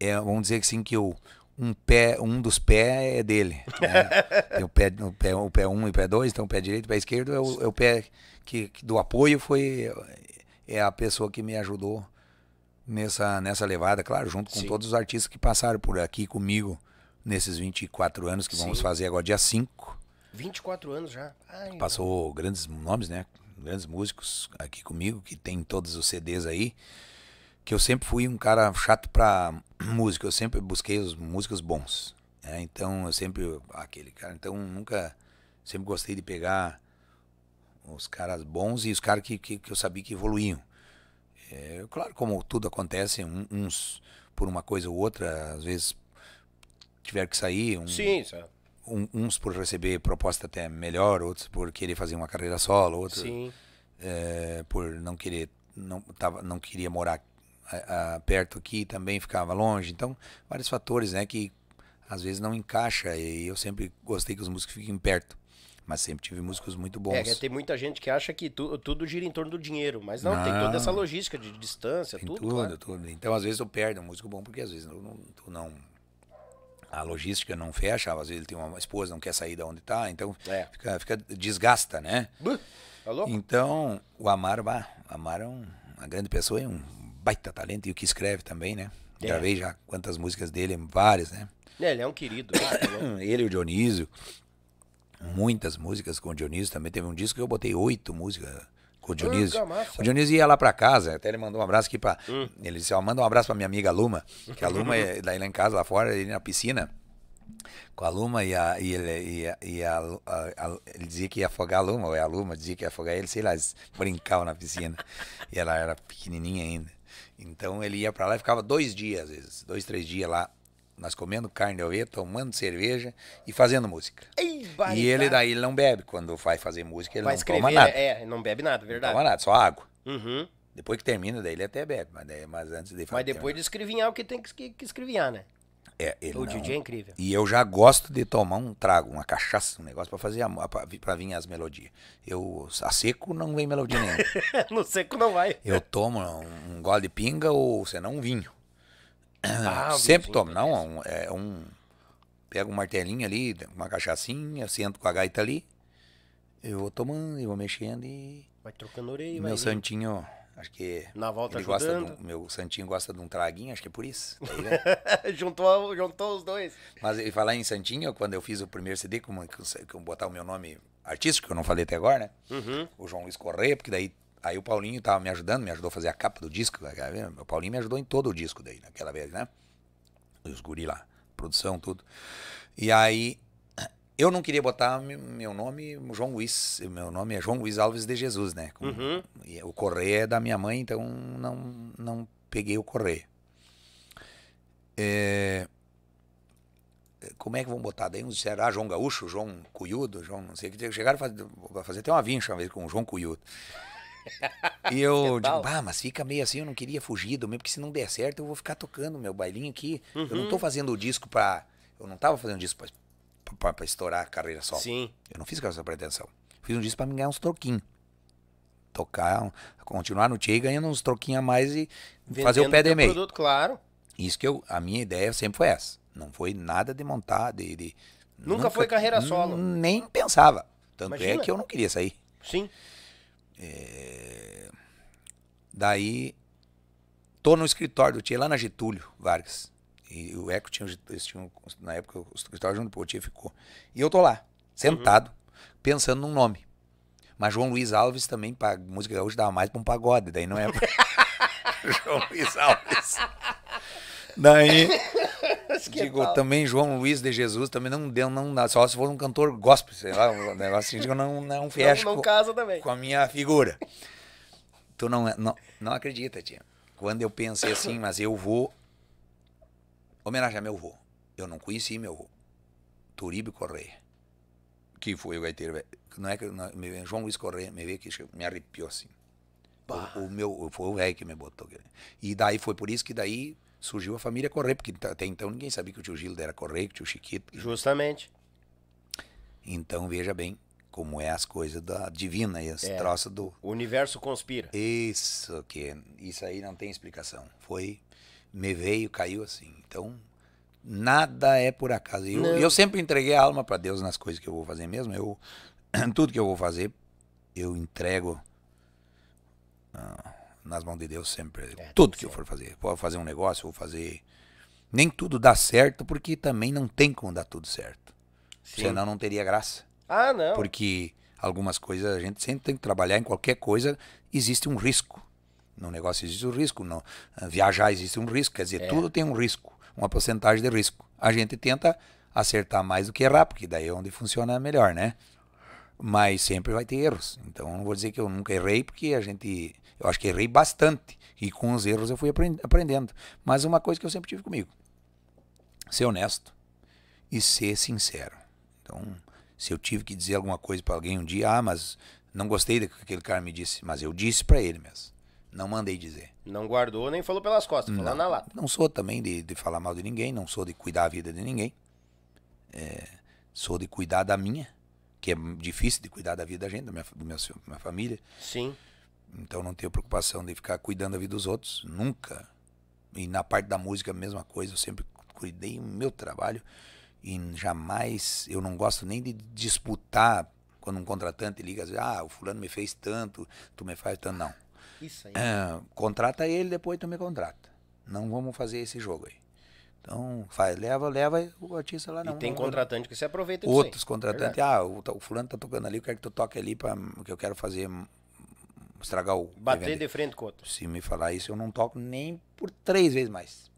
é, vamos dizer assim que o um pé, um dos pés é dele. Né? Tem o pé, o pé, o pé um e o pé dois, então o pé direito, o pé esquerdo é o, é o pé que, que, do apoio foi é a pessoa que me ajudou nessa nessa levada, claro, junto com Sim. todos os artistas que passaram por aqui comigo nesses 24 anos que Sim. vamos fazer agora dia 5. 24 anos já. Ai, Passou não. grandes nomes, né? Grandes músicos aqui comigo que tem todos os CDs aí. Que eu sempre fui um cara chato para músico, eu sempre busquei os músicos bons. Né? Então, eu sempre. Aquele cara. Então, nunca. Sempre gostei de pegar os caras bons e os caras que, que, que eu sabia que evoluíam. É, claro, como tudo acontece, um, uns por uma coisa ou outra, às vezes tiveram que sair. Um, Sim, é. um, uns por receber proposta até melhor, outros por querer fazer uma carreira solo, outros é, por não querer, não, tava, não queria morar a, a, perto aqui, também ficava longe. Então, vários fatores, né, que às vezes não encaixa. E eu sempre gostei que os músicos fiquem perto. Mas sempre tive músicos muito é, bons. É, tem muita gente que acha que tu, tudo gira em torno do dinheiro, mas não, não tem toda essa logística de distância, tudo. Tudo, claro. Né? tudo. Então, às vezes eu perdo um músico bom, porque às vezes não, tu não. A logística não fecha, às vezes ele tem uma esposa, não quer sair da onde está, então é. fica, fica, desgasta, né? Buh, tá então, o Amaro, bah, Amaro é um, uma grande pessoa e um baita talento e o que escreve também, né? É. vejo já quantas músicas dele, várias, né? É, ele é um querido. Né? ele e o Dionísio. Muitas músicas com o Dionísio também. Teve um disco que eu botei oito músicas com o ah, Dionísio. o Dionísio ia lá pra casa, até ele mandou um abraço aqui pra. Hum. Ele disse: ó, manda um abraço pra minha amiga Luma, que a Luma é daí lá em casa, lá fora, ele na piscina com a Luma e, a, e ele, e a, e a, a, ele dizia que ia afogar a Luma, ou é a Luma dizia que ia afogar ele, sei lá, brincava na piscina. E ela era pequenininha ainda. Então ele ia para lá e ficava dois dias, às vezes, dois, três dias lá. Nós comendo carne de ovelha, tomando cerveja e fazendo música. Ei, vai, e ele daí ele não bebe. Quando vai fazer música, ele vai não escrever, toma nada. Né? É, não bebe nada, verdade. Não toma nada, só água. Uhum. Depois que termina, daí ele até bebe, mas, mas antes de Mas depois de escrevinhar o que tem que, que escrevinhar, né? É, ele o não... DJ é incrível. E eu já gosto de tomar um trago, uma cachaça, um negócio para fazer a, pra, pra vir as melodias. Eu a seco não vem melodia nenhuma. no seco não vai. Eu tomo um, um gole de pinga ou senão um vinho. Ah, Sempre vinho, tomo, não, é um, é um pego um martelinho ali, uma cachaçinha, sento com a gaita ali. Eu vou tomando e vou mexendo e Vai trocando orelha, Meu santinho Acho que. Na volta ele ajudando. gosta do, Meu Santinho gosta de um traguinho, acho que é por isso. né? juntou, juntou os dois. Mas e falar em Santinho, quando eu fiz o primeiro CD, com que eu botar o meu nome artístico, que eu não falei até agora, né? Uhum. O João Luiz Correia, porque daí. Aí o Paulinho tava me ajudando, me ajudou a fazer a capa do disco. Né, o Paulinho me ajudou em todo o disco daí, naquela vez, né? Os guri lá, produção, tudo. E aí eu não queria botar meu nome, João Luiz. Meu nome é João Luiz Alves de Jesus, né? Com, uhum. O Correia é da minha mãe, então não, não peguei o Correia. É... Como é que vão botar? Daí uns disseram, ah, João Gaúcho, João Cuyudo, João não sei o que. Chegaram a fazer, a fazer até uma vincha uma vez com o João Cuyudo. E eu digo, ah, mas fica meio assim, eu não queria fugir do meio, porque se não der certo eu vou ficar tocando meu bailinho aqui. Uhum. Eu não tô uhum. fazendo o disco pra... Eu não tava fazendo disco pra para estourar a carreira só. Sim. Eu não fiz com essa pretensão. Fiz um disco para me ganhar uns troquinhos. Tocar, continuar no e ganhando uns troquinhos a mais e Vendendo fazer o pé de meio. produto, claro. Isso que eu, a minha ideia sempre foi essa. Não foi nada de montar, de... de nunca, nunca, foi carreira solo. Nem pensava. Tanto é Imagina. é que eu não queria sair. Sim. É... Daí, tô no escritório do Tia, lá na Getúlio Vargas. E o Eco tinha, tinha na época, o escritório João do ficou. E eu tô lá, sentado, uhum. pensando num nome. Mas João Luiz Alves também, para música gaúcha, dava mais para um pagode. Daí não é. João Luiz Alves. Daí. digo, também João Luiz de Jesus também não deu, não Só se for um cantor gospel, sei lá, um negócio assim, digo, não, não fecha. Não, não casa também. Com a minha figura. Tu não, é, não, não acredita, tia. Quando eu pensei assim, mas eu vou homenagear meu avô. Eu não conheci meu avô. Turibe Correia, que foi o gaiteiro. Não é que, não, João Luiz Correia me veio que me arrepiou assim. O, o, meu, foi o velho que me botou. E daí foi por isso que daí surgiu a família Correia, porque até então ninguém sabia que o tio Gildo era Correia, que o tio Chiquito. Justamente. Então veja bem como é as coisas da divina e as é. troças do. O universo conspira. Isso que isso aí não tem explicação. Foi me veio, caiu assim. Então, nada é por acaso. Eu, eu sempre entreguei a alma para Deus nas coisas que eu vou fazer mesmo. Eu, tudo que eu vou fazer, eu entrego ah, nas mãos de Deus sempre. É, tá tudo que certo. eu for fazer. Vou fazer um negócio, vou fazer. Nem tudo dá certo, porque também não tem como dar tudo certo. Sim. Senão não teria graça. Ah, não. Porque algumas coisas a gente sempre tem que trabalhar em qualquer coisa, existe um risco. No negócio existe um risco, no, ah, viajar existe um risco, quer dizer, é. tudo tem um risco, uma porcentagem de risco. A gente tenta acertar mais do que errar, porque daí é onde funciona melhor, né? Mas sempre vai ter erros. Então não vou dizer que eu nunca errei, porque a gente. Eu acho que errei bastante. E com os erros eu fui aprendendo. Mas uma coisa que eu sempre tive comigo: ser honesto e ser sincero. Então, se eu tive que dizer alguma coisa para alguém um dia, ah, mas não gostei do que aquele cara me disse, mas eu disse para ele mesmo. Não mandei dizer. Não guardou nem falou pelas costas, falou não, na lata. Não sou também de, de falar mal de ninguém, não sou de cuidar a vida de ninguém. É, sou de cuidar da minha, que é difícil de cuidar da vida da gente, da minha, minha família. Sim. Então não tenho preocupação de ficar cuidando da vida dos outros, nunca. E na parte da música, a mesma coisa, eu sempre cuidei o meu trabalho e jamais, eu não gosto nem de disputar quando um contratante liga, ah, o fulano me fez tanto, tu me faz tanto, não. Isso aí. É, contrata ele, depois tu me contrata. Não vamos fazer esse jogo aí. Então, faz, leva, leva o artista lá não. E tem contratante que se aproveita disso. Outros contratantes, ah, o, o, fulano tá tocando ali, eu quero que tu toque ali para que eu quero fazer hum, estragar o bater evento. de frente com outro. Se me falar isso, eu não toco nem por três vezes mais.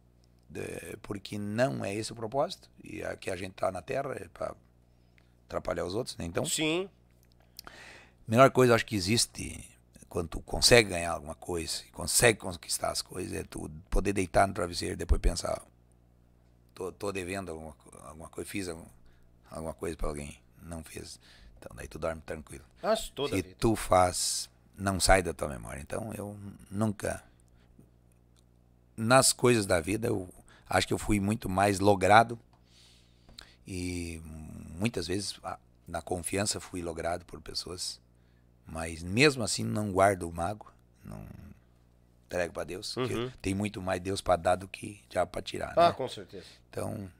De, porque não é esse o propósito e aqui a gente tá na terra é para atrapalhar os outros, né? Então? Sim. Melhor coisa acho que existe quando tu consegue ganhar alguma coisa, consegue conquistar as coisas, é tu poder deitar no travesseiro e depois pensar, tô, tô devendo alguma, alguma coisa, fiz algum, alguma coisa para alguém, não fez. Então daí tu dorme tranquilo. Nossa, toda Se vida. tu faz, não sai da tua memória. Então eu nunca nas coisas da vida eu acho que eu fui muito mais logrado e muitas vezes na confiança fui logrado por pessoas mas mesmo assim não guardo o mago, não entrego para Deus. Uhum. Tem muito mais Deus para dar do que já para tirar. Ah, né? com certeza. Então,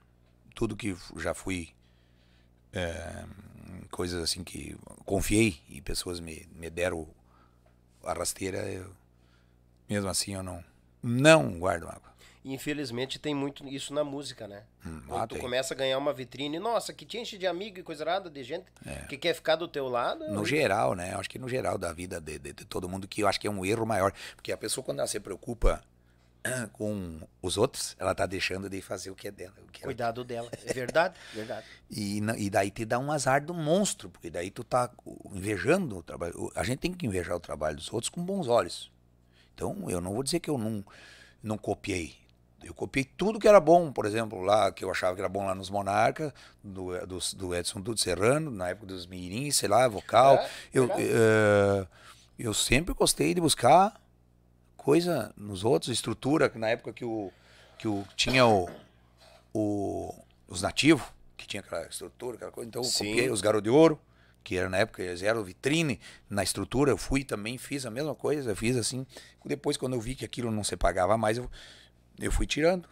tudo que já fui. É, coisas assim que confiei e pessoas me, me deram a rasteira, eu, mesmo assim eu não, não guardo mago e infelizmente tem muito isso na música, né? Hum, Quando tu começa a ganhar uma vitrine, nossa, que te enche de amigo e coisa nada, de gente é. que quer ficar do teu lado. É no eu... geral, né? Acho que no geral da vida de, de, de todo mundo, que eu acho que é um erro maior. Porque a pessoa, quando ela se preocupa com os outros, ela tá deixando de fazer o que é dela. Que Cuidado ela... dela, é verdade, verdade. E, e daí te dá um azar do monstro, porque daí tu tá invejando o trabalho. A gente tem que invejar o trabalho dos outros com bons olhos. Então, eu não vou dizer que eu não, não copiei. Eu copiei tudo que era bom, por exemplo, lá, que eu achava que era bom lá nos Monarca, do, do, do Edson Dudu Serrano, na época dos Mirins, sei lá, vocal. É, eu, é, eu sempre gostei de buscar coisa nos outros, estrutura, que na época que, o, que o, tinha o, o os nativos, que tinha aquela estrutura, aquela coisa. Então, eu Sim. copiei os Garo de Ouro, que era na época, eles eram vitrine na estrutura. Eu fui também, fiz a mesma coisa, eu fiz assim. Depois, quando eu vi que aquilo não se pagava mais, eu eu fui tirando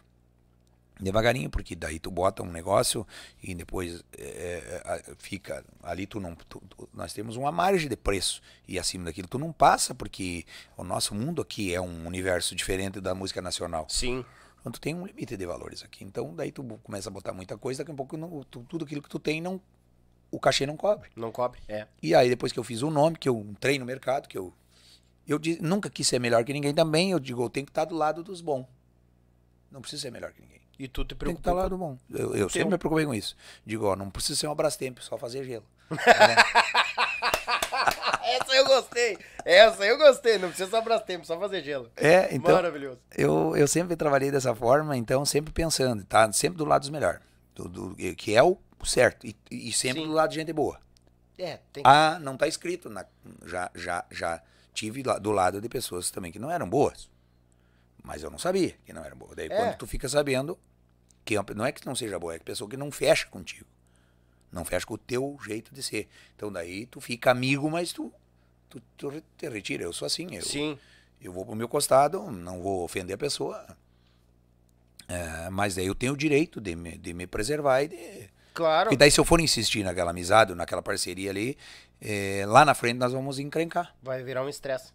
devagarinho, porque daí tu bota um negócio e depois é, é fica ali tu não tu, tu, nós temos uma margem de preço e acima daquilo tu não passa porque o nosso mundo aqui é um universo diferente da música nacional. Sim. Então tu tem um limite de valores aqui. Então daí tu começa a botar muita coisa, daqui a pouco não, tu, tudo aquilo que tu tem não o cachê não cobre. Não cobre, é. E aí depois que eu fiz o nome, que eu entrei no mercado, que eu eu nunca quis ser melhor que ninguém também, eu digo, eu tenho que estar do lado dos bons. Não precisa ser melhor que ninguém. E tu te preocupa. Tem que estar tá lá do bom. Eu, eu sempre um... me preocupei com isso. Digo, ó, não precisa ser um abraço tempo só fazer gelo. Essa eu gostei. Essa eu gostei. Não precisa abraço tempo, só fazer gelo. É, então. Maravilhoso. Eu, eu sempre trabalhei dessa forma, então sempre pensando, tá? Sempre do lado dos melhores. Do, do, que é o certo. E, e sempre Sim. do lado de gente boa. É, tem que... Ah, não tá escrito. Na, já, já, já tive do lado de pessoas também que não eram boas. Mas eu não sabia que não era boa. Daí é. quando tu fica sabendo que é não é que não seja boa, é que pessoa que não fecha contigo. Não fecha com o teu jeito de ser. Então daí tu fica amigo, mas tu, tu, tu te retira. Eu sou assim. Eu, Sim. Eu vou pro meu costado, não vou ofender a pessoa. É, mas daí eu tenho o direito de me, de me preservar e de, Claro. E daí, se eu for insistir naquela amizade, naquela parceria ali, é, lá na frente nós vamos encrencar. Vai virar um estresse.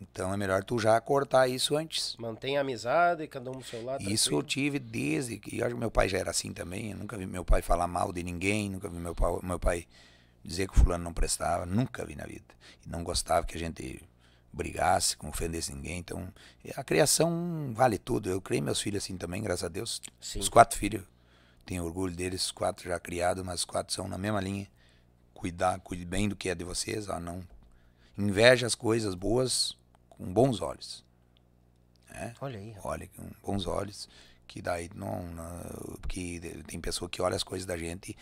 Então é melhor tu já cortar isso antes. Mantém a amizade, cada um do seu lado. Isso tranquilo. eu tive desde que. Acho que meu pai já era assim também. Eu nunca vi meu pai falar mal de ninguém, nunca vi meu pai, meu pai dizer que o fulano não prestava, nunca vi na vida. E não gostava que a gente brigasse, que ofendesse ninguém. Então é, a criação vale tudo. Eu criei meus filhos assim também, graças a Deus. Sim. Os quatro filhos. Tenho orgulho deles, os quatro já criados, mas os quatro são na mesma linha. Cuidar, cuide bem do que é de vocês, ah, não. Inveja as coisas boas com bons olhos. Né? Olha aí. Olha com bons olhos, que daí não, não, que tem pessoa que olha as coisas da gente,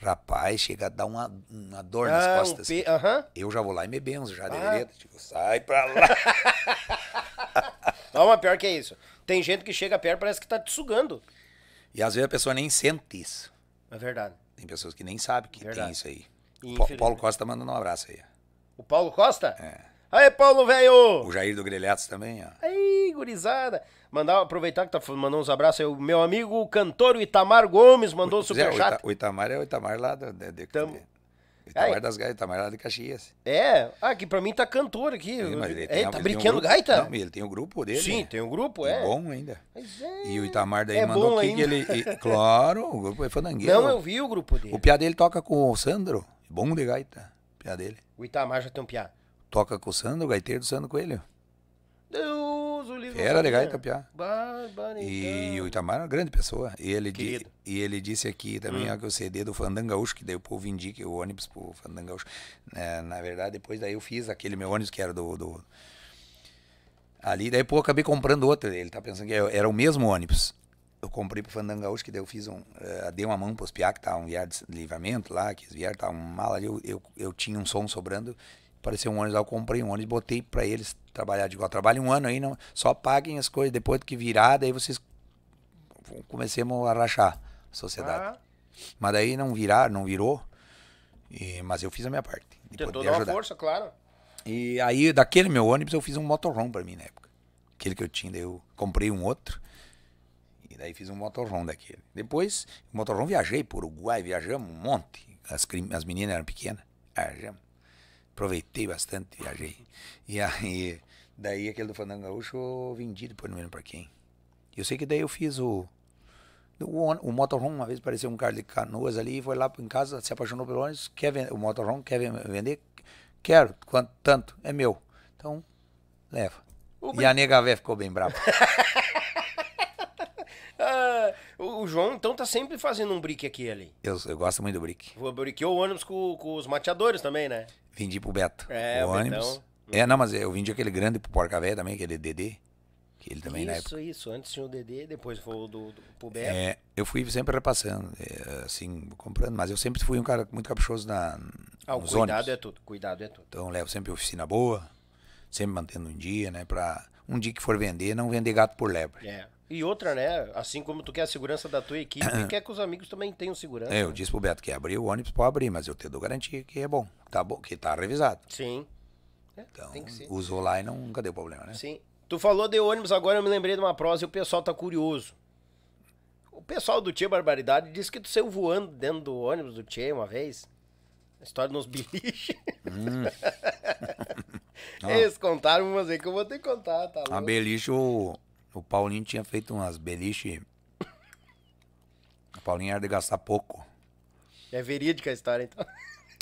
rapaz, chega a dar uma, uma dor ah, nas costas. Um pe... uhum. Eu já vou lá e me benzo, já ah. deveria, tipo, sai pra lá. não, mas pior que é isso. Tem gente que chega perto parece que tá te sugando. E às vezes a pessoa nem sente isso. É verdade. Tem pessoas que nem sabem que verdade. tem isso aí. O Paulo Costa mandando um abraço aí. O Paulo Costa? É. Aê, Paulo, velho! O Jair do Grelhatos também, ó. Aí, gurizada. Mandar, aproveitar que tá mandando uns abraços aí. O meu amigo, o cantor o Itamar Gomes, mandou o, um superchat. É, o, Ita, o, Itamar é o Itamar lá do, de, de, Tam... Itamar aí. É, das Gaitas, Itamar lá de Caxias. É, ah, que pra mim tá cantor aqui. Sim, ele, é, tem, é, ele tá brincando um gaita? Não, ele tem o um grupo dele. Sim, né? tem um grupo, é. é bom ainda. É, e o Itamar daí é mandou aqui que ele. E, claro, o grupo é fandangueiro. Não, eu vi o grupo dele. O piá dele toca com o Sandro, bom de gaita, piá dele. O Itamar já tem um piá. Toca com o Sandro, o gaiteiro do Sandro Coelho. Deus, o livro. Era legal Itapiá. E o Itamar é uma grande pessoa. E ele, di, e ele disse aqui também hum. ó, que o CD do Fandangaúcho, que daí o povo indica o ônibus pro Fandangaúcho. É, né, na verdade, depois daí eu fiz aquele meu ônibus que era do. do... Ali, daí, pô, acabei comprando outro. Ele tá pensando que é, era o mesmo ônibus. Eu comprei pro Fandangaúcho, que daí eu fiz um. Uh, dei uma mão pros piá que tá um viário de livramento lá, que eles vieram, tá um mala ali. Eu, eu, eu tinha um som sobrando Apareceu um ônibus lá, eu comprei um ônibus, botei para eles trabalhar de igual. Trabalha um ano aí, não, só paguem as coisas. Depois que virar, daí vocês comecemos a rachar a sociedade. Ah. Mas daí não virar, não virou. E, mas eu fiz a minha parte. Tentou dar uma força, claro. E aí, daquele meu ônibus, eu fiz um motorhome para mim na época. Aquele que eu tinha, daí eu comprei um outro. E daí fiz um motorhome daquele. Depois, motorhome viajei por Uruguai, viajamos um monte. As, as meninas eram pequenas. Viajamos aproveitei bastante, viajei. E aí, daí aquele do Fandango Gaúcho eu vendi depois, não lembro pra quem. Eu sei que daí eu fiz o. O, o motorhome, uma vez apareceu um cara de canoas ali, foi lá em casa, se apaixonou pelo ônibus, quer vender, o motorhome quer vender? Quero, quanto, tanto, é meu. Então, leva. O e bem... a nega véia ficou bem brava. Ah, o João, então, tá sempre fazendo um brick aqui ali. Eu, eu gosto muito do brick. Briqueou o ônibus com, com os mateadores também, né? Vendi pro Beto. É, o, ônibus. É, não, mas eu vendi aquele grande pro Porca Véia também, aquele DD. Que ele também isso, na época... isso. Antes tinha o DD, depois foi o do, do pro Beto. É, eu fui sempre repassando, é, assim, comprando. Mas eu sempre fui um cara muito caprichoso na, ah, nos cuidado ônibus. é tudo, cuidado é tudo. Então levo sempre oficina boa, sempre mantendo um dia, né? Pra um dia que for vender, não vender gato por lebre. É. E outra, né? Assim como tu quer a segurança da tua equipe, quer que os amigos também tenham segurança. É, eu disse pro Beto que abrir o ônibus pode abrir, mas eu te dou garantia que é bom. Tá bom, que tá revisado. Sim. É, então, usou lá e não, nunca deu problema, né? Sim. Tu falou de ônibus, agora eu me lembrei de uma prosa e o pessoal tá curioso. O pessoal do Tia Barbaridade disse que tu saiu voando dentro do ônibus do Tia uma vez. A história nos biliches. Hum. Eles contaram, mas aí é que eu vou ter que contar, tá? Louco? A beliche, o, o Paulinho tinha feito umas beliche. O Paulinho era de gastar pouco. É verídica a história, então.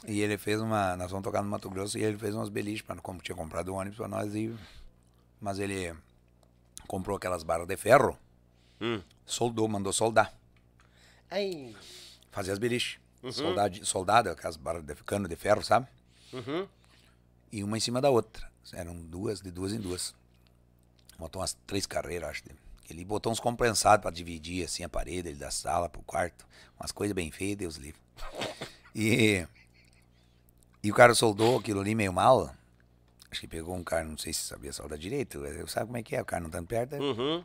E ele fez uma. Nós vamos tocar no Mato Grosso e ele fez umas beliches, como tinha comprado um ônibus pra nós. E, mas ele comprou aquelas barras de ferro, hum. soldou, mandou soldar. Aí. Fazia as beliches. Uhum. Soldado, soldado, aquelas barras de cano de ferro, sabe? Uhum. E uma em cima da outra. Eram duas, de duas em duas botou umas três carreiras, acho. Dele. Ele botou uns compensados para dividir assim a parede da sala pro quarto. Umas coisas bem feias, Deus livre. E, e o cara soldou aquilo ali meio mal. Acho que pegou um cara, não sei se sabia soldar direito. eu Sabe como é que é? O cara não tá perto. Né? Uhum.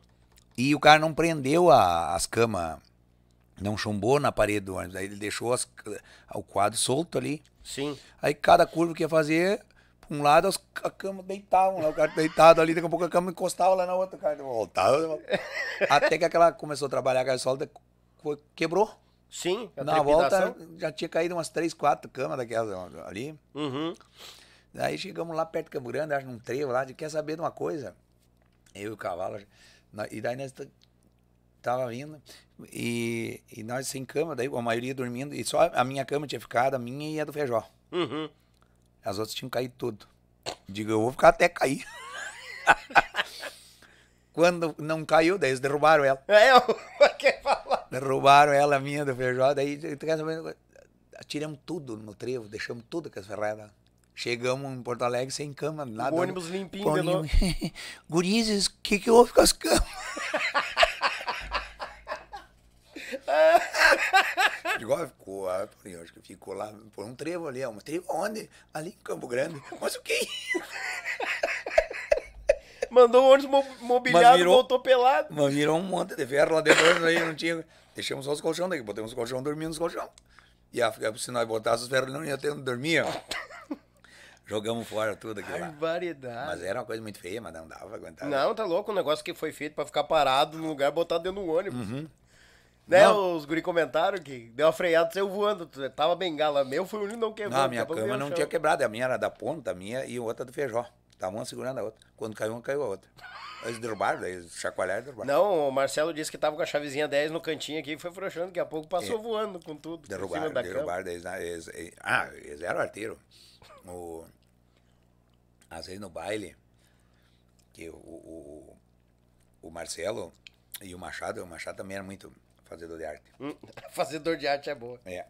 E o cara não prendeu a, as camas, não chumbou na parede do ônibus. Aí ele deixou as, o quadro solto ali. Sim. Aí cada curva que ia fazer, um lado, as, a cama deitavam lá, né? o cara deitado ali, daqui a pouco a cama encostava lá na outra, cara voltava. Até que aquela começou a trabalhar, a solda sólida quebrou. Sim, a Na volta já tinha caído umas três, quatro camas daquelas ali. Uhum. Daí chegamos lá perto de Campo Grande, acho num trevo lá, de quer saber de uma coisa? Eu e o cavalo. E daí nós tava vindo e, e nós sem cama, daí a maioria dormindo, e só a minha cama tinha ficado, a minha e a do Feijó. Uhum. As outras tinham caído tudo. Digo, eu vou ficar até cair. Quando não caiu, daí eles derrubaram ela. É, eu falar. Derrubaram ela, minha, do feijão Daí atiramos tudo no trevo, deixamos tudo com as ferradas. Chegamos em Porto Alegre sem cama, nada. O ônibus limpinho, né, Gurizes, o que, que houve com as camas? igual ficou acho que ficou lá por um trevo ali, é um trevo onde? Ali em Campo Grande. Mas o que? É Mandou um ônibus mobiliado, virou, voltou pelado. Mas virou um monte de ferro lá dentro, aí não tinha. Deixamos só os colchões daqui, botamos os colchões, dormindo nos colchões. E a, se nós botássemos os ferros, não ia ter onde dormir. Jogamos fora tudo aquilo lá. Variedade. Mas era uma coisa muito feia, mas não dava pra aguentar. Não, tá louco, o um negócio que foi feito pra ficar parado no lugar, botar dentro do ônibus. Uhum. Né, os guri comentaram que deu uma freada, saiu voando. Tava bengala. Meu foi o único que não quebrou. Ah, não, a minha cama não tinha quebrado. A minha era da ponta, a minha e outra do feijó. Tava uma segurando a outra. Quando caiu uma, caiu a outra. Eles derrubaram, eles chacoalharam e derrubaram. Não, o Marcelo disse que tava com a chavezinha 10 no cantinho aqui, e foi frouxando, daqui a pouco passou é. voando com tudo. Derrubaram, da derrubaram. Eles, eles, eles, ah, eles eram arteiros. O, às vezes no baile, que o, o, o Marcelo e o Machado, o Machado também era muito fazedor de arte. Hum, fazedor de arte é boa. É.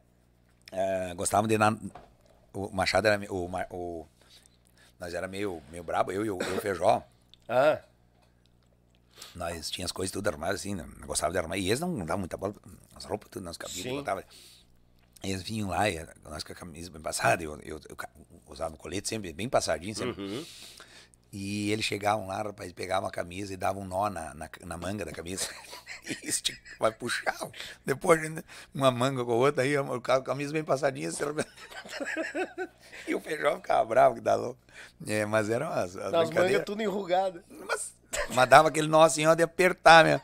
é. gostava de ir na... O Machado era... O, o... Nós era meio, meio brabo, eu e o, o Feijó. Ah. Nós tinha as coisas tudo arrumadas assim, né? gostava de arrumar E eles não, davam muita bola, as roupas tudo, nas né, cabelos, botava. Eles vinham lá, e nós com a camisa bem passada, eu, eu, eu, usava o colete sempre bem passadinho, sempre. Uhum. E eles chegavam lá, rapaz, pegavam a camisa e davam um nó na, na, na manga da camisa. e isso vai puxar. Depois, uma manga com a outra, aí a camisa bem passadinha. Assim, e o feijão ficava bravo, que dá louco. É, mas eram as, as, as mangas tudo enrugada. Mas, mas dava aquele nó assim, ó, de apertar mesmo.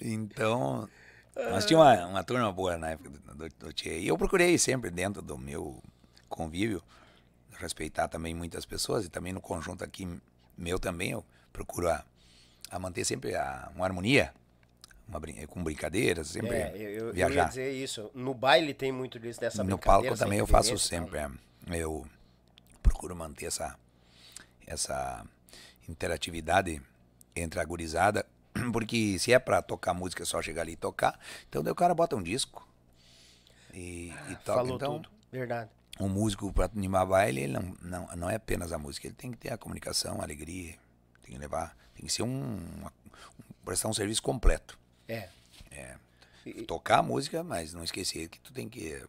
Então, mas tinha uma, uma turma boa na época do, do, do Tchê. E eu procurei sempre dentro do meu convívio respeitar também muitas pessoas e também no conjunto aqui meu também eu procuro a, a manter sempre a, uma harmonia uma, com brincadeiras sempre é, eu, viajar eu ia dizer isso no baile tem muito disso dessa no palco também eu faço sempre é. eu procuro manter essa essa interatividade entre a gurizada porque se é para tocar música é só chegar ali e tocar então daí o cara bota um disco e, ah, e toca então tudo. verdade um músico para animar baile, ele não, não, não é apenas a música, ele tem que ter a comunicação, a alegria, tem que levar, tem que ser um, uma, um prestar um serviço completo. É. é. E, Tocar a música, mas não esquecer que tu tem que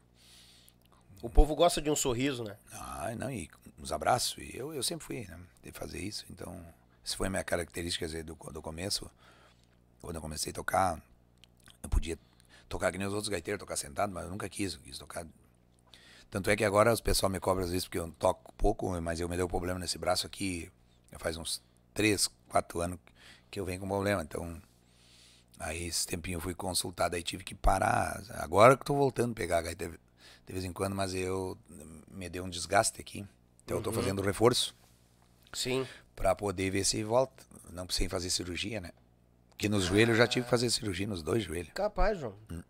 o povo gosta de um sorriso, né? Ah, não, e uns abraços. E eu, eu sempre fui, né, de fazer isso. Então, se foi a minha característica dizer, do, do começo. Quando eu comecei a tocar, eu podia tocar que nem os outros gaiteiros, tocar sentado, mas eu nunca quis. Eu quis tocar tanto é que agora os pessoal me cobra às vezes porque eu toco pouco, mas eu me dei um problema nesse braço aqui faz uns 3, 4 anos que eu venho com problema. Então, aí esse tempinho eu fui consultado, aí tive que parar. Agora que estou voltando a pegar a de vez em quando, mas eu me deu um desgaste aqui. Então uhum. eu tô uhum. fazendo reforço. Sim. Pra poder ver se volta. Não sem fazer cirurgia, né? Que nos ah. joelhos eu já tive que fazer cirurgia nos dois joelhos. Capaz, João. Hum.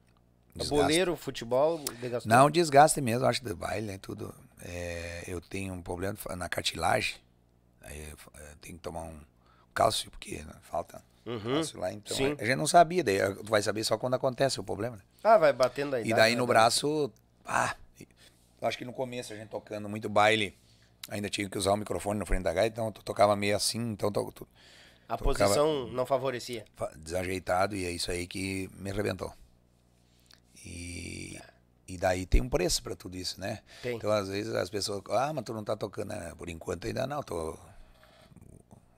Desgaste. Boleiro, futebol, Não, desgaste mesmo, acho que do baile, né, tudo. É, eu tenho um problema na cartilagem, aí tem que tomar um cálcio, porque né, falta uhum. cálcio lá, então Sim. a gente não sabia, daí ah, tu vai saber só quando acontece o problema. Né? Ah, vai batendo aí. E daí no né, braço, ah, acho que no começo a gente tocando muito baile, ainda tinha que usar o microfone na frente da gaita, então eu tocava meio assim, então tu, a posição não favorecia. Desajeitado, e é isso aí que me arrebentou. E, e daí tem um preço para tudo isso, né? Tem. Então, às vezes, as pessoas, ah, mas tu não tá tocando. Né? Por enquanto ainda não, tô.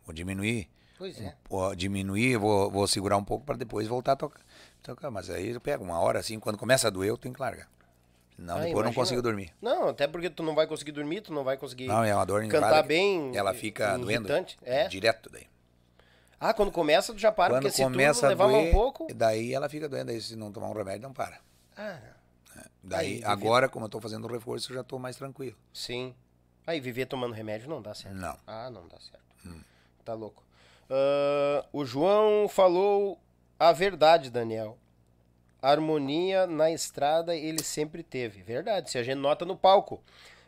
Vou diminuir. Pois é. Vou diminuir, vou, vou segurar um pouco para depois voltar a tocar. tocar. Mas aí eu pego uma hora assim, quando começa a doer, eu tenho que largar. Não, ah, depois imagina. eu não consigo dormir. Não, até porque tu não vai conseguir dormir, tu não vai conseguir não, é uma dor cantar bem. Ela fica doendo é. direto daí. Ah, quando começa tu já para, quando porque se tu levar doer, um pouco... Daí ela fica doendo, aí se não tomar um remédio não para. Cara. É. é. Daí, aí, agora, viver... como eu tô fazendo o reforço, eu já tô mais tranquilo. Sim. Aí, viver tomando remédio não dá certo. Não. Ah, não dá certo. Hum. Tá louco. Uh, o João falou a verdade, Daniel. Harmonia na estrada ele sempre teve. Verdade, se a gente nota no palco.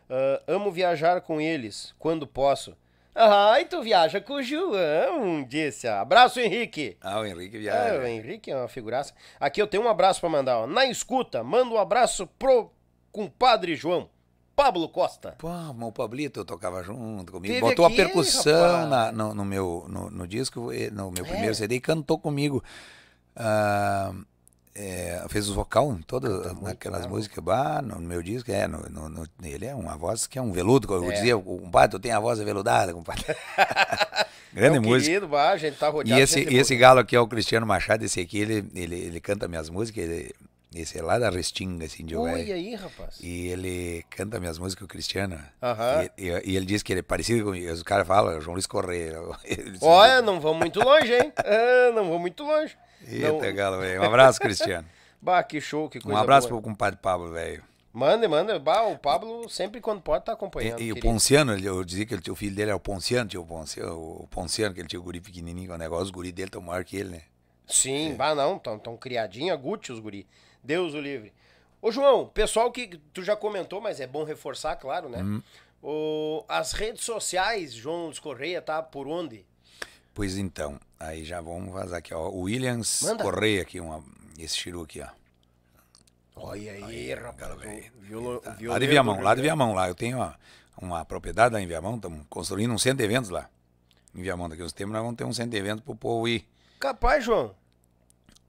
Uh, amo viajar com eles quando posso. Ai, tu viaja com o João, disse. Abraço, Henrique. Ah, o Henrique ah, viaja. É, o Henrique é uma figuraça. Aqui eu tenho um abraço para mandar, ó. Na escuta, manda um abraço pro compadre João. Pablo Costa. Pô, o Pablito tocava junto comigo. Teve Botou aqui, a percussão na, no, no, meu no, no, disco, no meu é? primeiro é. CD e cantou comigo. Ah, é, fez o vocal em todas aquelas né? músicas, bah, no meu disco, é, no, no, no, ele é uma voz que é um veludo, eu é. dizia, compadre, tu tem a voz aveludada, compadre. Grande música. Querido, bah, a gente tá rodeado e esse, esse galo aqui é o Cristiano Machado, esse aqui, ele, ele, ele canta minhas músicas, ele, esse é lá da Restinga, assim, de Olha aí, rapaz. E ele canta minhas músicas, o Cristiano. Uhum. E, e, e ele diz que ele é parecido com. Os caras falam, João Luiz Correia. Olha, não vamos muito longe, hein? Ah, não vamos muito longe. Eita, galo, velho. Um abraço, Cristiano. bah, que show, que coisa. Um abraço boa. pro compadre Pablo, velho. Manda, manda. Bah, o Pablo sempre quando pode tá acompanhando. E, e o Ponciano, eu dizia que o filho dele é o Ponciano, tinha o Ponciano, o Ponciano, que ele tinha o guri pequenininho, o negócio, os guri dele tão maior que ele, né? Sim, é. bah não, tão, tão criadinho, a os guri. Deus o livre. Ô João, pessoal que tu já comentou, mas é bom reforçar, claro, né? Hum. O, as redes sociais, João dos Correia, tá por onde? Pois então, aí já vamos vazar aqui, ó. O Williams Manda. Correia aqui, uma, esse chiru aqui, ó. Olha aí, aí rapaz. Violo, tá- Lá de Viamão, lá de Viamão, lá. Eu tenho uma, uma propriedade lá em Viamão, estamos construindo um centro de eventos lá. Em Viamão, daqui uns tempos nós vamos ter um centro de eventos pro povo ir. Capaz, João.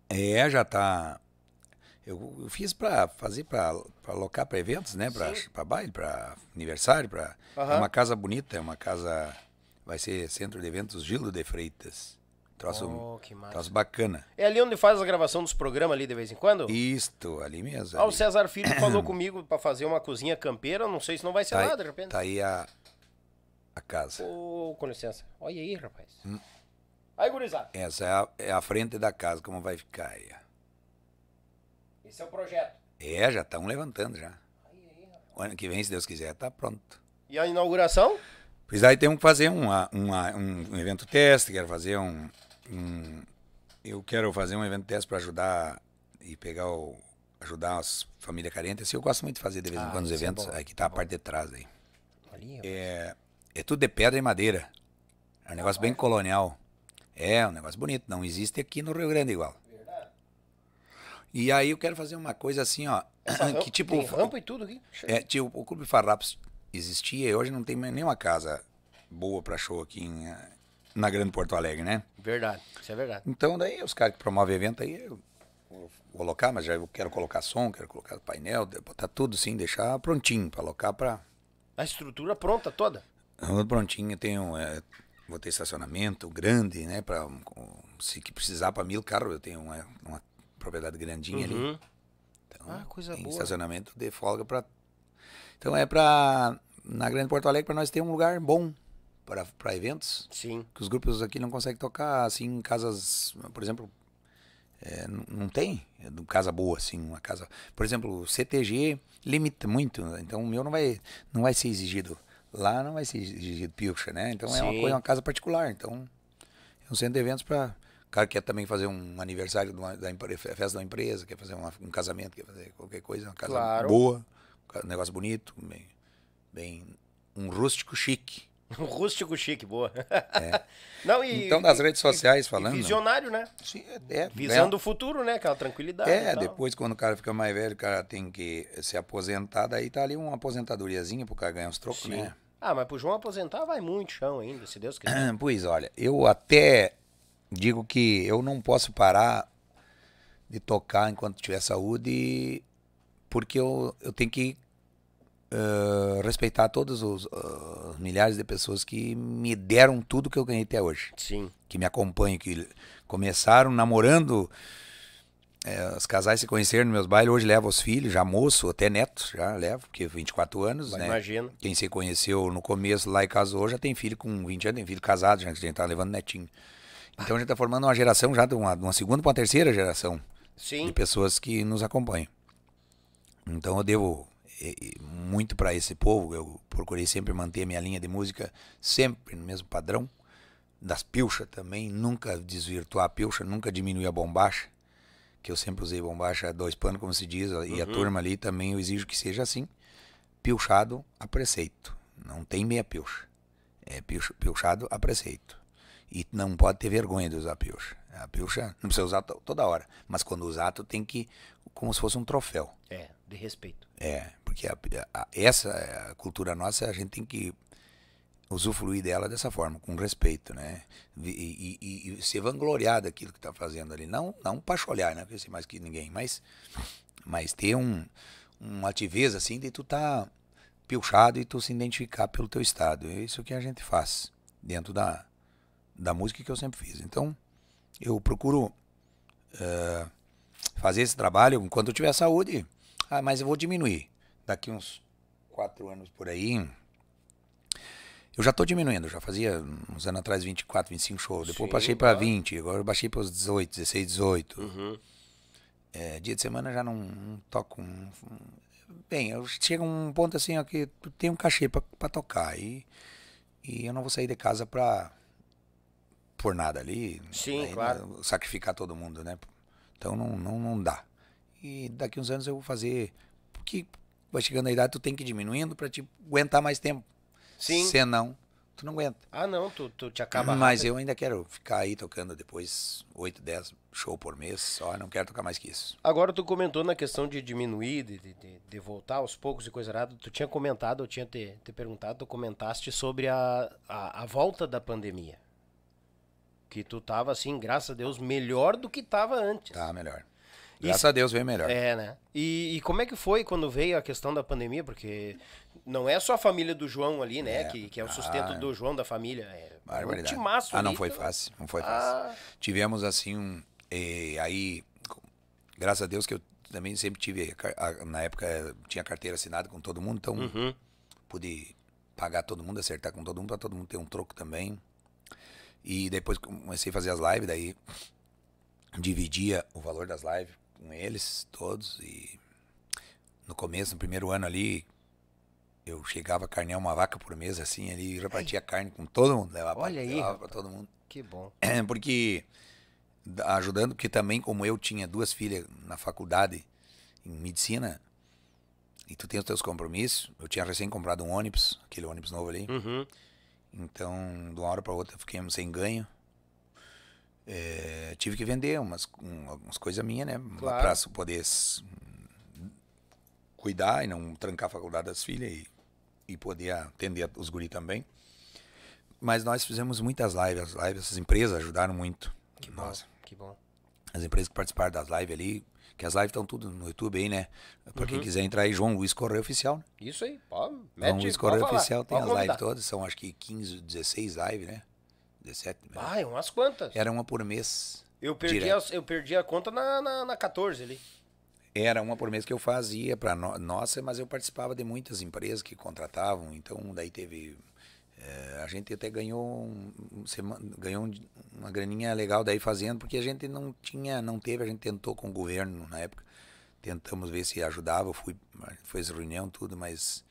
É, já tá. Eu, eu fiz para fazer, para alocar para eventos, né? Para baile, para aniversário, para. É uma casa bonita, é uma casa vai ser Centro de Eventos Gildo de Freitas. Troço, oh, troço bacana. É ali onde faz a gravação dos programas ali de vez em quando? Isto, ali mesmo. Ah, o César Filho falou comigo para fazer uma cozinha campeira, não sei se não vai ser tá lá, de repente. Tá aí a, a casa. Oh, com licença. Olha aí, rapaz. Hum. Aí, gurizada. Essa é a, é a, frente da casa, como vai ficar aí. Esse é o projeto. É, já estão levantando já. Aí, aí, rapaz. O ano que vem, se Deus quiser, tá pronto. E a inauguração? Pois daí temos que fazer uma, ah, uma, ah, um evento teste, quero fazer um, um, Eu quero fazer um evento teste para ajudar e pegar o. ajudar as famílias carentes. Assim, eu gosto muito de fazer de vez em ah, quando os é eventos. É Aqui tá a é parte de trás aí. É, é tudo de pedra e madeira. É um negócio bem colonial. É, um negócio bonito. Não existe aqui no Rio Grande igual. E aí eu quero fazer uma coisa assim, ó. Essa que rampa, tipo. Tem rampa e tudo aqui. É, tipo, o Clube Farrapos existia e hoje não tem mais nenhuma casa boa para show aqui em, eh, na Grande Porto Alegre, né? Verdade, isso é verdade. Então daí os caras que promovem evento aí, eu vou colocar, mas já eu quero colocar som, quero colocar painel, botar tudo sim, deixar prontinho para alocar para... A estrutura pronta toda? prontinho, tenho, é, vou ter estacionamento grande, né? Pra, se que precisar para mil carros, eu tenho uma, uma propriedade grandinha uhum. ali. Então, ah, coisa tem boa. estacionamento de folga para... Então é para na Grande Porto Alegre, para nós ter um lugar bom para eventos. Sim. Que os grupos aqui não conseguem tocar, assim, em casas, por exemplo, é, não tem é casa boa, assim, uma casa. Por exemplo, o CTG limita muito, né? então o meu não vai, não vai ser exigido. Lá não vai ser exigido pilcha, né? Então Sim. é uma, coisa, uma casa particular. Então, é um centro de eventos para cara quer também fazer um aniversário uma, da festa da empresa, quer fazer uma, um casamento, quer fazer qualquer coisa, uma casa claro. boa, um negócio bonito bem um rústico chique. Um rústico chique, boa. É. Não, e, então, nas redes sociais falando. visionário, né? Sim, é, Visando é. Né? o futuro, né? Aquela tranquilidade. É, depois, quando o cara fica mais velho, o cara tem que se aposentar, daí tá ali uma aposentadoriazinha pro cara ganhar uns trocos, né? Ah, mas pro João aposentar vai muito chão ainda, se Deus quiser. pois olha, eu até digo que eu não posso parar de tocar enquanto tiver saúde, porque eu, eu tenho que eh, respeitar todos os uh, milhares de pessoas que me deram tudo que eu ganhei até hoje. Sim. Que me acompanham, que começaram namorando. É, os casais se conheceram nos meus bailes, hoje levam os filhos, já moço, até neto, já levo, porque 24 anos, Mas né? Imagina. Quem se conheceu no começo lá e casou, já tem filho com 20 anos, tem filho casado, já, a gente tá levando netinho. Então a gente tá formando uma geração já, de uma, de uma segunda para uma terceira geração Sim. de pessoas que nos acompanham. Então eu devo muito para esse povo. Eu procurei sempre manter a minha linha de música sempre no mesmo padrão. Das pilchas também, nunca desvirtuar a pilcha, nunca diminuir a bombacha, que eu sempre usei bombacha dois panos, como se diz, e uhum. a turma ali também eu exijo que seja assim. Pilchado a preceito. Não tem meia pilcha. É pilchado a preceito. E não pode ter vergonha de usar a pilcha. A pilcha não precisa usar toda hora, mas quando usar, tu tem que, como se fosse um troféu. É de respeito. É, porque a, a, essa a cultura nossa a gente tem que usufruir dela dessa forma, com respeito, né? E, e, e se vangloriar daquilo que está fazendo ali. Não, não pacholhar, né? Porque ser mais que ninguém, mas, mas ter um, uma ativeza assim de tu tá pilchado e tu se identificar pelo teu estado. É isso que a gente faz dentro da, da música que eu sempre fiz. Então, eu procuro uh, fazer esse trabalho enquanto eu tiver saúde ah, mas eu vou diminuir. Daqui uns quatro anos por aí. Eu já estou diminuindo, já fazia uns anos atrás 24, 25 shows. Depois Sim, baixei para 20, agora eu baixei para os 18, 16, 18. Uhum. É, dia de semana já não, não toco. Um, bem, eu chego a um ponto assim ó, que tem um cachê para tocar e, e eu não vou sair de casa para por nada ali. Sim, aí, né, claro. Sacrificar todo mundo, né? Então não, não, não dá e daqui uns anos eu vou fazer. Porque vai chegando a idade, tu tem que ir diminuindo pra te aguentar mais tempo. Sim. Senão, tu não aguenta. Ah, não, tu, tu te acaba. Mas rápido. eu ainda quero ficar aí tocando depois 8, 10 show por mês, só não quero tocar mais que isso. Agora tu comentou na questão de diminuir, de, de, de voltar aos poucos e coisa errada. Tu tinha comentado, eu tinha te, te perguntado, tu comentaste sobre a, a, a, volta da pandemia. Que tu tava assim, graças a Deus, melhor do que tava antes. Tá, melhor. Graças a Deus veio melhor. É, né? E, e, como é que foi quando veio a questão da pandemia? Porque não é só a família do João ali, né? É. Que, que é o sustento ah, do João, da família. É barbaridade. Um ah, não foi fácil. Não foi ah. fácil. Tivemos assim um. E, aí, graças a Deus que eu também sempre tive. na época tinha carteira assinada com todo mundo, então uhum. pude pagar todo mundo, acertar com todo mundo, pra todo mundo ter um troco também. E depois comecei a fazer as lives, daí dividia o valor das lives com eles todos e no começo, no primeiro ano ali, eu chegava a carnear uma vaca por mês assim, ali repartia Ai. carne com todo mundo, levava Olha pra, aí, levava pra todo mundo. Que bom. Porque ajudando, porque também como eu tinha duas filhas na faculdade em medicina, e tu tem os teus compromissos, eu tinha recém comprado um ônibus, aquele ônibus novo ali. Uhum. Então, de uma hora para outra, fiquei sem ganho. É, tive que vender umas, um, algumas coisas minhas, né? Claro. Para poder cuidar e não trancar a faculdade das filhas e, e poder atender os guri também. Mas nós fizemos muitas lives. As lives, essas empresas ajudaram muito. Que Nossa. bom, que bom. As empresas que participaram das lives ali, que as lives estão tudo no YouTube aí, né? Pra uhum. quem quiser entrar aí, João Luiz Correia Oficial. Né? Isso aí, pode. Mete, João Luiz Correia Oficial tem as lives todas, são acho que 15, 16 lives, né? 17. Né? Ah, é umas quantas. Era uma por mês. Eu perdi, a, eu perdi a conta na, na, na 14 ali. Era uma por mês que eu fazia para no, nossa, mas eu participava de muitas empresas que contratavam, então daí teve é, a gente até ganhou um, ganhou um, uma graninha legal daí fazendo, porque a gente não tinha, não teve, a gente tentou com o governo na época. Tentamos ver se ajudava, fui, fez reunião tudo, mas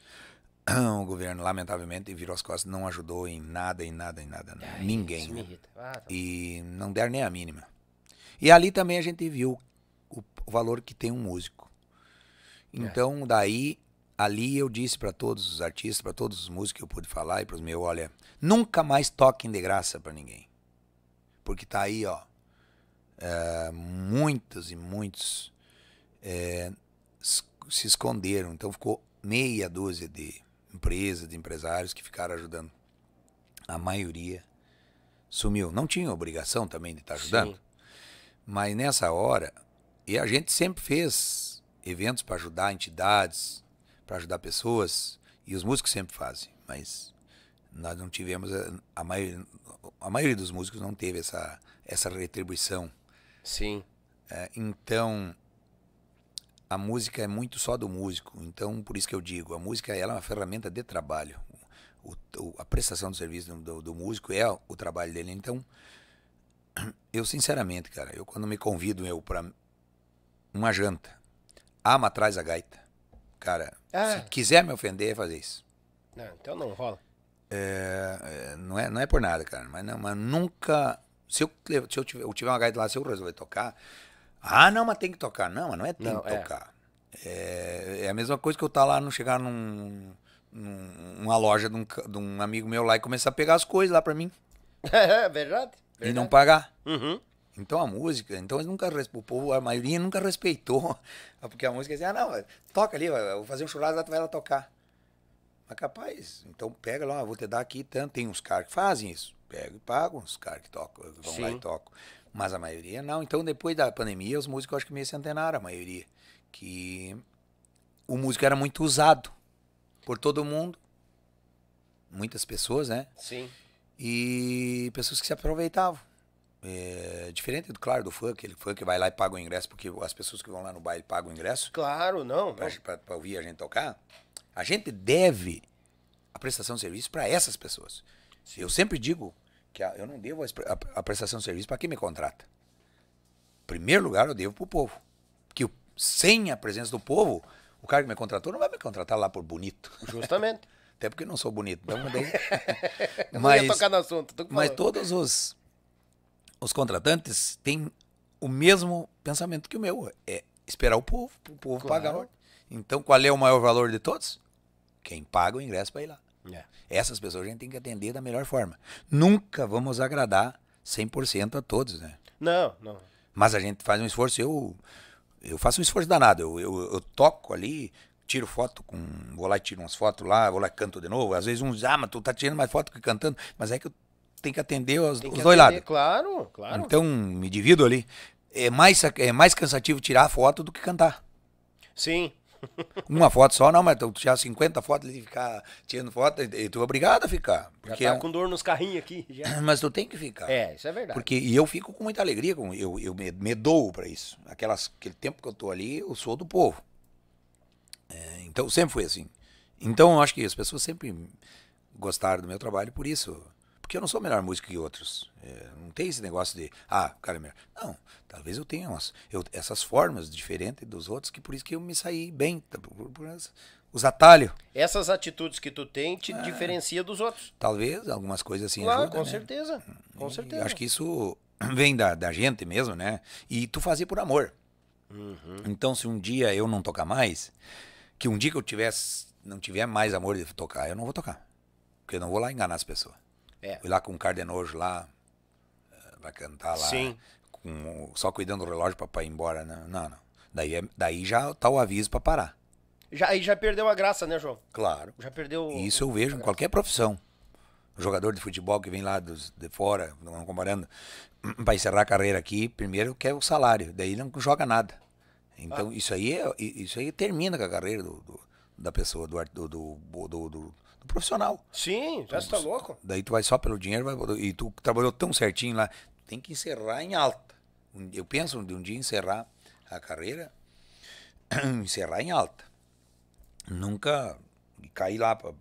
o governo, lamentavelmente, virou as costas, não ajudou em nada, em nada, em nada. Né? Ai, ninguém. Né? Ah, tá. E não deram nem a mínima. E ali também a gente viu o, o valor que tem um músico. É. Então, é. daí, ali eu disse para todos os artistas, para todos os músicos que eu pude falar e para os meus, olha, nunca mais toquem de graça para ninguém. Porque tá aí, ó, é, muitos e muitos é, se esconderam. Então ficou meia dúzia de empresas, de empresários que ficaram ajudando. A maioria sumiu. Não tinha obrigação também de estar ajudando. Sim. Mas nessa hora, e a gente sempre fez eventos para ajudar entidades, para ajudar pessoas, e os músicos sempre fazem, mas nós não tivemos a, a maioria a maioria dos músicos não teve essa essa retribuição. Sim. É, então a música é muito só do músico. Então, por isso que eu digo, a música ela é uma ferramenta de trabalho. O, o, a prestação do serviço do, do, músico é o trabalho dele. Então, eu sinceramente, cara, eu quando me convido eu para uma janta, ama atrás a gaita. Cara, ah. se quiser me ofender, é fazer isso. Não, então não rola. É, é, não, é, não é por nada, cara, mas, não, mas nunca. Se eu, se eu, tiver, eu tiver uma gaita lá, se eu resolver tocar, ah, não, mas tem que tocar. Não, mas não é tem não, que é. tocar. É, é, a mesma coisa que eu estar tá lá, não chegar num, num, numa loja de um, de um, amigo meu lá e começar a pegar as coisas lá para mim. É, verdade, verdade. E não pagar. Uhum. Então a música, então eles nunca o povo, a maioria nunca respeitou, porque a música dizia é assim, ah não, toca ali, vou fazer um churrasco, lá tu vai lá tocar. Mas capaz, então pega lá, ah, vou te dar aqui tanto, tem uns caras que fazem isso, pego e pago, uns caras que tocam, vão Sim. lá e tocam mas a maioria não. Então, depois da pandemia, os músicos acho que meio centenário, a maioria. Que o músico era muito usado por todo mundo, muitas pessoas, né? Sim. E pessoas que se aproveitavam. É, diferente, do, claro, do funk, aquele funk que vai lá e paga o ingresso, porque as pessoas que vão lá no baile pagam o ingresso. Claro, não. Para ouvir a gente tocar. A gente deve a prestação de serviço para essas pessoas. Sim. Eu sempre digo que a, eu não devo a, a, prestação de serviço para quem me contrata. Em primeiro lugar, eu devo para o povo. Que sem a presença do povo, o cara que me contratou não vai me contratar lá por bonito. Justamente. Até porque eu não sou bonito. Então, daí... mas, não ia tocar no assunto. Mas todos os, os contratantes têm o mesmo pensamento que o meu. É esperar o povo, o povo claro. pagar. Então, qual é o maior valor de todos? Quem paga o ingresso para ir lá. É. Essas pessoas a gente tem que atender da melhor forma. Nunca vamos agradar 100% a todos, né? Não, não. Mas a gente faz um esforço, eu, eu faço um esforço danado. Eu, eu, eu toco ali, tiro foto com. Vou lá e tiro umas fotos lá, vou lá e canto de novo. Às vezes uns, ah, mas tu tá tirando mais foto que cantando. Mas é que eu tenho que atender os, que os dois atender, lados. Claro, claro. Então, me divido ali. É mais, é mais cansativo tirar a foto do que cantar. Sim, uma foto só não, mas tu tinha 50 fotos e ficar tirando foto, e tu é obrigado a ficar. Porque já tá é com dor nos carrinhos aqui. Já. Mas tu tem que ficar. É, isso é verdade. Porque, e eu fico com muita alegria, com, eu, eu me, me dou para isso. Aquelas, aquele tempo que eu tô ali, eu sou do povo. É, então sempre foi assim. Então eu acho que as pessoas sempre gostaram do meu trabalho por isso. Porque eu não sou melhor músico que outros. É, não tem esse negócio de, ah, o cara é melhor. Não, talvez eu tenha umas, eu, essas formas diferentes dos outros, que por isso que eu me saí bem, tá, por, por os atalhos. Essas atitudes que tu tem te é, diferencia dos outros. Talvez, algumas coisas assim claro, ajudam, com né? certeza, com e, certeza. Acho que isso vem da, da gente mesmo, né? E tu fazer por amor. Uhum. Então, se um dia eu não tocar mais, que um dia que eu tivesse, não tiver mais amor de tocar, eu não vou tocar. Porque eu não vou lá enganar as pessoas. É. Fui lá com o Cardenojo lá, eh, pra cantar lá. Sim. Com, só cuidando do relógio pra, pra ir embora. Não, né? não. não. Daí, é, daí já tá o aviso pra parar. Já, aí já perdeu a graça, né, João? Claro. Já perdeu. Isso eu vejo em qualquer profissão. O jogador de futebol que vem lá dos, de fora, não comparando, pra encerrar a carreira aqui, primeiro quer o salário, daí não joga nada. Então ah. isso aí é, isso aí termina com a carreira do, do da pessoa, do, do, do, do do profissional. Sim, já então, está louco. Daí tu vai só pelo dinheiro vai, e tu trabalhou tão certinho lá. Tem que encerrar em alta. Eu penso de um dia encerrar a carreira, encerrar em alta. Nunca cair lá, pra,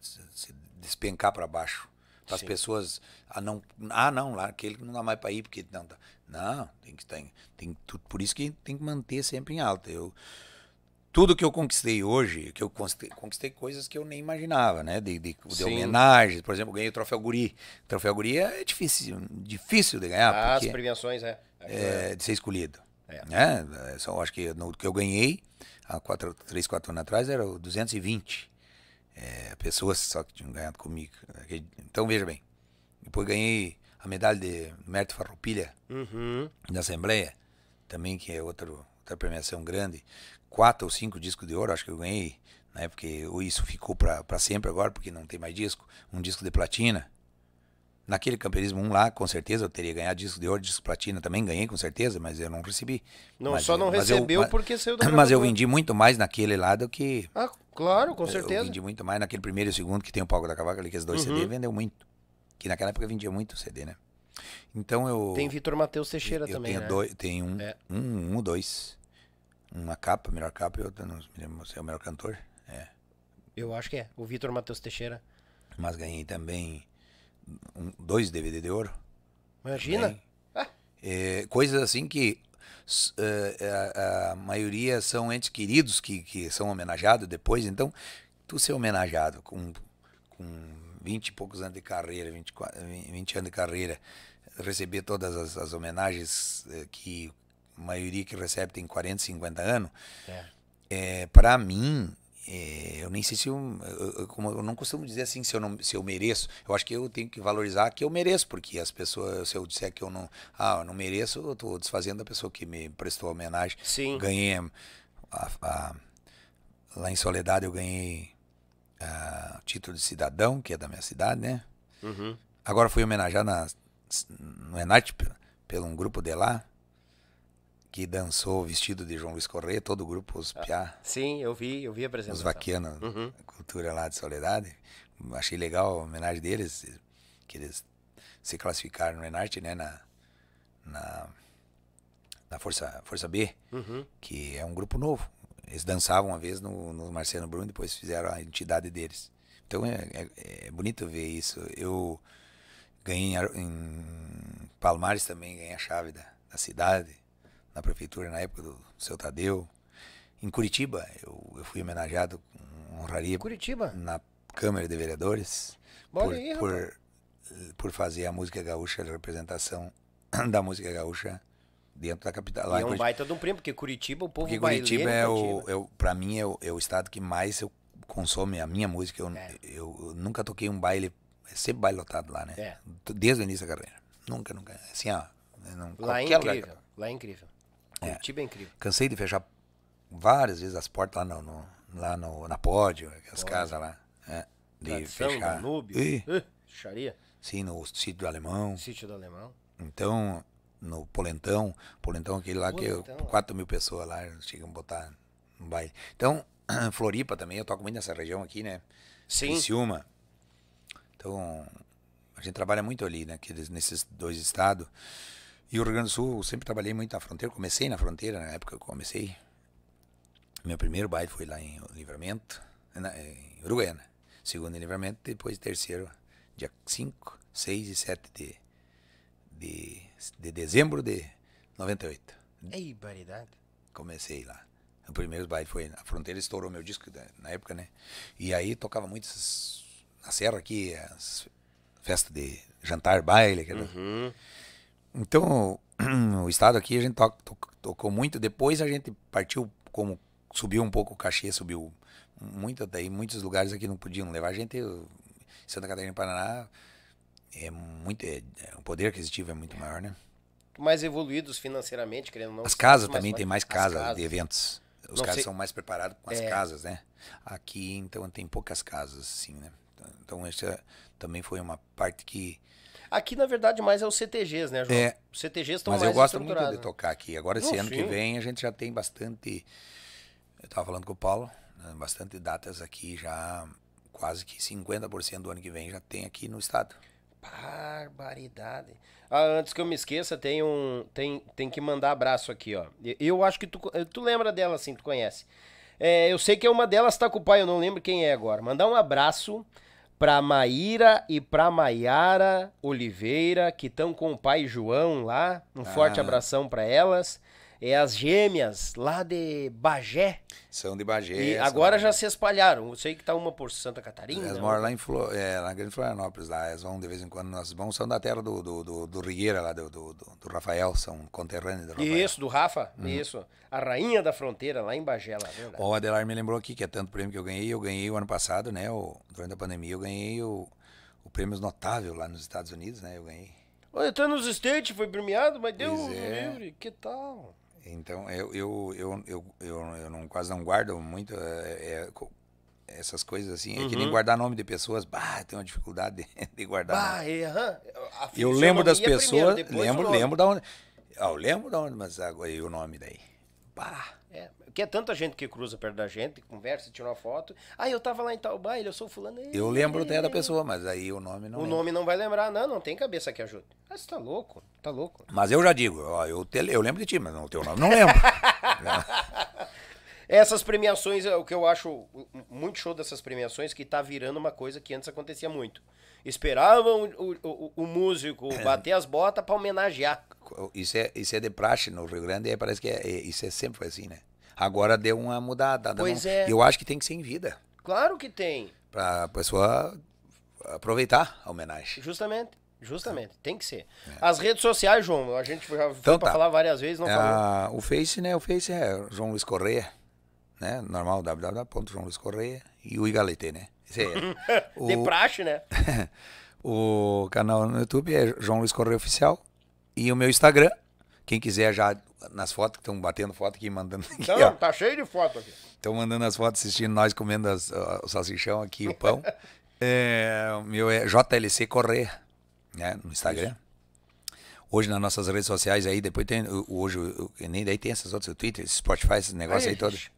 se, se despencar para baixo. Para as pessoas. Ah, não, ah, não, lá, aquele que não dá mais para ir, porque não Não, tem que tá estar. Tem, tem, por isso que tem que manter sempre em alta. Eu, tudo que eu conquistei hoje, que eu conquistei, coisas que eu nem imaginava, né? De, de, de homenagens, por exemplo, ganhei o troféu Guri. O troféu Guri é difícil, difícil de ganhar. Ah, as premiações, é. é. é. De ser escolhido. É. Né? É, só, acho que no que eu ganhei, há quatro, três, quatro anos atrás, era 220. É, pessoas só que tinham ganhado comigo. Então, veja bem. Depois ganhei a medalha de mérito Farroupilha uhum. da Assembleia, também que é outro, outra premiação grande quatro ou cinco discos de ouro, acho que eu ganhei, né? Porque isso ficou para sempre agora, porque não tem mais disco. Um disco de platina. Naquele campeonismo 1 lá, com certeza eu teria ganhado disco de ouro, disco de platina também ganhei, com certeza, mas eu não recebi. Não, mas, só não recebeu eu, porque saiu da Mas eu vendi muito mais naquele lá do que. Ah, claro, com certeza. Eu vendi muito mais naquele primeiro e segundo, que tem o palco da cavaca ali, que esses é dois uhum. CD vendeu muito. Que naquela época vendia muito CD, né? Então eu. Tem Vitor Matheus Teixeira eu também. Tenho né? dois, tem um, é. um, um, dois uma capa, melhor capa, e outra, não me lembro se é o melhor cantor. É. Eu acho que é, o Vitor Matheus Teixeira. Mas ganhei também um, dois DVD de ouro. Imagina! Ah. É, coisas assim que uh, a, a, maioria são entes queridos que, que são homenageados depois, então tu ser homenageado com, com 20 e poucos anos de carreira, 24, 20, anos de carreira, receber todas as, as homenagens é, que maioria que recebe tem 40, 50 anos. É. É, para mim, é, eu nem sei se eu, eu, como eu não costumo dizer assim se eu não se eu mereço eu acho que eu tenho que valorizar que eu mereço porque as pessoas se eu disser que eu não ah eu não mereço eu estou desfazendo da pessoa que me prestou homenagem Sim. ganhei a, a, lá em Soledade eu ganhei a, ah, título de cidadão que é da minha cidade né uhum. agora fui homenageado na, no Enat pelo um grupo de lá que dançou vestido de João Luiz Correia, todo o grupo Os ah, Piá. Sim, eu vi, eu vi a apresentação. Os Vaquianos, uhum. cultura lá de Soledade. Achei legal a homenagem deles, que eles se classificaram no Enarte, né, na, na, na Força, Força B, uhum. que é um grupo novo. Eles dançavam uma vez no, no Marcelo Bruno, depois fizeram a entidade deles. Então é, é, é bonito ver isso. Eu ganhei em, em Palmares também, ganhei a chave da, da cidade na prefeitura na época do seu Tadeu. Em Curitiba, eu, eu fui homenageado com honraria. Curitiba? Na Câmara de Vereadores. por, aí, por, eh, por, fazer a música gaúcha, a representação da música gaúcha dentro da capital. Lá e é um Curitiba. baita de um prêmio, porque Curitiba o povo porque é Curitiba é o, é o para mim é o, é o, estado que mais eu consome a minha música. Eu, é. eu, eu nunca toquei um baile, é sempre baile lotado lá, né? É. Desde o início da carreira. Nunca, nunca. Assim, ó, é não, lá é incrível. Lugar. Lá é incrível. Curitiba é, incrível. Cansei de fechar várias vezes as portas lá no, no lá no, na pódio, as casas lá. É, de Tradição, fechar. Danúbio, uh, Sim, no sítio do Alemão. Sítio do Alemão. Então, no Polentão, Polentão aquele lá Polentão, que eu, 4 é. mil pessoas lá chegam a botar um baile. Então, Floripa também, eu toco muito nessa região aqui, né? Sim. Ciúma. Então, a gente trabalha muito ali, né? Nesses dois estados. E o Rio Grande do Sul, eu sempre trabalhei muito na fronteira. Comecei na fronteira, na época que eu comecei. Meu primeiro baile foi lá em Livramento, na, em Uruguaiana. Segundo em Livramento, depois terceiro, dia 5, 6 e 7 de, de, de dezembro de 98. Ei, é baridade. Comecei lá. O primeiro baile foi na fronteira, estourou meu disco na época, né? E aí tocava muito essas, na serra aqui, as festas de jantar, baile, aquela... Uhum. Então, o estado aqui a gente to to tocou muito. Depois a gente partiu, como subiu um pouco o cachê, subiu muito. Daí muitos lugares aqui não podiam levar a gente. Santa Catarina e Paraná é muito. É, é o poder aquisitivo é muito é. maior, né? Mais evoluídos financeiramente, querendo ou não. As casas também, mais, tem mais casas, casas de eventos. Os caras sei. são mais preparados com as é. casas, né? Aqui, então, tem poucas casas, sim, né? Então, essa então, é, também foi uma parte que Aqui, na verdade, mais é os CTGs, né, João? É. Os CTGs estão mais Mas eu gosto muito de tocar aqui. Agora, esse no ano fim. que vem, a gente já tem bastante... Eu estava falando com o Paulo, né, bastante datas aqui já... Quase que 50% do ano que vem já tem aqui no estado. Barbaridade. Ah, antes que eu me esqueça, tem um. Tem, tem que mandar abraço aqui, ó. Eu acho que tu, eh, tu lembra dela, assim, tu conhece. É, eu sei que é uma delas tá com o pai, eu não lembro quem é agora. Mandar um abraço para Maíra e para Maiara Oliveira, que estão com o pai João lá. Um ah. forte abração para elas é as gêmeas lá de Bagé. São de Bagé. E agora já se espalharam. Eu sei que tá uma por Santa Catarina. Elas né? moram lá em Flor... é, na Grande Florianópolis, lá. Elas vão de vez em quando, nós vamos, são da terra do, do, do, do Rigueira, lá do, do, do, Rafael, são conterrâneos do Rafael. Isso, do Rafa, uhum. isso. A rainha da fronteira, lá em Bagé, lá. É o Adelar me lembrou aqui que é tanto prêmio que eu ganhei. Eu ganhei o ano passado, né? O, durante a pandemia, eu ganhei o, o prêmio notável lá nos Estados Unidos, né? Eu ganhei. Olha, até tá nos States foi premiado, mas deu é. livre. Que tal? Então, eu, eu, eu, eu, eu, não, quase não guardo muito é, é, é essas coisas assim. Uhum. É que nem uhum. guardar nome de pessoas. Bah, tem uma dificuldade de, guardar. Bah, nome. É, uhum. Eu lembro das pessoas. Primeiro, lembro, lembro da onde. Ah, eu lembro da onde, mas agora e o nome daí. Bah. Porque é tanta gente que cruza perto da gente, conversa, tira uma foto. Ah, eu tava lá em tal baile, eu sou fulano. Ei, eu lembro até da pessoa, mas aí o nome não. O nome não vai lembrar, não, não tem cabeça que ajude. Mas você tá louco, tá louco. Mas eu já digo, ó, eu, te, eu lembro de ti, mas não, o teu nome não lembro. Essas premiações, é o que eu acho muito show dessas premiações, que tá virando uma coisa que antes acontecia muito. Esperavam o, o, o músico bater as botas para homenagear. Isso é, isso é de praxe no Rio Grande, é, parece que é, é, isso é sempre assim, né? Agora deu uma mudada. Né? Pois não... é. Eu acho que tem que ser em vida. Claro que tem. Pra pessoa aproveitar a homenagem. Justamente. Justamente, é. tem que ser. É. As redes sociais, João, a gente já foi então, tá. falar várias vezes, não é, falou. O Face, né? O Face é João Luiz Correia, né? Normal, www.joãoluiscorreia e o Igaletê, né? Esse é o... De praxe, né? o canal no YouTube é João Luiz Correia Oficial e o meu Instagram, quem quiser já nas fotos que estão batendo foto aqui, mandando aqui. Não, ó. tá cheio de foto aqui. Estão mandando as fotos, assistindo nós comendo as, o salsichão aqui, o pão. é, meu é JLC Correr, né? No Instagram. Isso. Hoje nas nossas redes sociais aí, depois tem. Hoje, nem daí tem essas outras, o Twitter, o Spotify, esses negócios aí, aí todos.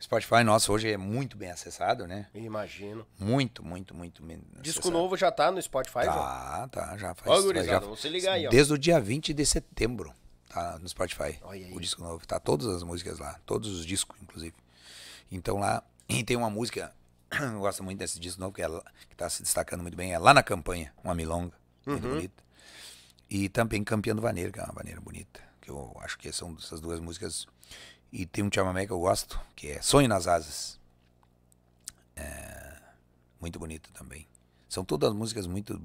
Spotify nosso hoje é muito bem acessado, né? Imagino. Muito, muito, muito bem Disco novo já tá no Spotify? Tá, já? tá, já faz. Ó, gurizada, já, vamos se ligar aí, ó. Desde o dia 20 de setembro. Tá no Spotify. O disco novo. Tá todas as músicas lá. Todos os discos, inclusive. Então lá. E tem uma música. Eu gosto muito desse disco novo, que, é, que tá se destacando muito bem. É lá na campanha. Uma milonga. Muito uhum. bonita. E também Campeão do Vaneiro, que é uma vaneira bonita. Que eu acho que são essas duas músicas. E tem um chamamé que eu gosto, que é Sonho nas Asas. É, muito bonito também. São todas músicas muito.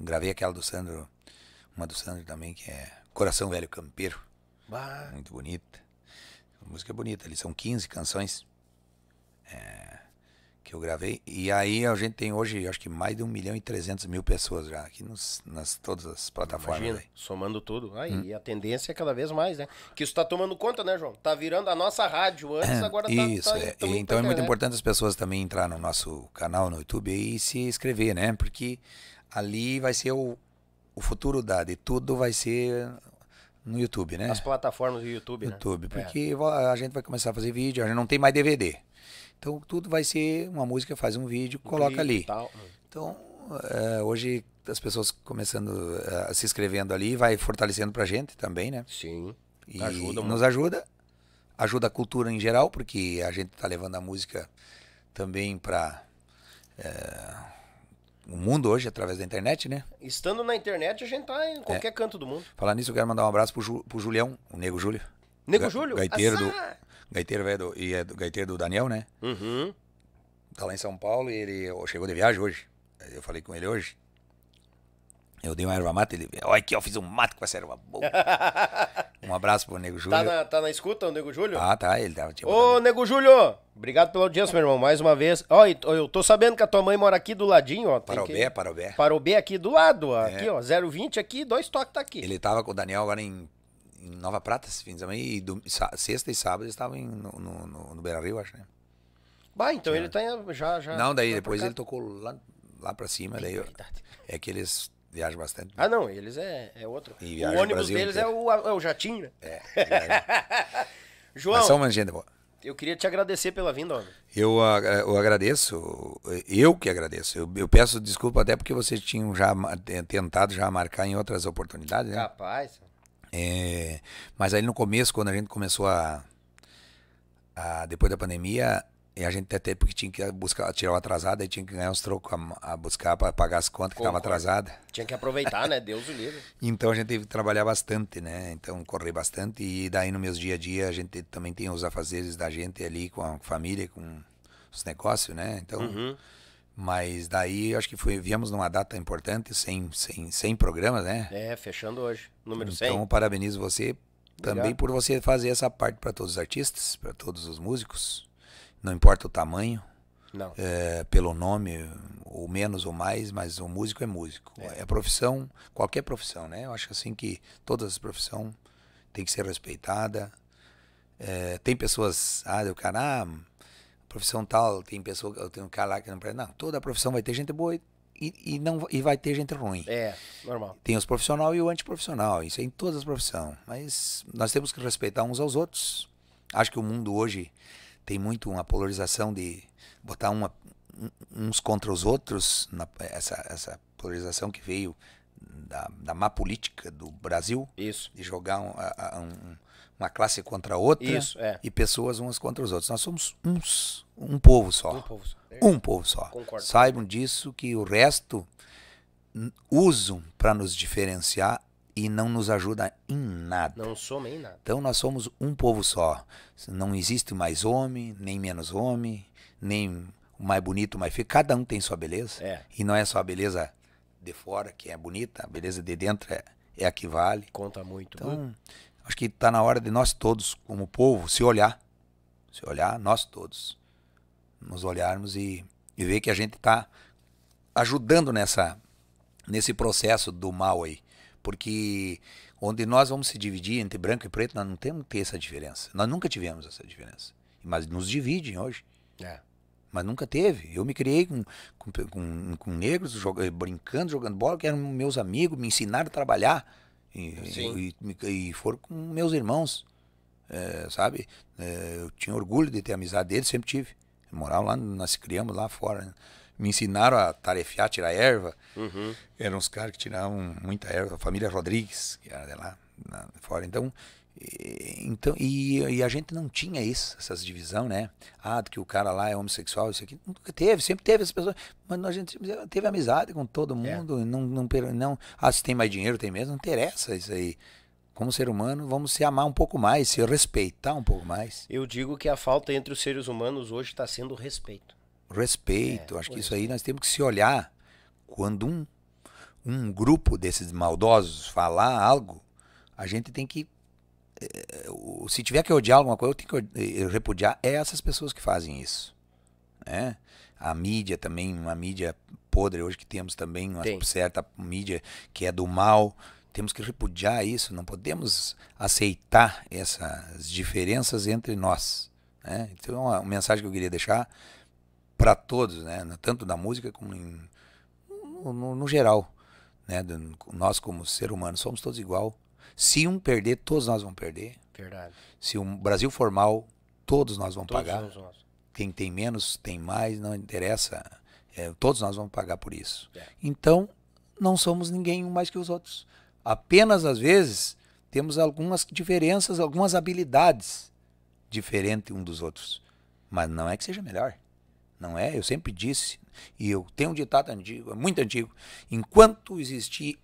Gravei aquela do Sandro, uma do Sandro também, que é Coração Velho Campeiro. Bah. Muito bonita. A música é bonita, ali são 15 canções é, que eu gravei. E aí a gente tem hoje, acho que mais de 1 milhão e 300 mil pessoas já aqui nos, nas todas as plataformas. Imagina, somando tudo. Aí hum. a tendência é cada vez mais, né? Que isso está tomando conta, né, João? Tá virando a nossa rádio antes, agora está tá Isso, tá, é. Tá, então é muito importante as pessoas também entrar no nosso canal no YouTube e se inscrever, né? Porque ali vai ser o, o futuro da de tudo vai ser no YouTube, né? As plataformas do YouTube, né? YouTube, né? porque é. a gente vai começar a fazer vídeo, a gente não tem mais DVD. Então tudo vai ser uma música, faz um vídeo, um coloca ali. Tal. Hum. Então é, hoje as pessoas começando a eh, se inscrevendo ali vai fortalecendo pra gente também, né? Sim. E ajuda muito. nos ajuda, ajuda a cultura em geral, porque a gente tá levando a música também pra é, o mundo hoje através da internet, né? Estando na internet, a gente tá em qualquer é. canto do mundo. Falar nisso, eu quero mandar um abraço pro, Ju, pro Julião, o Nego Júlio. Nego Ga Júlio? Gaiteiro do. Gaiteiro, velho, do, e é do, gaiteiro do Daniel, né? Uhum. Tá lá em São Paulo e ele chegou de viagem hoje. Eu falei com ele hoje. Eu dei uma erva mata, ele. Olha aqui, eu fiz um mato com essa erva boa. um abraço pro Nego tá Júlio. Tá na, tá na escuta, o Nego Júlio? Ah, tá, ele tava. Tipo, Ô, Nego Júlio! Obrigado pela audiência, meu irmão, mais uma vez. Ó, eu tô sabendo que a tua mãe mora aqui do ladinho, ó. para para o o B B para o B aqui do lado, ó. É. Aqui, ó, 020 aqui, dois toques tá aqui. Ele tava com o Daniel agora em, em Nova Prata, esse fim de semana, e do... sexta e sábado eles estavam no, no, no, no Beira Rio, acho, né? Bah, então é. ele tá já, já. Não, daí tá depois ele tocou lá, lá pra cima, daí. É que eles Viaja bastante. Né? Ah, não, eles é, é outro. E o ônibus Brasil deles é o, é o jatinho, né? É. João. Mas só uma agenda boa. Eu queria te agradecer pela vinda, homem. Eu, eu agradeço, eu que agradeço. Eu, eu, peço desculpa até porque vocês tinham já tentado já marcar em outras oportunidades, né? Capaz. É, mas aí no começo, quando a gente começou a, a depois da pandemia, e a gente até porque tinha que buscar, tirar o atrasado, e tinha que ganhar uns trocos a, a buscar para pagar as contas que estavam atrasadas. Tinha que aproveitar, né? Deus o livre. Então a gente teve que trabalhar bastante, né? Então correr bastante e daí no meus dia a dia a gente também tem os afazeres da gente ali com a família, com os negócios, né? Então, uhum. mas daí acho que foi, viemos numa data importante, sem, sem, sem programas, né? É, fechando hoje, número 100. Então parabenizo você Obrigado. também por você fazer essa parte para todos os artistas, para todos os músicos não importa o tamanho, é, pelo nome, ou menos ou mais, mas o músico é músico. É. é profissão, qualquer profissão, né? Eu acho assim que todas as profissões têm que ser respeitada. É, tem pessoas, ah, o cara, ah, profissão tal, tem pessoa, eu tenho um cara lá que não presta. Não, toda profissão vai ter gente boa e, e, não, e vai ter gente ruim. É, normal. Tem os profissionais e o antiprofissional, isso é em todas as profissões. Mas nós temos que respeitar uns aos outros. Acho que o mundo hoje tem muito uma polarização de botar uma, uns contra os outros, na, essa, essa polarização que veio da, da má política do Brasil, Isso. de jogar um, um, uma classe contra a outra Isso, é. e pessoas umas contra os outros. Nós somos uns, um povo só. Um povo só. É. Um povo só. Concordo. Saibam disso que o resto usam para nos diferenciar e não nos ajuda em nada. Não soma em nada. Então nós somos um povo só. Não existe mais homem, nem menos homem, nem mais bonito, mais feio. Cada um tem sua beleza. É. E não é só a beleza de fora que é bonita, a beleza de dentro é, é a que vale. Conta muito. Então, acho que está na hora de nós todos, como povo, se olhar. Se olhar, nós todos. Nos olharmos e, e ver que a gente está ajudando nessa, nesse processo do mal aí. Porque onde nós vamos se dividir entre branco e preto, nós não temos que ter essa diferença. Nós nunca tivemos essa diferença. Mas nos dividem hoje. É. Mas nunca teve. Eu me criei com, com, com, com negros brincando, jogando bola, que eram meus amigos, me ensinaram a trabalhar. E, e, e foram com meus irmãos. É, sabe? É, eu tinha orgulho de ter amizade deles, sempre tive. Moral lá, nós criamos lá fora. Né? me ensinaram a tarefiar, tirar erva. Uhum. Eram os caras que tiravam muita erva, a família Rodrigues, que era de lá, fora. Então, e, então e, e, a gente não tinha isso, essas divisão, né? Ah, do que o cara lá é homossexual, isso aqui. Nunca teve, sempre teve essas pessoas. Mas a gente teve amizade com todo é. mundo. É. Não, não, não, ah, se tem mais dinheiro, tem mesmo. Não interessa isso aí como ser humano, vamos se amar um pouco mais, se respeitar um pouco mais. Eu digo que a falta entre os seres humanos hoje está sendo o respeito respeito. É, Acho que isso é. aí nós temos que se olhar quando um, um grupo desses maldosos falar algo, a gente tem que eh, se tiver que odiar alguma coisa, eu tenho que eh, repudiar é essas pessoas que fazem isso. Né? A mídia também, uma mídia podre hoje que temos também, uma certa mídia que é do mal. Temos que repudiar isso, não podemos aceitar essas diferenças entre nós. Né? Então, é uma mensagem que eu queria deixar para todos, né? Tanto na música como em, no, no, geral, né? Nós como ser humano somos todos igual. Se um perder, todos nós vamos perder. Verdade. Se o um Brasil for mal, todos nós vamos todos pagar. Nós. Quem tem menos tem mais, não interessa. É, todos nós vamos pagar por isso. É. Então não somos ninguém mais que os outros. Apenas às vezes temos algumas diferenças, algumas habilidades diferentes um dos outros. Mas não é que seja melhor não é? Eu sempre disse, e eu tenho um ditado antigo, muito antigo: enquanto existir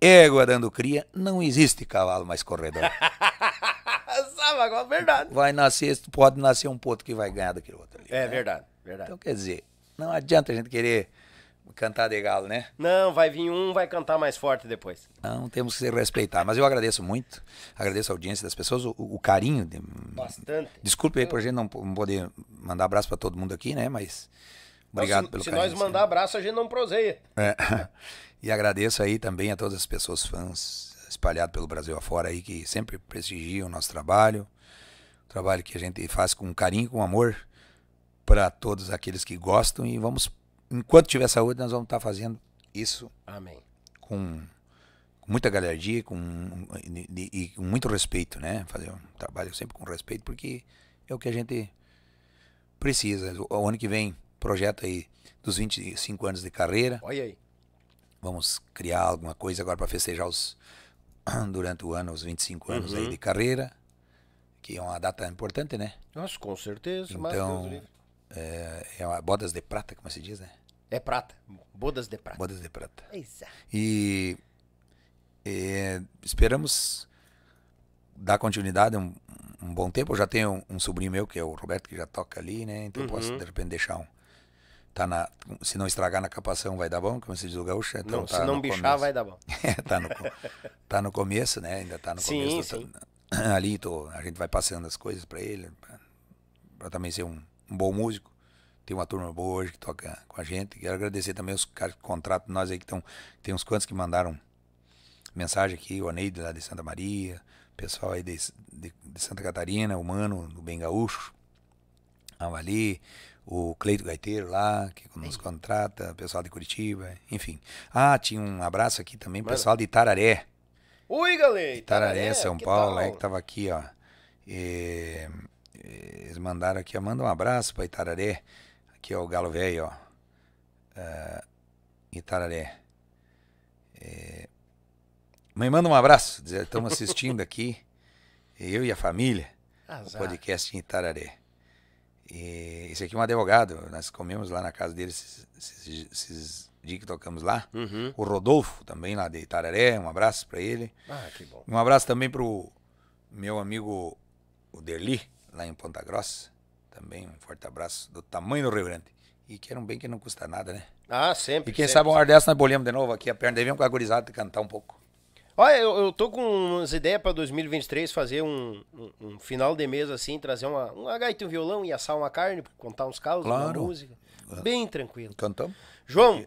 égua dando cria, não existe cavalo mais corredor. Sabe, agora é verdade. Vai nascer, pode nascer um potro que vai ganhar daquele outro ali. É né? verdade, verdade. Então, quer dizer, não adianta a gente querer cantar de galo, né? Não, vai vir um, vai cantar mais forte depois. Não, temos que se respeitar. Mas eu agradeço muito, agradeço a audiência das pessoas, o, o carinho. De... Bastante. Desculpe aí por a gente não poder mandar abraço para todo mundo aqui, né? Mas obrigado não, se, pelo se carinho. Se nós mandar abraço, a gente não proseia. É. E agradeço aí também a todas as pessoas fãs espalhadas pelo Brasil afora aí que sempre prestigiam o nosso trabalho. O trabalho que a gente faz com carinho, com amor para todos aqueles que gostam e vamos enquanto tiver saúde, nós vamos estar fazendo isso. Amém. Com muita galhardia com, e, e, com muito respeito, né? Fazer um trabalho sempre com respeito, porque é o que a gente precisa. O, o ano que vem, projeto aí dos 25 anos de carreira. Olha aí. Vamos criar alguma coisa agora para festejar os durante o ano os 25 anos uhum. aí de carreira, que é uma data importante, né? Nossa, com certeza. Então, é, é bodas de prata, como se diz, né? É prata. Bodas de prata. Bodas de prata. Exato. E é, esperamos dar continuidade um, um bom tempo. Eu já tenho um, um, sobrinho meu, que é o Roberto, que já toca ali, né? Então uhum. eu posso, uhum. de repente, deixar um. Tá na, se não estragar na capação, vai dar bom, como se diz o gaúcho. Né? Então, não, tá se não bichar, começo. vai dar bom. É, tá, no, tá no começo, né? Ainda tá no sim, começo. Sim. Tá, ali tô, a gente vai passando as coisas para ele, para também ser um um bom músico. Tem uma turma boa hoje que toca com a gente. Quero agradecer também os caras que contratam nós aí que Tem uns quantos que mandaram mensagem aqui, o Aneide lá de Santa Maria, o pessoal aí de, de, de Santa Catarina, o Mano, do Bem Gaúcho, Vali o Cleito Gaiteiro lá, que nos Sim. contrata, o pessoal de Curitiba, enfim. Ah, tinha um abraço aqui também, Mano. pessoal de Itararé. Oi, galera! Itararé, Itararé São Paulo, aí que tava aqui, ó. E, eh, eles mandaram aqui, manda um abraço para Itararé. Aqui é o Galo Velho, ó. Uh, Itararé. É... Mãe, manda um abraço. Estamos assistindo aqui, eu e a família, Azar. o podcast em Itararé. E esse aqui é um advogado, nós comemos lá na casa dele esses, esses, esses dias que tocamos lá. Uhum. O Rodolfo, também lá de Itararé, um abraço para ele. Ah, que bom. Um abraço também para o meu amigo o Derli, lá em Ponta Grossa. Também um forte abraço do tamanho do Rio Grande. E que era um bem que não custa nada, né? Ah, sempre. E quem sempre, sabe uma hora dessa nós bolhamos de novo aqui a perna. Devemos com a gurizada cantar um pouco. Olha, eu, eu tô com umas ideias para 2023 fazer um, um, um, final de mês assim, trazer uma, uma gaita e um violão e assar uma carne, contar uns casos, claro. uma música. Bem tranquilo. Cantamos. João,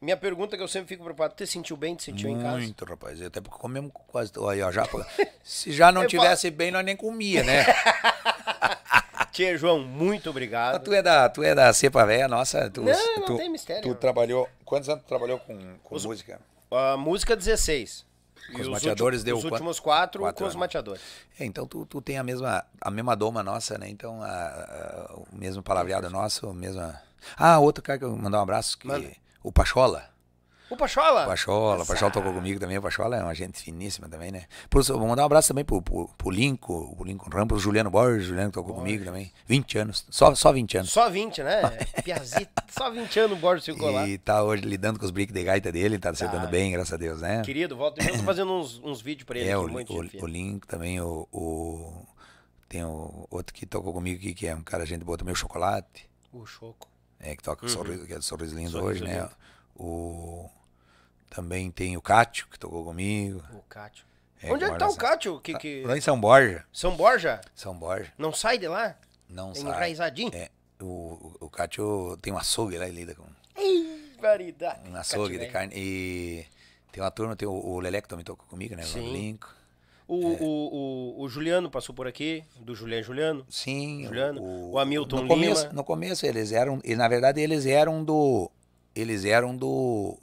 minha pergunta que eu sempre fico preocupado, te sentiu bem, te sentiu Muito, em casa? Muito, rapaz. Até porque comemos quase... olha, já... Se já não tivesse bem, nós nem comia, né? Tia João, muito obrigado. tu é da, tu é da cepa velha, nossa. Tu, não, não tu, tem mistério. Tu trabalhou, quantos anos tu trabalhou com, com os, música? A música 16. Com os mateadores últimos, deu Os últimos quatro, quatro com anos. os mateadores. É, então tu, tu tem a mesma, a mesma doma nossa, né? Então, a, a, o mesmo palavreado nosso, a mesma... Ah, outro cara que eu mandar um abraço, que, o Pachola. O Pachola? Pachola, Nossa. Pachola tocou comigo também. O Pachola é uma gente finíssima também, né? Pro, vou mandar um abraço também pro, pro, pro linco pro Juliano Borges, Juliano que tocou Borges. comigo também. 20 anos, só, só 20 anos. Só 20, né? Piazita, só 20 anos o Borges ficou e lá. E tá hoje lidando com os briques de gaita dele, tá, tá. se dando tá. bem, graças a Deus, né? Querido, volta, eu tô fazendo uns, uns vídeos pra ele. É, o, muito o, o linco também, o, o, Tem o outro que tocou comigo aqui, que é um cara gente bota meio Chocolate. O Choco. É, que toca uhum. sorriso, que é do Sorriso Lindo sorriso hoje, né? lindo. né? O... Também tem o Cátio, que tocou comigo. O Cátio. É, Onde é que tá o Cátio? Que, tá que... Lá em São Borja. São Borja? São Borja. Não sai de lá? Não é sai. Enraizadinho? É. O, o Cátio tem um açougue lá, ele lida com... Ei, variedade. Um açougue Cátio, de carne. E tem uma turma, tem o, o Lelé que também tocou comigo, né? Sim. O Lincoln. O, é. o, o, o, Juliano passou por aqui, do Julian Juliano. Sim. Juliano. O, o Hamilton no Lima. Começo, no começo eles eram, e na verdade eles eram do eles eram do.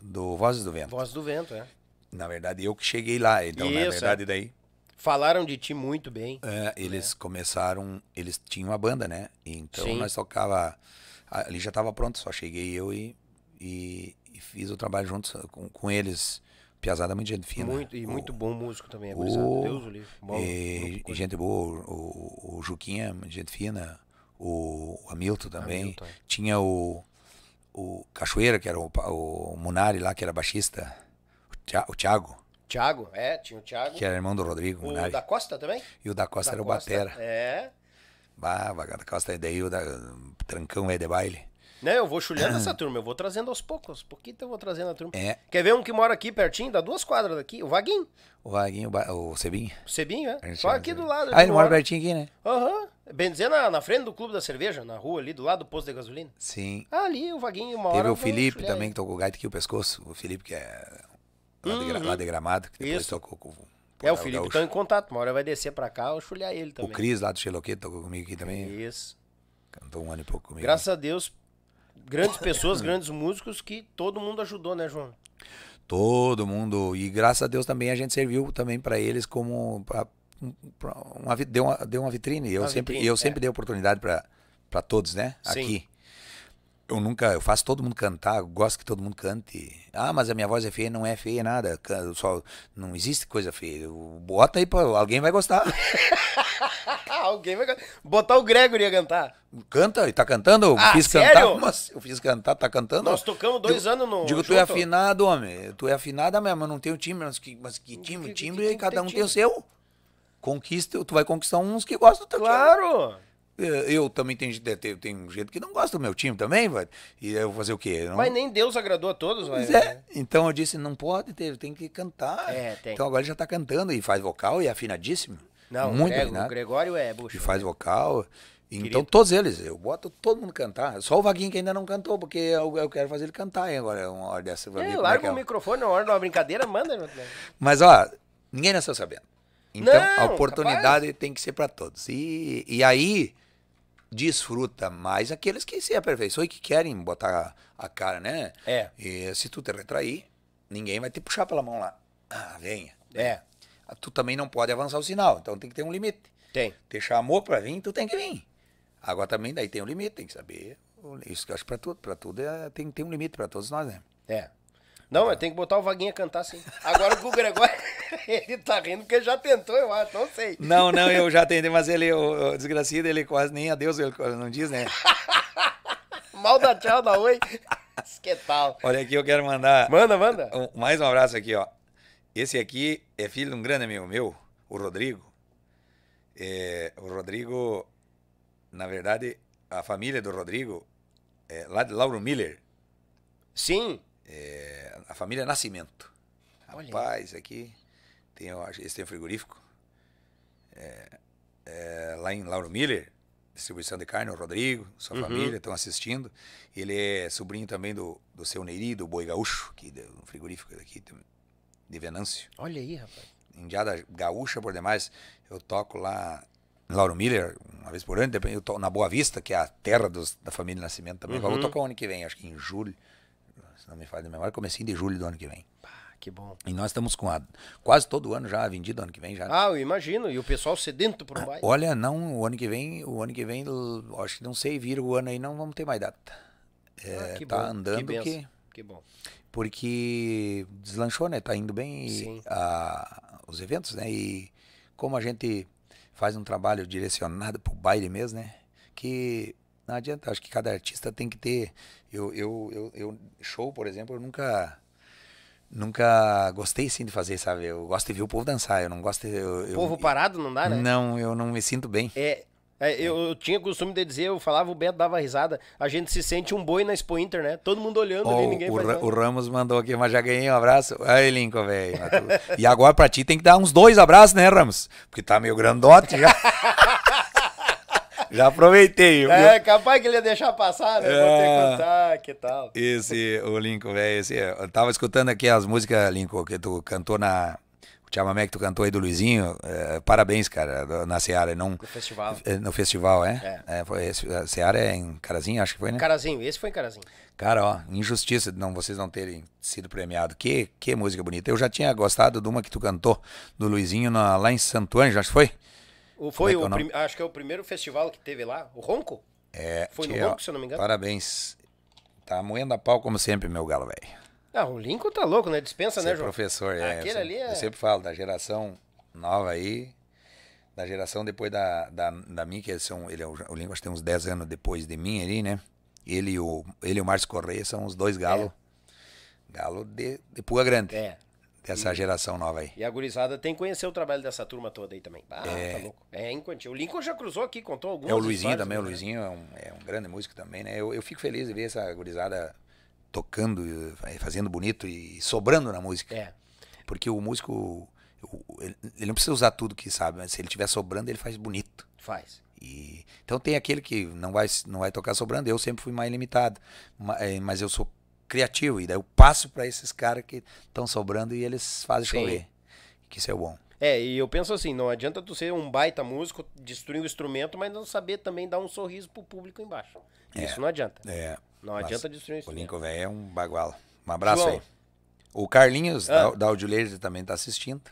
Do Vozes do Vento. Vozes do Vento, é. Na verdade, eu que cheguei lá. Então, Isso, na é. verdade, é. daí. Falaram de ti muito bem. É, eles né? começaram. Eles tinham uma banda, né? Então Sim. nós tocava. Ali já estava pronto, só cheguei eu e, e, e, fiz o trabalho junto ah, com, com eles. Piazada é muito gente fina. Muito, e o, muito bom músico também, é o, Deus o livre. Bom, e, e gente boa, o, o, o Juquinha, gente fina, o, o Hamilton também. Hamilton. É. Tinha o o Cachoeira, que era o, o Munari lá, que era baixista, o Thiago. Thiago, é, tinha o Thiago. Que era irmão do Rodrigo. O Munari. da Costa também? E o da Costa da era Costa, o Batera. É. Bah, da Costa, e daí o da, Trancão é de baile. Né, eu vou chulhando essa ah. turma, eu vou trazendo aos poucos, pouquinho eu vou trazendo a turma. É. Quer ver um que mora aqui pertinho, dá duas quadras daqui, o Vaguinho. O Vaguinho, o Cebinho. O Cebinho, é. Só aqui do lado. Ah, ele mora pertinho aqui, né? Aham. Uhum. Bem dizer, na, na, frente do Clube da Cerveja, na rua ali, do lado do posto de gasolina. Sim. Ah, ali, o Vaguinho, uma Teve hora. Teve o Felipe também, que tocou o gaita aqui, o pescoço. O Felipe, que é lá, uhum. de, Gramado, que depois Isso. tocou com é, o Felipe tá em contato. Uma hora vai descer pra cá, eu chulhar ele também. O Cris lá do Xeloquê tocou comigo aqui também. Isso. Cantou um ano e pouco comigo. Graças a Deus, grandes pessoas, grandes músicos que todo mundo ajudou, né, João? Todo mundo. E graças a Deus também a gente serviu também para eles como pra, pra uma, deu, uma, deu uma vitrine. Eu uma sempre vitrine, eu sempre é. dei oportunidade para todos, né? Sim. Aqui eu nunca, eu faço todo mundo cantar, gosto que todo mundo cante. Ah, mas a minha voz é feia, não é feia nada, só não existe coisa feia. Bota aí para alguém vai gostar. alguém vai botar o Gregory a cantar. Canta, e tá cantando, ah, fiz sério? cantar, mas eu fiz cantar, tá cantando. Nós tocamos dois eu, anos no Digo, junto. tu é afinado, homem. Tu é afinada mesmo, mas não tem o timbre, mas que, mas que timbre, timbre, que, que, que, cada um tem, tem o seu. Conquista, tu vai conquistar uns que gostam do teu Claro. É, eu também tenho, tenho, tenho gente que não gosta do meu time também, vai. E eu vou fazer o quê? Não... Mas nem Deus agradou a todos, vai. É. Né? Então eu disse, não pode, ter, tem que cantar. É, tem. Então agora ele já está cantando e faz vocal e é afinadíssimo. Não, muito o, o Gregório é bucho. E faz né? vocal. Então Querido. todos eles, eu boto todo mundo cantar. Só o Vaguinho que ainda não cantou, porque eu, eu quero fazer ele cantar hein, agora, uma hora dessa. É, é, larga é o é. microfone, na hora de uma brincadeira, manda. Né? Mas ó, ninguém nasceu sabendo. Então não, a oportunidade capaz. tem que ser para todos. E, e aí desfruta mais aqueles que se aperfeiçoam e que querem botar a, cara, né? É. E se tu te retrair, ninguém vai te puxar pela mão lá. Ah, venha. É. Ah, tu também não pode avançar o sinal, então tem que ter um limite. Tem. Te chamou pra vir, tu tem que vir. Agora também daí tem um limite, tem que saber. Isso que eu acho pra tudo. Pra tudo é, tem, tem um limite pra todos nós, né? É. Não, mas tem que botar o Vaguinha cantar sim. Agora o Gregório, ele tá rindo porque já tentou, eu acho, não sei. Não, não, eu já tentei, mas ele, o, o ele quase nem adeus, ele não diz, né? Mal da tchau, da oi. Que tal? Olha aqui, eu quero mandar. Manda, manda. Um, mais um abraço aqui, ó. Esse aqui é filho de um grande amigo meu, o Rodrigo. É, o Rodrigo, na verdade, a família do Rodrigo é lá de Lauro Miller. Sim. É, a família é Nascimento. Olha. Rapaz, aqui tem, o têm frigorífico. É, é, lá em Lauro Miller, distribuição de carne, o Rodrigo, sua uhum. família estão assistindo. Ele é sobrinho também do, do seu Neiri, do Boi Gaúcho, que é um frigorífico daqui de Venâncio. Olha aí, rapaz. Indiada gaúcha por demais. Eu toco lá em Lauro Miller uma vez por ano, depois eu toco na Boa Vista, que é a terra dos, da família Nascimento também. Uhum. Vou tocar ano que vem, acho que em julho se não me falha de memória, comecinho de julho do ano que vem. que bom. E nós estamos com a, quase todo ano já vendido ano que vem já. Ah, eu imagino. E o pessoal sedento por um ah, baile. Olha, não, o ano que vem, o ano que vem, acho que não sei, vira o ano aí, não vamos ter mais data. É, ah, que tá bom. andando que, que, que bom. Porque deslanchou, né? Tá indo bem e, a, os eventos, né? E como a gente faz um trabalho direcionado pro baile mesmo, né? Que não adianta. Acho que cada artista tem que ter. Eu, eu, eu, eu show, por exemplo, eu nunca nunca gostei sim de fazer, sabe? Eu gosto de ver o povo dançar, eu não gosto de, eu, Povo eu, parado não dá, né? Não, eu não me sinto bem. É, é eu, tinha costume de dizer, eu falava, o Beto dava risada, a gente se sente um boi na Expo Inter, né? Todo mundo olhando oh, ali, ninguém o, o Ramos mandou aqui, mas já ganhei um abraço. Aí, Lincoln, velho. e agora pra ti tem que dar uns dois abraços, né, Ramos? Porque tá meio grandote já. Já aproveitei. É, capaz que ele ia deixar passar, né? Vou ter que é. contar, que tal. Esse, o Lincoln, velho, esse... É, eu tava escutando aqui as músicas, Lincoln, que tu cantou na... O chamamé que tu cantou aí do Luizinho, é, parabéns, cara, na Seara. Não, no festival. É, no festival, é? É. é foi, esse, a Seara é em Carazinho, acho que foi, né? Carazinho, esse foi em Carazinho. Cara, ó, injustiça de não, vocês não terem sido premiados. Que, que música bonita. Eu já tinha gostado de uma que tu cantou do Luizinho na, lá em Santo Anjo, acho que foi? O, é foi é o, prim, acho que é o primeiro festival que teve lá, o Ronco? É. Foi no Ronco, se eu não me engano. Parabéns. Tá moendo a pau como sempre, meu galo, velho. Ah, o Lincoln tá louco, né? Dispensa, Ser né, é João? professor, é. Aquele ali é... Eu sempre falo da geração nova aí, da geração depois da, da, da minha, que são, ele é, o Lincoln acho que tem uns 10 anos depois de mim ali, né? Ele e o, ele e o Márcio Correia são os dois galos. É. Galo de, de pulga grande. É dessa e, geração nova aí. E a gurizada tem que conhecer o trabalho dessa turma toda aí também. Ah, é... tá louco. É, enquanto. O Lincoln já cruzou aqui, contou alguns. É o Luizinho também, né? o Luizinho é um, é um, grande músico também, né? Eu, eu fico feliz de ver essa gurizada tocando, eh, fazendo bonito e sobrando na música. É. Porque o músico, ele, ele não precisa usar tudo que sabe, mas se ele tiver sobrando, ele faz bonito. Faz. E, então tem aquele que não vai, não vai tocar sobrando. Eu sempre fui mais limitado, eh, mas eu sou criativo. E daí eu passo para esses caras que estão sobrando e eles fazem Sim. chover. Que isso é bom. É, e eu penso assim, não adianta tu ser um baita músico, destruir o instrumento, mas não saber também dar um sorriso pro público embaixo. É, isso não adianta. É. Não adianta destruir o instrumento. O Lincoln velho é um bagual. Um abraço João. aí. O Carlinhos, ah. da, da Audio Laser, também tá assistindo.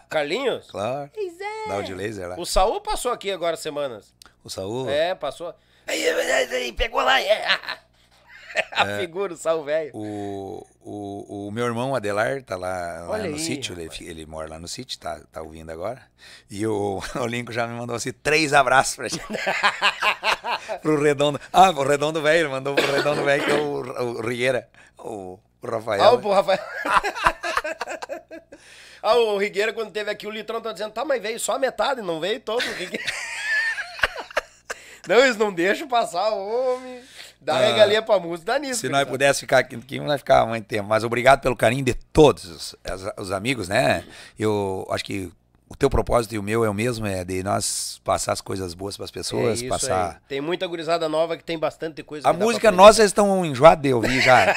Carlinhos? claro. Pois é. Da Audio Laser lá. O Saul passou aqui agora semanas. O Saul? É, passou. Aí, pegou lá. É. a é, figura, o sal velho. O, o, o meu irmão Adelar tá lá, lá no aí, sítio, ele, ele, mora lá no sítio, tá, tá ouvindo agora. E o Linko já me mandou assim, três abraços pra gente. pro Redondo. Ah, pro Redondo velho, mandou pro Redondo velho, que é o, o Rieira, o, o Rafael. Ah, o Rafael. ah, o Rigueira, quando teve aqui, o Litrão tá dizendo, tá, mas veio só a metade, não veio todo o Rigueira. Não, eles não deixam passar o homem. Dá ah, regalia pra música, dá nisso. Se nós pudesse ficar aqui, nós ficar muito tempo. Mas obrigado pelo carinho de todos os, os amigos, né? Eu acho que o teu propósito e o meu é o mesmo, é de nós passar as coisas boas para as pessoas, é passar. Aí. Tem muita gurizada nova que tem bastante coisa. A música nossa eles estão enjoados de ouvir já.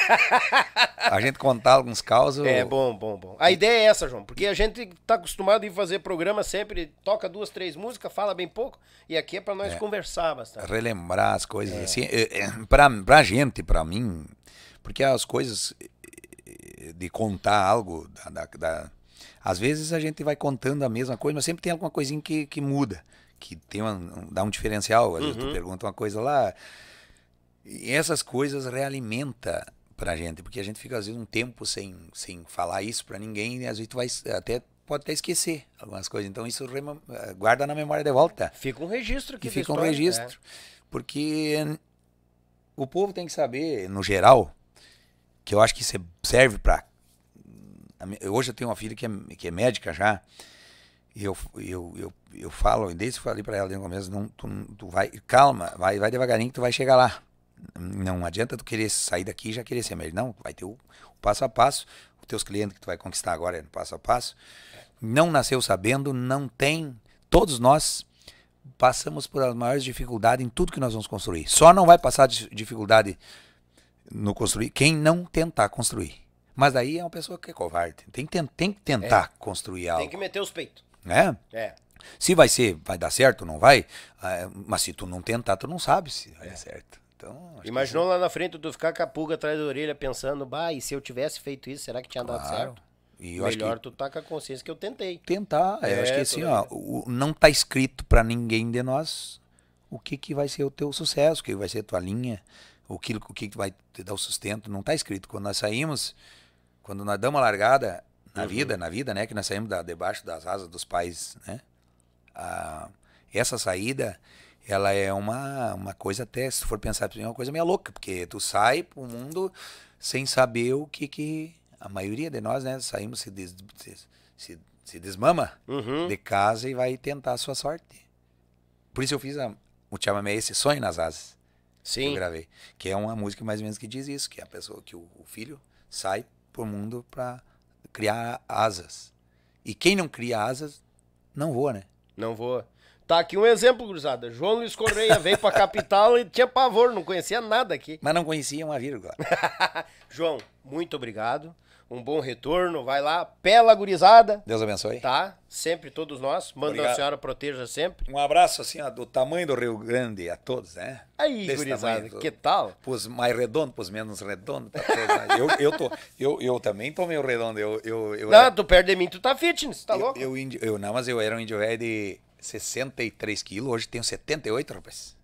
a gente contar alguns causos. É bom, bom, bom. A ideia é essa, João, porque a gente tá acostumado a ir fazer programa sempre, toca duas, três músicas, fala bem pouco, e aqui é para nós é. conversar bastante. Relembrar as coisas é. assim, é, é, para a gente, para mim, porque as coisas eh, de contar algo da, da às vezes a gente vai contando a mesma coisa, mas sempre tem alguma coisinha que, que muda, que tem uma, dá um diferencial. Às uhum. vezes tu uhum. pergunta uma coisa lá. E essas coisas realimenta pra gente, porque a gente fica às vezes um tempo sem, sem falar isso para ninguém, e às vezes tu vai até pode até esquecer algumas coisas. Então isso eh, guarda na memória de volta. Fica um registro que fica um registro. Né? Porque o povo tem que saber, no geral, que eu acho que é, serve para hoje eu tenho uma filha que é, que é médica já. E eu, eu, eu, eu falo, desde que falei para ela no começo, não, tu, tu vai, calma, vai, vai devagarinho que tu vai chegar lá. Não adianta tu querer sair daqui e já querer ser médico. Não, vai ter o, o passo a passo. Os teus clientes que tu vai conquistar agora é no passo a passo. Não nasceu sabendo, não tem. Todos nós passamos por as maiores dificuldades em tudo que nós vamos construir. Só não vai passar dificuldade no construir quem não tentar construir. Mas daí é uma pessoa que é covarde. Tem que, tem que tentar é. construir algo. Tem que meter os peitos. Né? É. Se vai ser, vai dar certo, não vai. Ah, mas se tu não tentar, tu não sabe se vai é. dar certo. Então, Imaginou que... É lá na frente tu ficar com a pulga atrás da orelha pensando, bah, e se eu tivesse feito isso, será que tinha claro. dado certo? E Melhor que... tu tá com a consciência que eu tentei. Tentar. É, eu acho que é, assim, ó, o, não tá escrito para ninguém de nós o que, que vai ser o teu sucesso, o que vai ser a tua linha, o que, o que vai te dar o sustento. Não tá escrito. Quando nós saímos quando nós damos a largada na uhum. vida, na vida, né, que nós saímos da, debaixo das asas dos pais, né? A, essa saída, ela é uma, uma coisa até, se for pensar, é uma coisa meio louca, porque tu sai pro mundo sem saber o que que a maioria de nós, né, saímos se, des, se, se desmama uhum. de casa e vai tentar a sua sorte. Por isso eu fiz a, o Tchamamé, é esse sonho nas asas. Sim. Que eu gravei. Que é uma música mais ou menos que diz isso, que é a pessoa, que o, o filho sai para o mundo para criar asas. E quem não cria asas, não voa, né? Não voa. Tá aqui um exemplo, cruzada. João Luiz Correia veio a capital e tinha pavor, não conhecia nada aqui. Mas não conhecia uma vírgula. João, muito obrigado um bom retorno. Vai lá, pela gurizada. Deus abençoe. Tá? Sempre todos nós. Manda Obrigado. a senhora proteja sempre. Um abraço assim, do tamanho do Rio Grande a todos, né? Aí, Desse gurizada, tamanho, que tal? Pros mais redondos, pros menos redondos, pra eu, eu, tô, eu, eu também tô meio redondo. Eu, eu, eu não, era... tu perde de mim, tu tá fitness, tá eu, louco? Eu, eu, eu, não, mas eu era um índio velho de 63 quilos, hoje tenho 78, rapaz.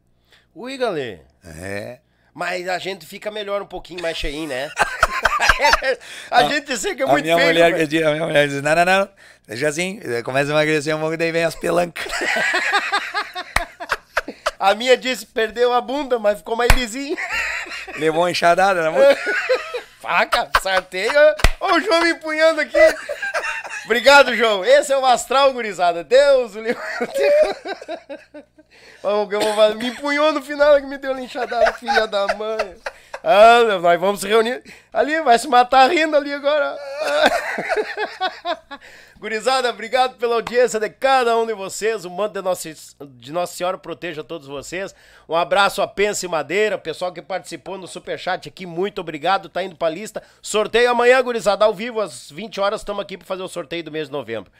Ui, galera. É. Mas a gente fica melhor um pouquinho mais cheinho, né? a gente seca é muito a minha feio, Mulher, a minha mulher diz, não, não, não, deixa assim, eh, começa a emagrecer um pouco, daí vem as pelancas. a minha disse, perdeu a bunda, mas ficou mais lisinha. Levou uma enxadada na mão. Faca, sorteio. olha o João me empunhando aqui. Obrigado, João. Esse é o astral, gurizada. Deus, o livro. Me empunhou no final é que me deu uma enxadada, filha da mãe. Ah, nós vamos se reunir. Ali, vai se matar rindo ali agora. Gurizada, obrigado pela audiência de cada um de vocês. O manto de Nossa, de Nossa Senhora proteja todos vocês. Um abraço a Pensa e Madeira, pessoal que participou no Superchat aqui, muito obrigado. Tá indo pra lista. Sorteio amanhã, gurizada, ao vivo, às 20 horas. Estamos aqui para fazer o sorteio do mês de novembro.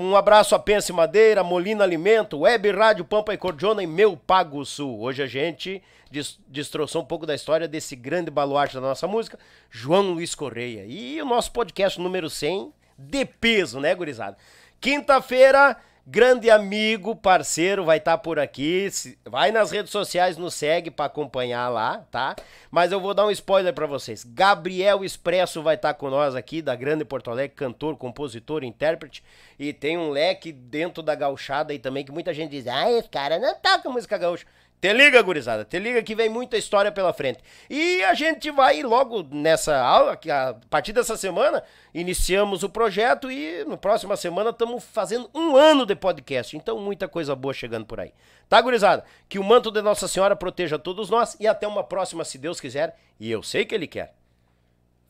Um abraço a Pense Madeira, Molina Alimento, Web Rádio Pampa e Cordiona e Meu Pago Sul. Hoje a gente des destroçou um pouco da história desse grande baluarte da nossa música, João Luiz Correia. E o nosso podcast número 100, de peso, né, gurizada? Quinta-feira grande amigo, parceiro, vai estar tá por aqui. Vai nas redes sociais, nos segue para acompanhar lá, tá? Mas eu vou dar um spoiler para vocês. Gabriel Expresso vai estar tá com nós aqui, da Grande Porto Alegre, cantor, compositor, intérprete. E tem um leque dentro da gauchada aí também, que muita gente diz, ah, esse cara não toca música gaúcha. Te liga, gurizada, te liga que vem muita história pela frente. E a gente vai logo nessa aula, que a partir dessa semana, iniciamos o projeto e no próxima semana estamos fazendo um ano de podcast. Então, muita coisa boa chegando por aí. Tá, gurizada? Que o manto de Nossa Senhora proteja todos nós e até uma próxima, se Deus quiser. E eu sei que Ele quer.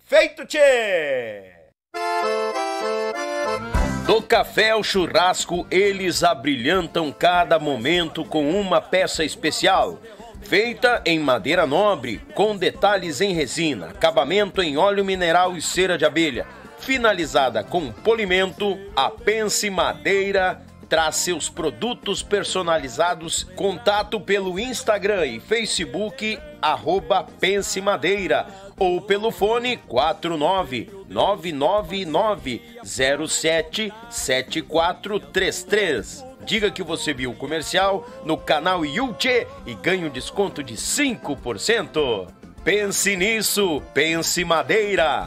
Feito, tchê! Do café ao churrasco, eles abrilhantam cada momento com uma peça especial. Feita em madeira nobre, com detalhes em resina, acabamento em óleo mineral e cera de abelha. Finalizada com polimento, a Pense Madeira traz seus produtos personalizados. Contato pelo Instagram e Facebook arroba Pense Madeira ou pelo fone 49999077433. Diga que você viu o comercial no canal Yulche e ganhe um desconto de 5%. Pense nisso, pense Madeira.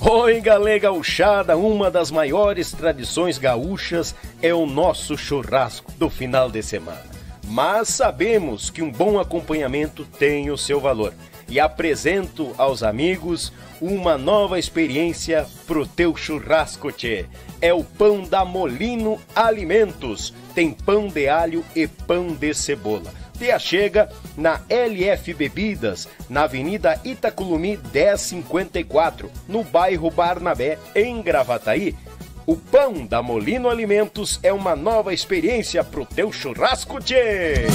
Oi, galega gauchada, uma das maiores tradições gaúchas é o nosso churrasco do final de semana mas sabemos que um bom acompanhamento tem o seu valor. E apresento aos amigos uma nova experiência pro teu churrasco, tchê. É o pão da Molino Alimentos. Tem pão de alho e pão de cebola. Te chega na LF Bebidas, na Avenida Itaculumi 1054, no bairro Barnabé, em Gravataí o pão da Molino Alimentos é uma nova experiência pro teu churrasco, tchê!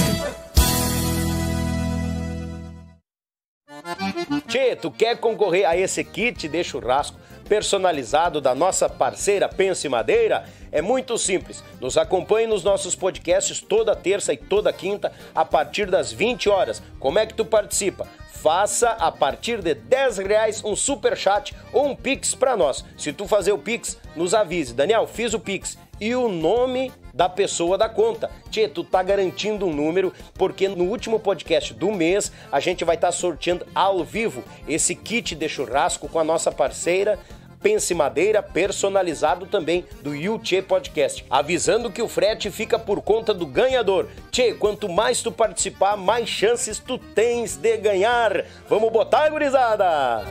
Tchê, tu quer concorrer a esse kit de churrasco? personalizado da nossa parceira Pense Madeira? É muito simples. Nos acompanhe nos nossos podcasts toda terça e toda quinta a partir das 20 horas. Como é que tu participa? Faça a partir de 10 reais um super chat ou um pix para nós. Se tu fazer o pix, nos avise. Daniel, fiz o pix e o nome da pessoa da conta. Tchê, tu tá garantindo um número, porque no último podcast do mês a gente vai estar tá sorteando ao vivo esse kit de churrasco com a nossa parceira Pense Madeira personalizado também do Yuchê Podcast, avisando que o frete fica por conta do ganhador. Tchê, quanto mais tu participar, mais chances tu tens de ganhar. Vamos botar, gurizada!